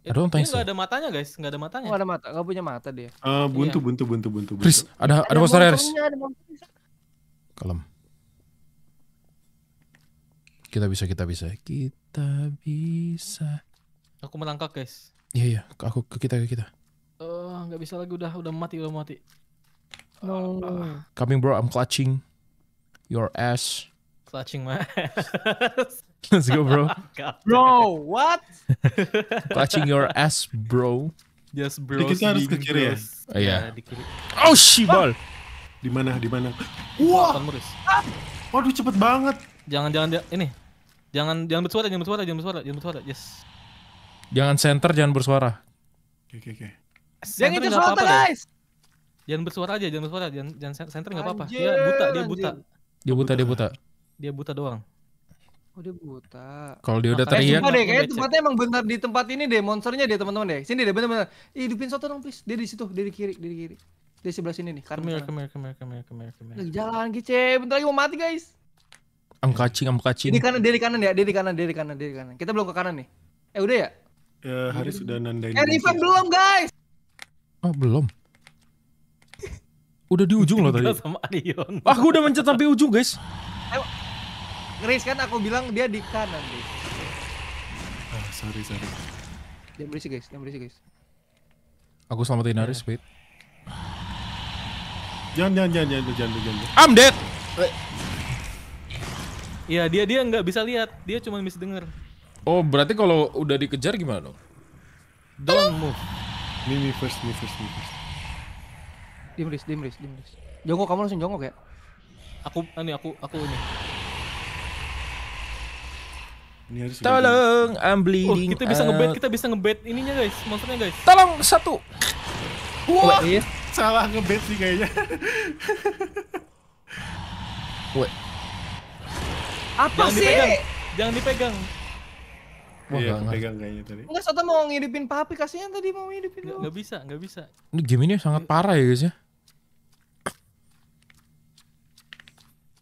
Aduh, don't sih. ada matanya guys, nggak ada matanya. Nggak ada mata, punya mata dia. Uh, buntu, iya. buntu, buntu, buntu, buntu. Chris, ada, ada, monster Chris. Kalem. Kita bisa, kita bisa, kita bisa. Aku menangkap guys. Iya iya, aku ke kita ke kita. Eh uh, nggak bisa lagi udah udah mati udah mati. No. Uh, coming bro, I'm clutching your ass. Clutching my ass. (laughs) Let's go, bro. bro, what? (laughs) clutching your ass, bro. Yes, bro. kita kan harus ke kiri ya? Oh, iya. Yeah. Oh, shibal. Ah. Di mana? Di mana? Wah. Ah. Waduh, cepet banget. Jangan jangan ini. Jangan jangan bersuara, jangan bersuara, jangan bersuara, jangan bersuara. Yes. Jangan center, jangan bersuara. Oke, oke, oke. Okay. Yang itu foto, guys. Jangan bersuara aja, jangan bersuara, jangan jangan center nggak apa-apa. Dia buta, dia buta. Dia buta, dia buta. Dia buta doang. Oh dia buta. Kalau dia udah teriak. kayaknya deh, kayaknya tempatnya emang bener di tempat ini deh monsternya deh teman-teman deh. Sini deh bener-bener. hidupin soto dong please. Dia di situ, dia di kiri, dia di kiri. Dia sebelah sini nih. Kamera, kamera, kamera, kamera, kamera. kamera Lagi jalan gice, bentar lagi mau mati guys. Angkacing, angkacing. Di kanan, dari kanan ya, Dari kanan, dari kanan, dari kanan. Kita belum ke kanan nih. Eh udah ya? Eh, Haris sudah nandain. Eh, Rifan belum guys. Oh, belum. Udah di ujung loh tadi. sama Arion. Aku udah mencet sampai ujung, guys. Ayo. Chris kan aku bilang dia di kanan, guys. Ah, sorry, sorry. Jangan berisik, guys. Jangan berisik, guys. Aku selamatin Aris, iya. wait. Jangan, jangan, jangan, jangan, jangan, jangan. I'm dead. Eh. Iya, dia dia nggak bisa lihat. Dia cuma bisa denger. Oh, berarti kalau udah dikejar gimana dong? Don't move. Me, me first, me first, me first. Dimris, Dimris, Dimris. Jongkok kamu langsung jongkok ya? Aku, ini aku, aku ini. ini harus Tolong, begini. I'm bleeding. Oh, kita bisa ngebet, kita bisa ngebet ininya guys, monsternya guys. Tolong satu. Wah, iya. salah ngebet sih kayaknya. (laughs) Wait. Apa Jangan sih? Dipegang. Jangan dipegang. Wah, iya, pegang kayaknya tadi. Enggak, Sota mau ngidupin papi, kasihan tadi mau ngidupin. Enggak bisa, enggak bisa. Ini game ini sangat parah ya guys ya.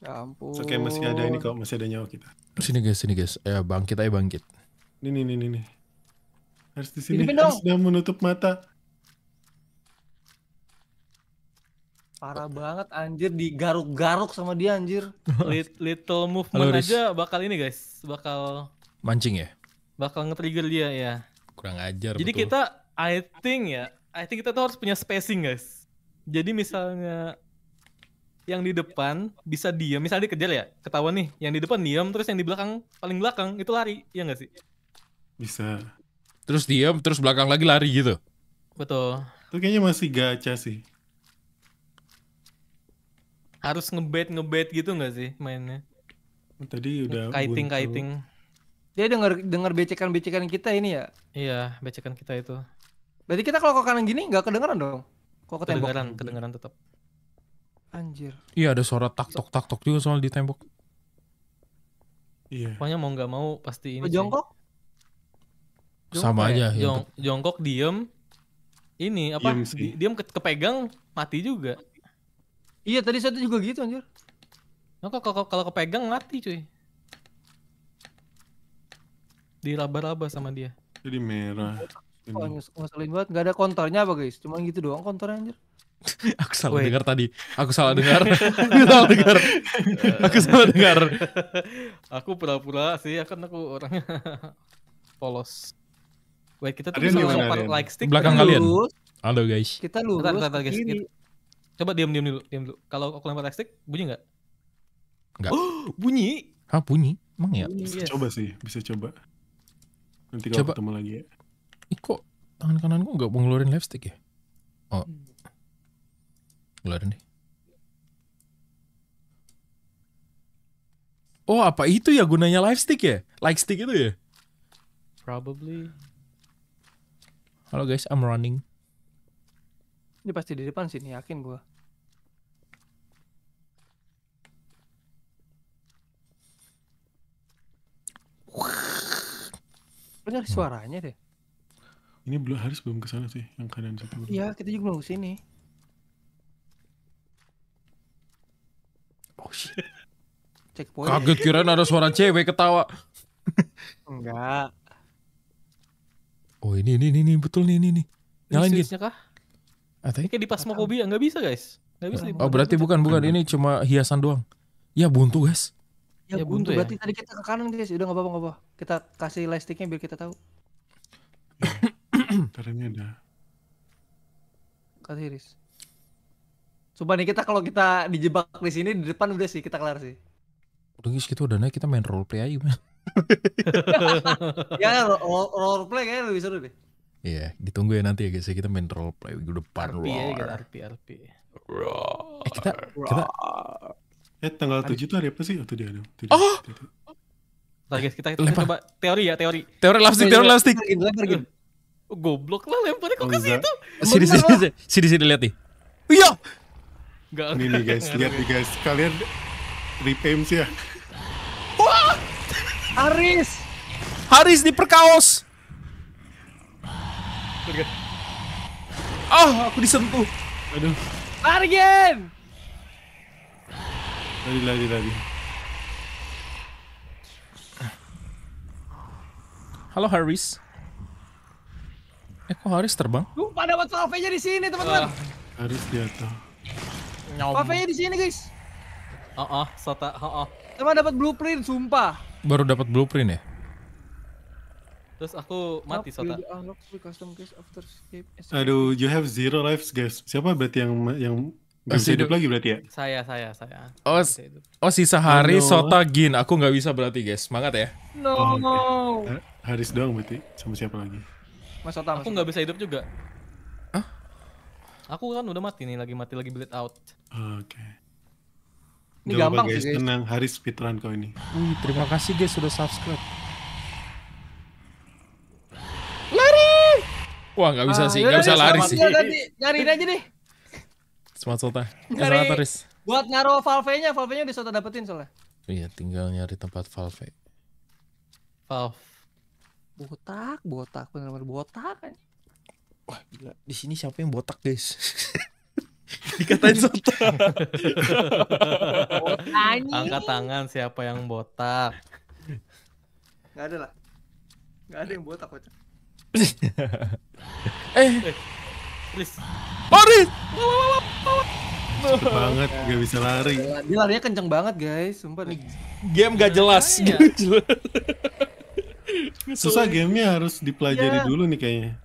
Ya ampun. Oke, okay, masih ada ini kok, masih ada nyawa kita. Sini guys, sini guys. Ya bangkit aja bangkit. Ini nih nih nih. Harus di sini. Harus sudah menutup mata. Parah banget anjir digaruk-garuk sama dia anjir. (laughs) Little movement Halo, aja bakal ini guys, bakal mancing ya. Bakal nge-trigger dia ya. Kurang ajar Jadi betul. kita I think ya, I think kita tuh harus punya spacing guys. Jadi misalnya yang di depan bisa diam misalnya dikejar ya ketawa nih yang di depan diam terus yang di belakang paling belakang itu lari ya nggak sih bisa terus diam terus belakang lagi lari gitu betul itu kayaknya masih gacha sih harus ngebet ngebet gitu nggak sih mainnya tadi udah Kaiting kaiting. dia dengar dengar becekan becekan kita ini ya iya becekan kita itu berarti kita kalau ke kanan gini nggak kedengeran dong kok ke tembok kedengeran kedengeran tetap Anjir. Iya ada suara tak tok tak tok juga soal di tembok. Iya. Pokoknya mau nggak mau pasti ini. jongkok? Oh, jongkok? Sama ya. aja. Iya. Jong ya. jongkok diem. Ini apa? Iya, diem, diem ke kepegang mati juga. Iya tadi satu juga gitu anjir. Nah, kalau kalau kepegang mati cuy. Diraba-raba sama dia. Jadi merah. Oh, ngeselin banget. Gak ada kontornya apa guys? Cuma gitu doang kontornya anjir aku salah Wait. dengar tadi. Aku salah dengar. (laughs) aku salah dengar. aku salah dengar. (laughs) aku pura-pura sih, kan aku orangnya (laughs) polos. Wait, kita tuh gimana, part like stick belakang kalian. Halo guys. Kita lu. guys. Coba diam diam dulu, diam dulu. Kalau aku lempar like stick, bunyi nggak? Enggak. Oh, (gasps) bunyi. Ah bunyi? Emang ya? bisa yes. coba sih, bisa coba. Nanti kalau ketemu lagi ya. Ih, kok tangan kananku nggak ngeluarin ngeluarin stick ya? Oh, hmm keluarin nih? Oh apa itu ya gunanya live stick ya? Light stick itu ya? Probably. Halo guys, I'm running. Ini pasti di depan sini, yakin gua. Bener hmm. suaranya deh. Ini belum harus belum ke sana sih, yang kanan situ. Iya, kita juga belum ke sini. Oh shit. Checkpoint. Kaget kira ada suara cewek ketawa. Enggak. Oh ini ini ini, ini betul nih ini nih. Nyalain gitu. kah? Atau? Ah, Kayak di Pasmofobia nggak bisa guys. Enggak bisa. Oh berarti bukan bukan ini cuma hiasan doang. Ya buntu guys. Ya, ya buntu, ya? berarti tadi kita ke kanan guys. Udah nggak apa-apa nggak apa. Kita kasih lightsticknya biar kita tahu. (coughs) ini ada. Kasih Riz. Sumpah nih kita kalau kita dijebak di sini di depan udah sih kita kelar sih. Udah guys gitu udah naik kita main role play aja ya role, role play kayaknya lebih seru deh. Iya, yeah, ditunggu ya nanti ya guys ya kita main role play di depan RP ya, kita RP, RP. Roar. Eh kita kita Eh tanggal tujuh itu hari apa sih? Oh, dia ada. Oh. Nah, guys, kita, kita kita coba teori ya, teori. Teori lipstick, teori lipstick. Lempar (laughs) Goblok lah lemparnya kok ke situ. Sini sini sini sini lihat nih. Iya. Enggak. ini nih guys, lihat nih guys. Kalian rip sih ya. Wah! Haris! Haris diperkaos! Oh, aku disentuh. Aduh. Argen! Lari, lari, lari. Halo Haris. Eh kok Haris terbang? Lupa dapat trofenya di sini, teman-teman. Uh, Haris atas. Nyom. Cafe-nya di sini, guys. Oh, oh, sota, oh, oh. Emang dapat blueprint, sumpah. Baru dapat blueprint ya? Terus aku mati sota. Aduh, you have zero lives, guys. Siapa berarti yang yang Gak bisa hidup lagi berarti ya? Saya, saya, saya. Oh, oh sisa hari oh, no. Sota Gin. Aku nggak bisa berarti guys. Semangat ya. No. Oh, okay. Haris doang berarti. Sama siapa lagi? Mas Sota. Aku nggak bisa hidup juga. Aku kan udah mati nih, lagi mati lagi bleed out. Oke. Okay. Ini Jangan gampang guys, sih guys. Tenang, hari speedrun kau ini. Uh, terima kasih guys sudah subscribe. Lari! Wah nggak bisa ah, sih, nggak bisa lari sih. Ya, Nyariin aja nih. Semangat Sota, eh, Nyari, terus. Buat naruh valve-nya, valve-nya udah Sota dapetin soalnya. Iya, tinggal nyari tempat valve. Valve. Botak, botak, benar-benar botak kan wah gila di sini siapa yang botak guys (laughs) dikatain soto (laughs) angkat tangan siapa yang botak nggak ada lah nggak ada yang botak kocak (laughs) eh Riz Paris Cepet banget, gak bisa lari Dia larinya kenceng banget guys, sumpah deh Game gak jelas, jelas Susah gamenya harus dipelajari ya. dulu nih kayaknya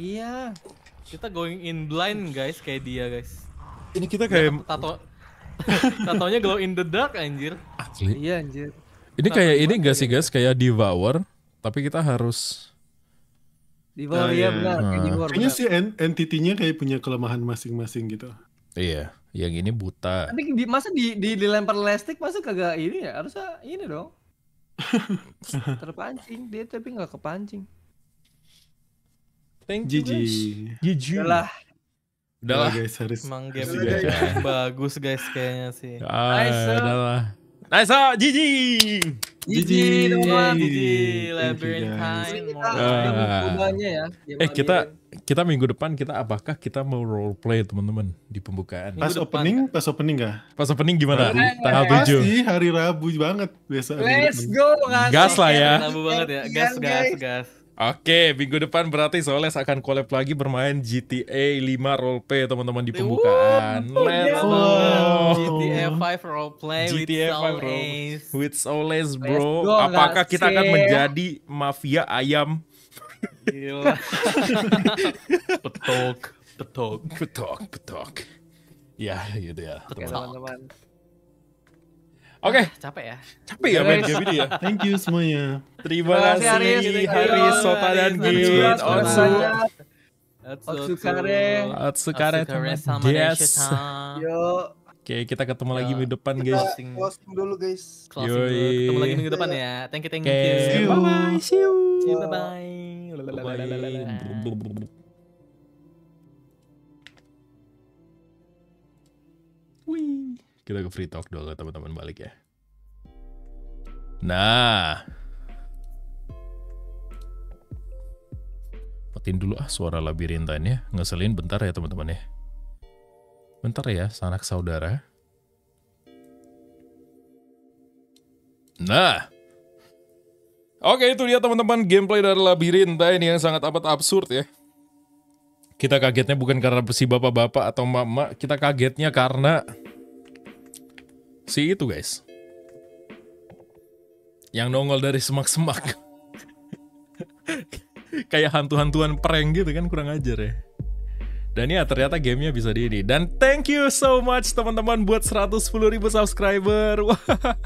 Iya. Kita going in blind guys kayak dia guys. Ini kita kayak tato (laughs) tatonya glow in the dark anjir. Asli. Iya anjir. Ini kayak ini gak sih guys kayak devour tapi kita harus devour oh, ya benar. Nah. Kayaknya sih entity-nya kayak punya kelemahan masing-masing gitu. Iya, yang ini buta. Tapi di, masa di, di dilempar elastik masa kagak ini ya? Harusnya ini dong. (laughs) Terpancing dia tapi nggak kepancing. Thank you. Jiji. GG. Udah Udah guys harus. Emang game (laughs) bagus guys kayaknya sih. Ah, nice. Udah lah. Nice up, Jiji. Jiji, teman Jiji, Labyrinth ya. Eh, kita kita minggu depan kita apakah kita mau role play teman-teman di pembukaan? Pas minggu opening, depan, pas opening gak? Pas opening gimana? Hari, Tanggal tujuh. Pasti hari Rabu banget biasa. Let's go. Gas lah ya. Rabu banget ya. Gas, gas, gas. Oke, minggu depan berarti Soles akan collab lagi bermain GTA 5 roleplay teman-teman di pembukaan. Wow! Let's go. GTA 5 roleplay GTA with 5 Soles. With Soles, bro. Go, Apakah kita akan menjadi mafia ayam? Gila. (laughs) petok, petok, petok, petok. Ya, gitu ya, teman-teman. Oke. Okay. Ah, capek ya. Capek ya main game ini ya. (laughs) Thank you semuanya. Terima, kasih kasih Haris, Haris Sota dan Gin. Otsu. Otsukare. Otsukare teman. Yes. Yo. Oke, okay, kita ketemu Yo. lagi minggu depan guys. Kita closing dulu guys. Closing dulu. Ketemu lagi minggu depan ya. Thank you, thank you. Okay. Bye bye. See you. Bye bye. Bye bye. Kita ke free talk dulu teman-teman balik ya. Nah. Matiin dulu ah suara labirintanya, Ngeselin bentar ya teman-teman ya. Bentar ya, sanak saudara. Nah. Oke itu dia teman-teman gameplay dari Labirinta ini yang sangat amat absurd ya. Kita kagetnya bukan karena si bapak-bapak atau mama, kita kagetnya karena Si itu guys. Yang nongol dari semak-semak. (laughs) Kayak hantu-hantuan prank gitu kan kurang ajar ya. Dan ya ternyata gamenya bisa di ini Dan thank you so much teman-teman buat 110 ribu subscriber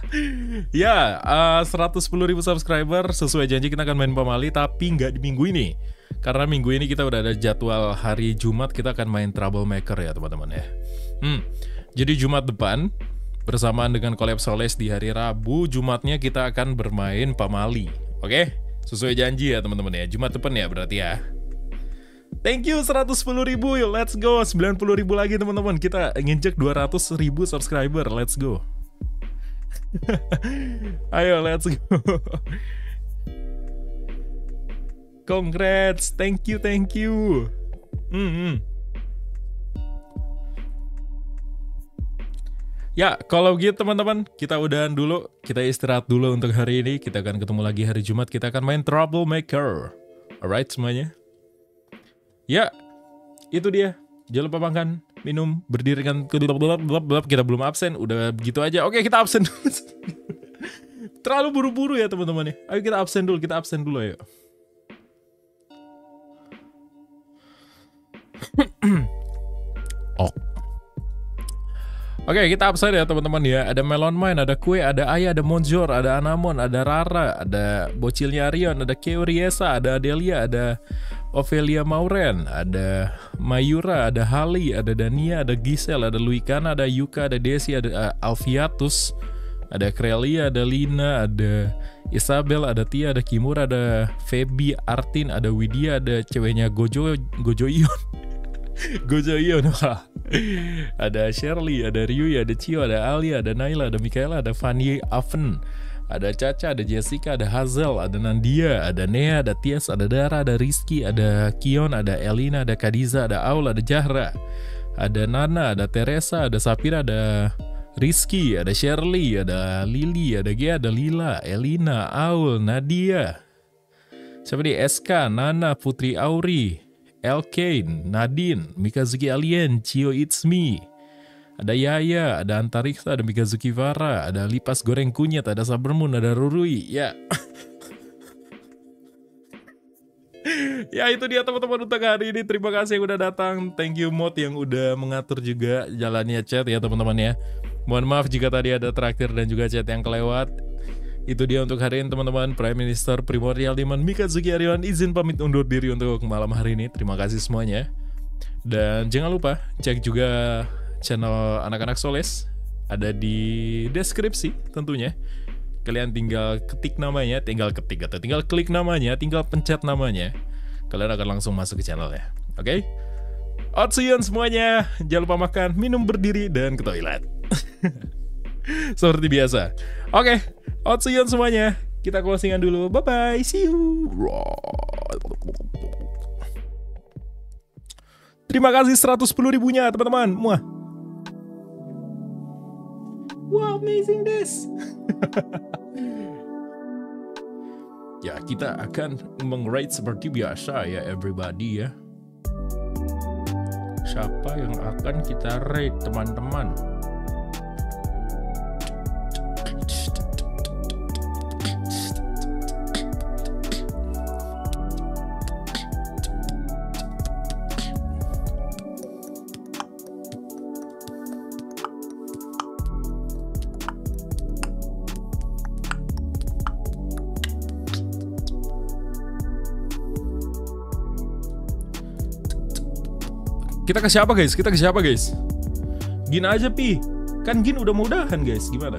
(laughs) Ya eh, uh, 110 ribu subscriber Sesuai janji kita akan main pamali Tapi nggak di minggu ini Karena minggu ini kita udah ada jadwal hari Jumat Kita akan main Troublemaker ya teman-teman ya hmm, Jadi Jumat depan Bersamaan dengan collab Soles di hari Rabu, Jumatnya kita akan bermain Pamali. Oke? Sesuai janji ya teman-teman ya. Jumat depan ya berarti ya. Thank you 110 ribu, yuk let's go 90 ribu lagi teman-teman Kita nginjek 200 ribu subscriber, let's go (laughs) Ayo let's go (laughs) Congrats, thank you, thank you mm -hmm. hmm. Ya, kalau gitu teman-teman, kita udahan dulu. Kita istirahat dulu untuk hari ini. Kita akan ketemu lagi hari Jumat. Kita akan main Troublemaker. Alright semuanya. Ya, itu dia. Jangan lupa makan, minum, berdiri kan kita belum absen. Udah begitu aja. Oke, kita absen dulu. (laughs) Terlalu buru-buru ya teman-teman ya. Ayo kita absen dulu, kita absen dulu ayo. (clears throat) Oke, okay, kita upside ya teman-teman ya. Ada Melon Mine, ada Kue, ada Ayah, ada Monjor, ada Anamon, ada Rara, ada Bocilnya Arion, ada Keuriesa, ada Adelia, ada Ophelia Mauren, ada Mayura, ada Hali, ada Dania, ada Gisel, ada Luikana, ada Yuka, ada Desi, ada uh, Alfiatus, ada Krelia, ada Lina, ada Isabel, ada Tia, ada Kimura, ada Febi, Artin, ada Widya, ada ceweknya Gojo, Gojo Ion. (laughs) Gojo (laughs) Ionoa (laughs) Ada Shirley, ada Ryu, ada Cio, ada Alia, ada Naila, ada Michaela, ada Fanny Aven ada Caca, ada Jessica, ada Hazel, ada Nandia, ada Nea, ada Tias, ada Dara, ada Rizky, ada Kion, ada Elina, ada Kadiza, ada Aul, ada Jahra, ada Nana, ada Teresa, ada Sapira, ada Rizky, ada Shirley, ada Lily, ada Gia, ada Lila, Elina, Aul, Nadia. Siapa di SK, Nana, Putri Auri, Kane, Nadine, Mikazuki Alien, Chio It's Me, ada Yaya, ada Antariksa, ada Mikazuki Vara, ada Lipas Goreng Kunyit, ada Sabermoon, ada Rurui, ya. (laughs) ya itu dia teman-teman untuk hari ini, terima kasih yang udah datang, thank you Mod yang udah mengatur juga jalannya chat ya teman-teman ya. Mohon maaf jika tadi ada traktir dan juga chat yang kelewat. Itu dia untuk hari ini teman-teman Prime Minister Primordial Demon Mika Ariwan izin pamit undur diri untuk malam hari ini Terima kasih semuanya Dan jangan lupa cek juga channel anak-anak Soles Ada di deskripsi tentunya Kalian tinggal ketik namanya, tinggal ketik atau tinggal klik namanya, tinggal pencet namanya Kalian akan langsung masuk ke channel ya Oke? Okay? Otsuyun semuanya Jangan lupa makan, minum berdiri, dan ke toilet (laughs) (laughs) Seperti biasa. Oke, okay, you semuanya. Kita closingan dulu. Bye-bye. See you. Terima kasih 110 ribunya, teman-teman. Wah, Wow, amazing this. (laughs) ya, kita akan mengrate seperti biasa ya, everybody ya. Siapa yang akan kita rate, teman-teman? Kita ke siapa guys? Kita ke siapa guys? Gin aja Pi. Kan Gin udah mudahan guys. Gimana?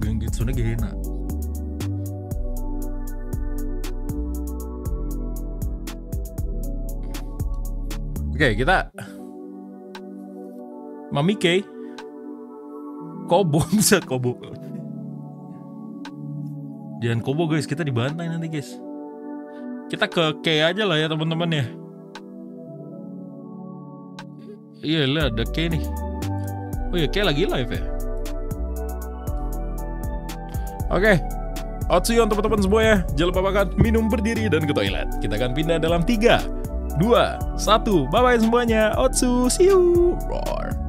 Gengetsunya gina Oke, kita Mami K Kobo bisa Kobo Jangan Kobo guys, kita dibantai nanti guys kita ke K aja lah ya teman-teman ya. Iya lah ada K nih. Oh iya K lagi live ya. Oke. Okay. Otsuyon teman-teman semua ya. Jangan lupa makan, minum, berdiri, dan ke toilet. Kita akan pindah dalam tiga dua satu Bye-bye semuanya. Otsu, see you. Roar.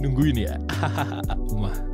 Nungguin ya. (laughs) Mah.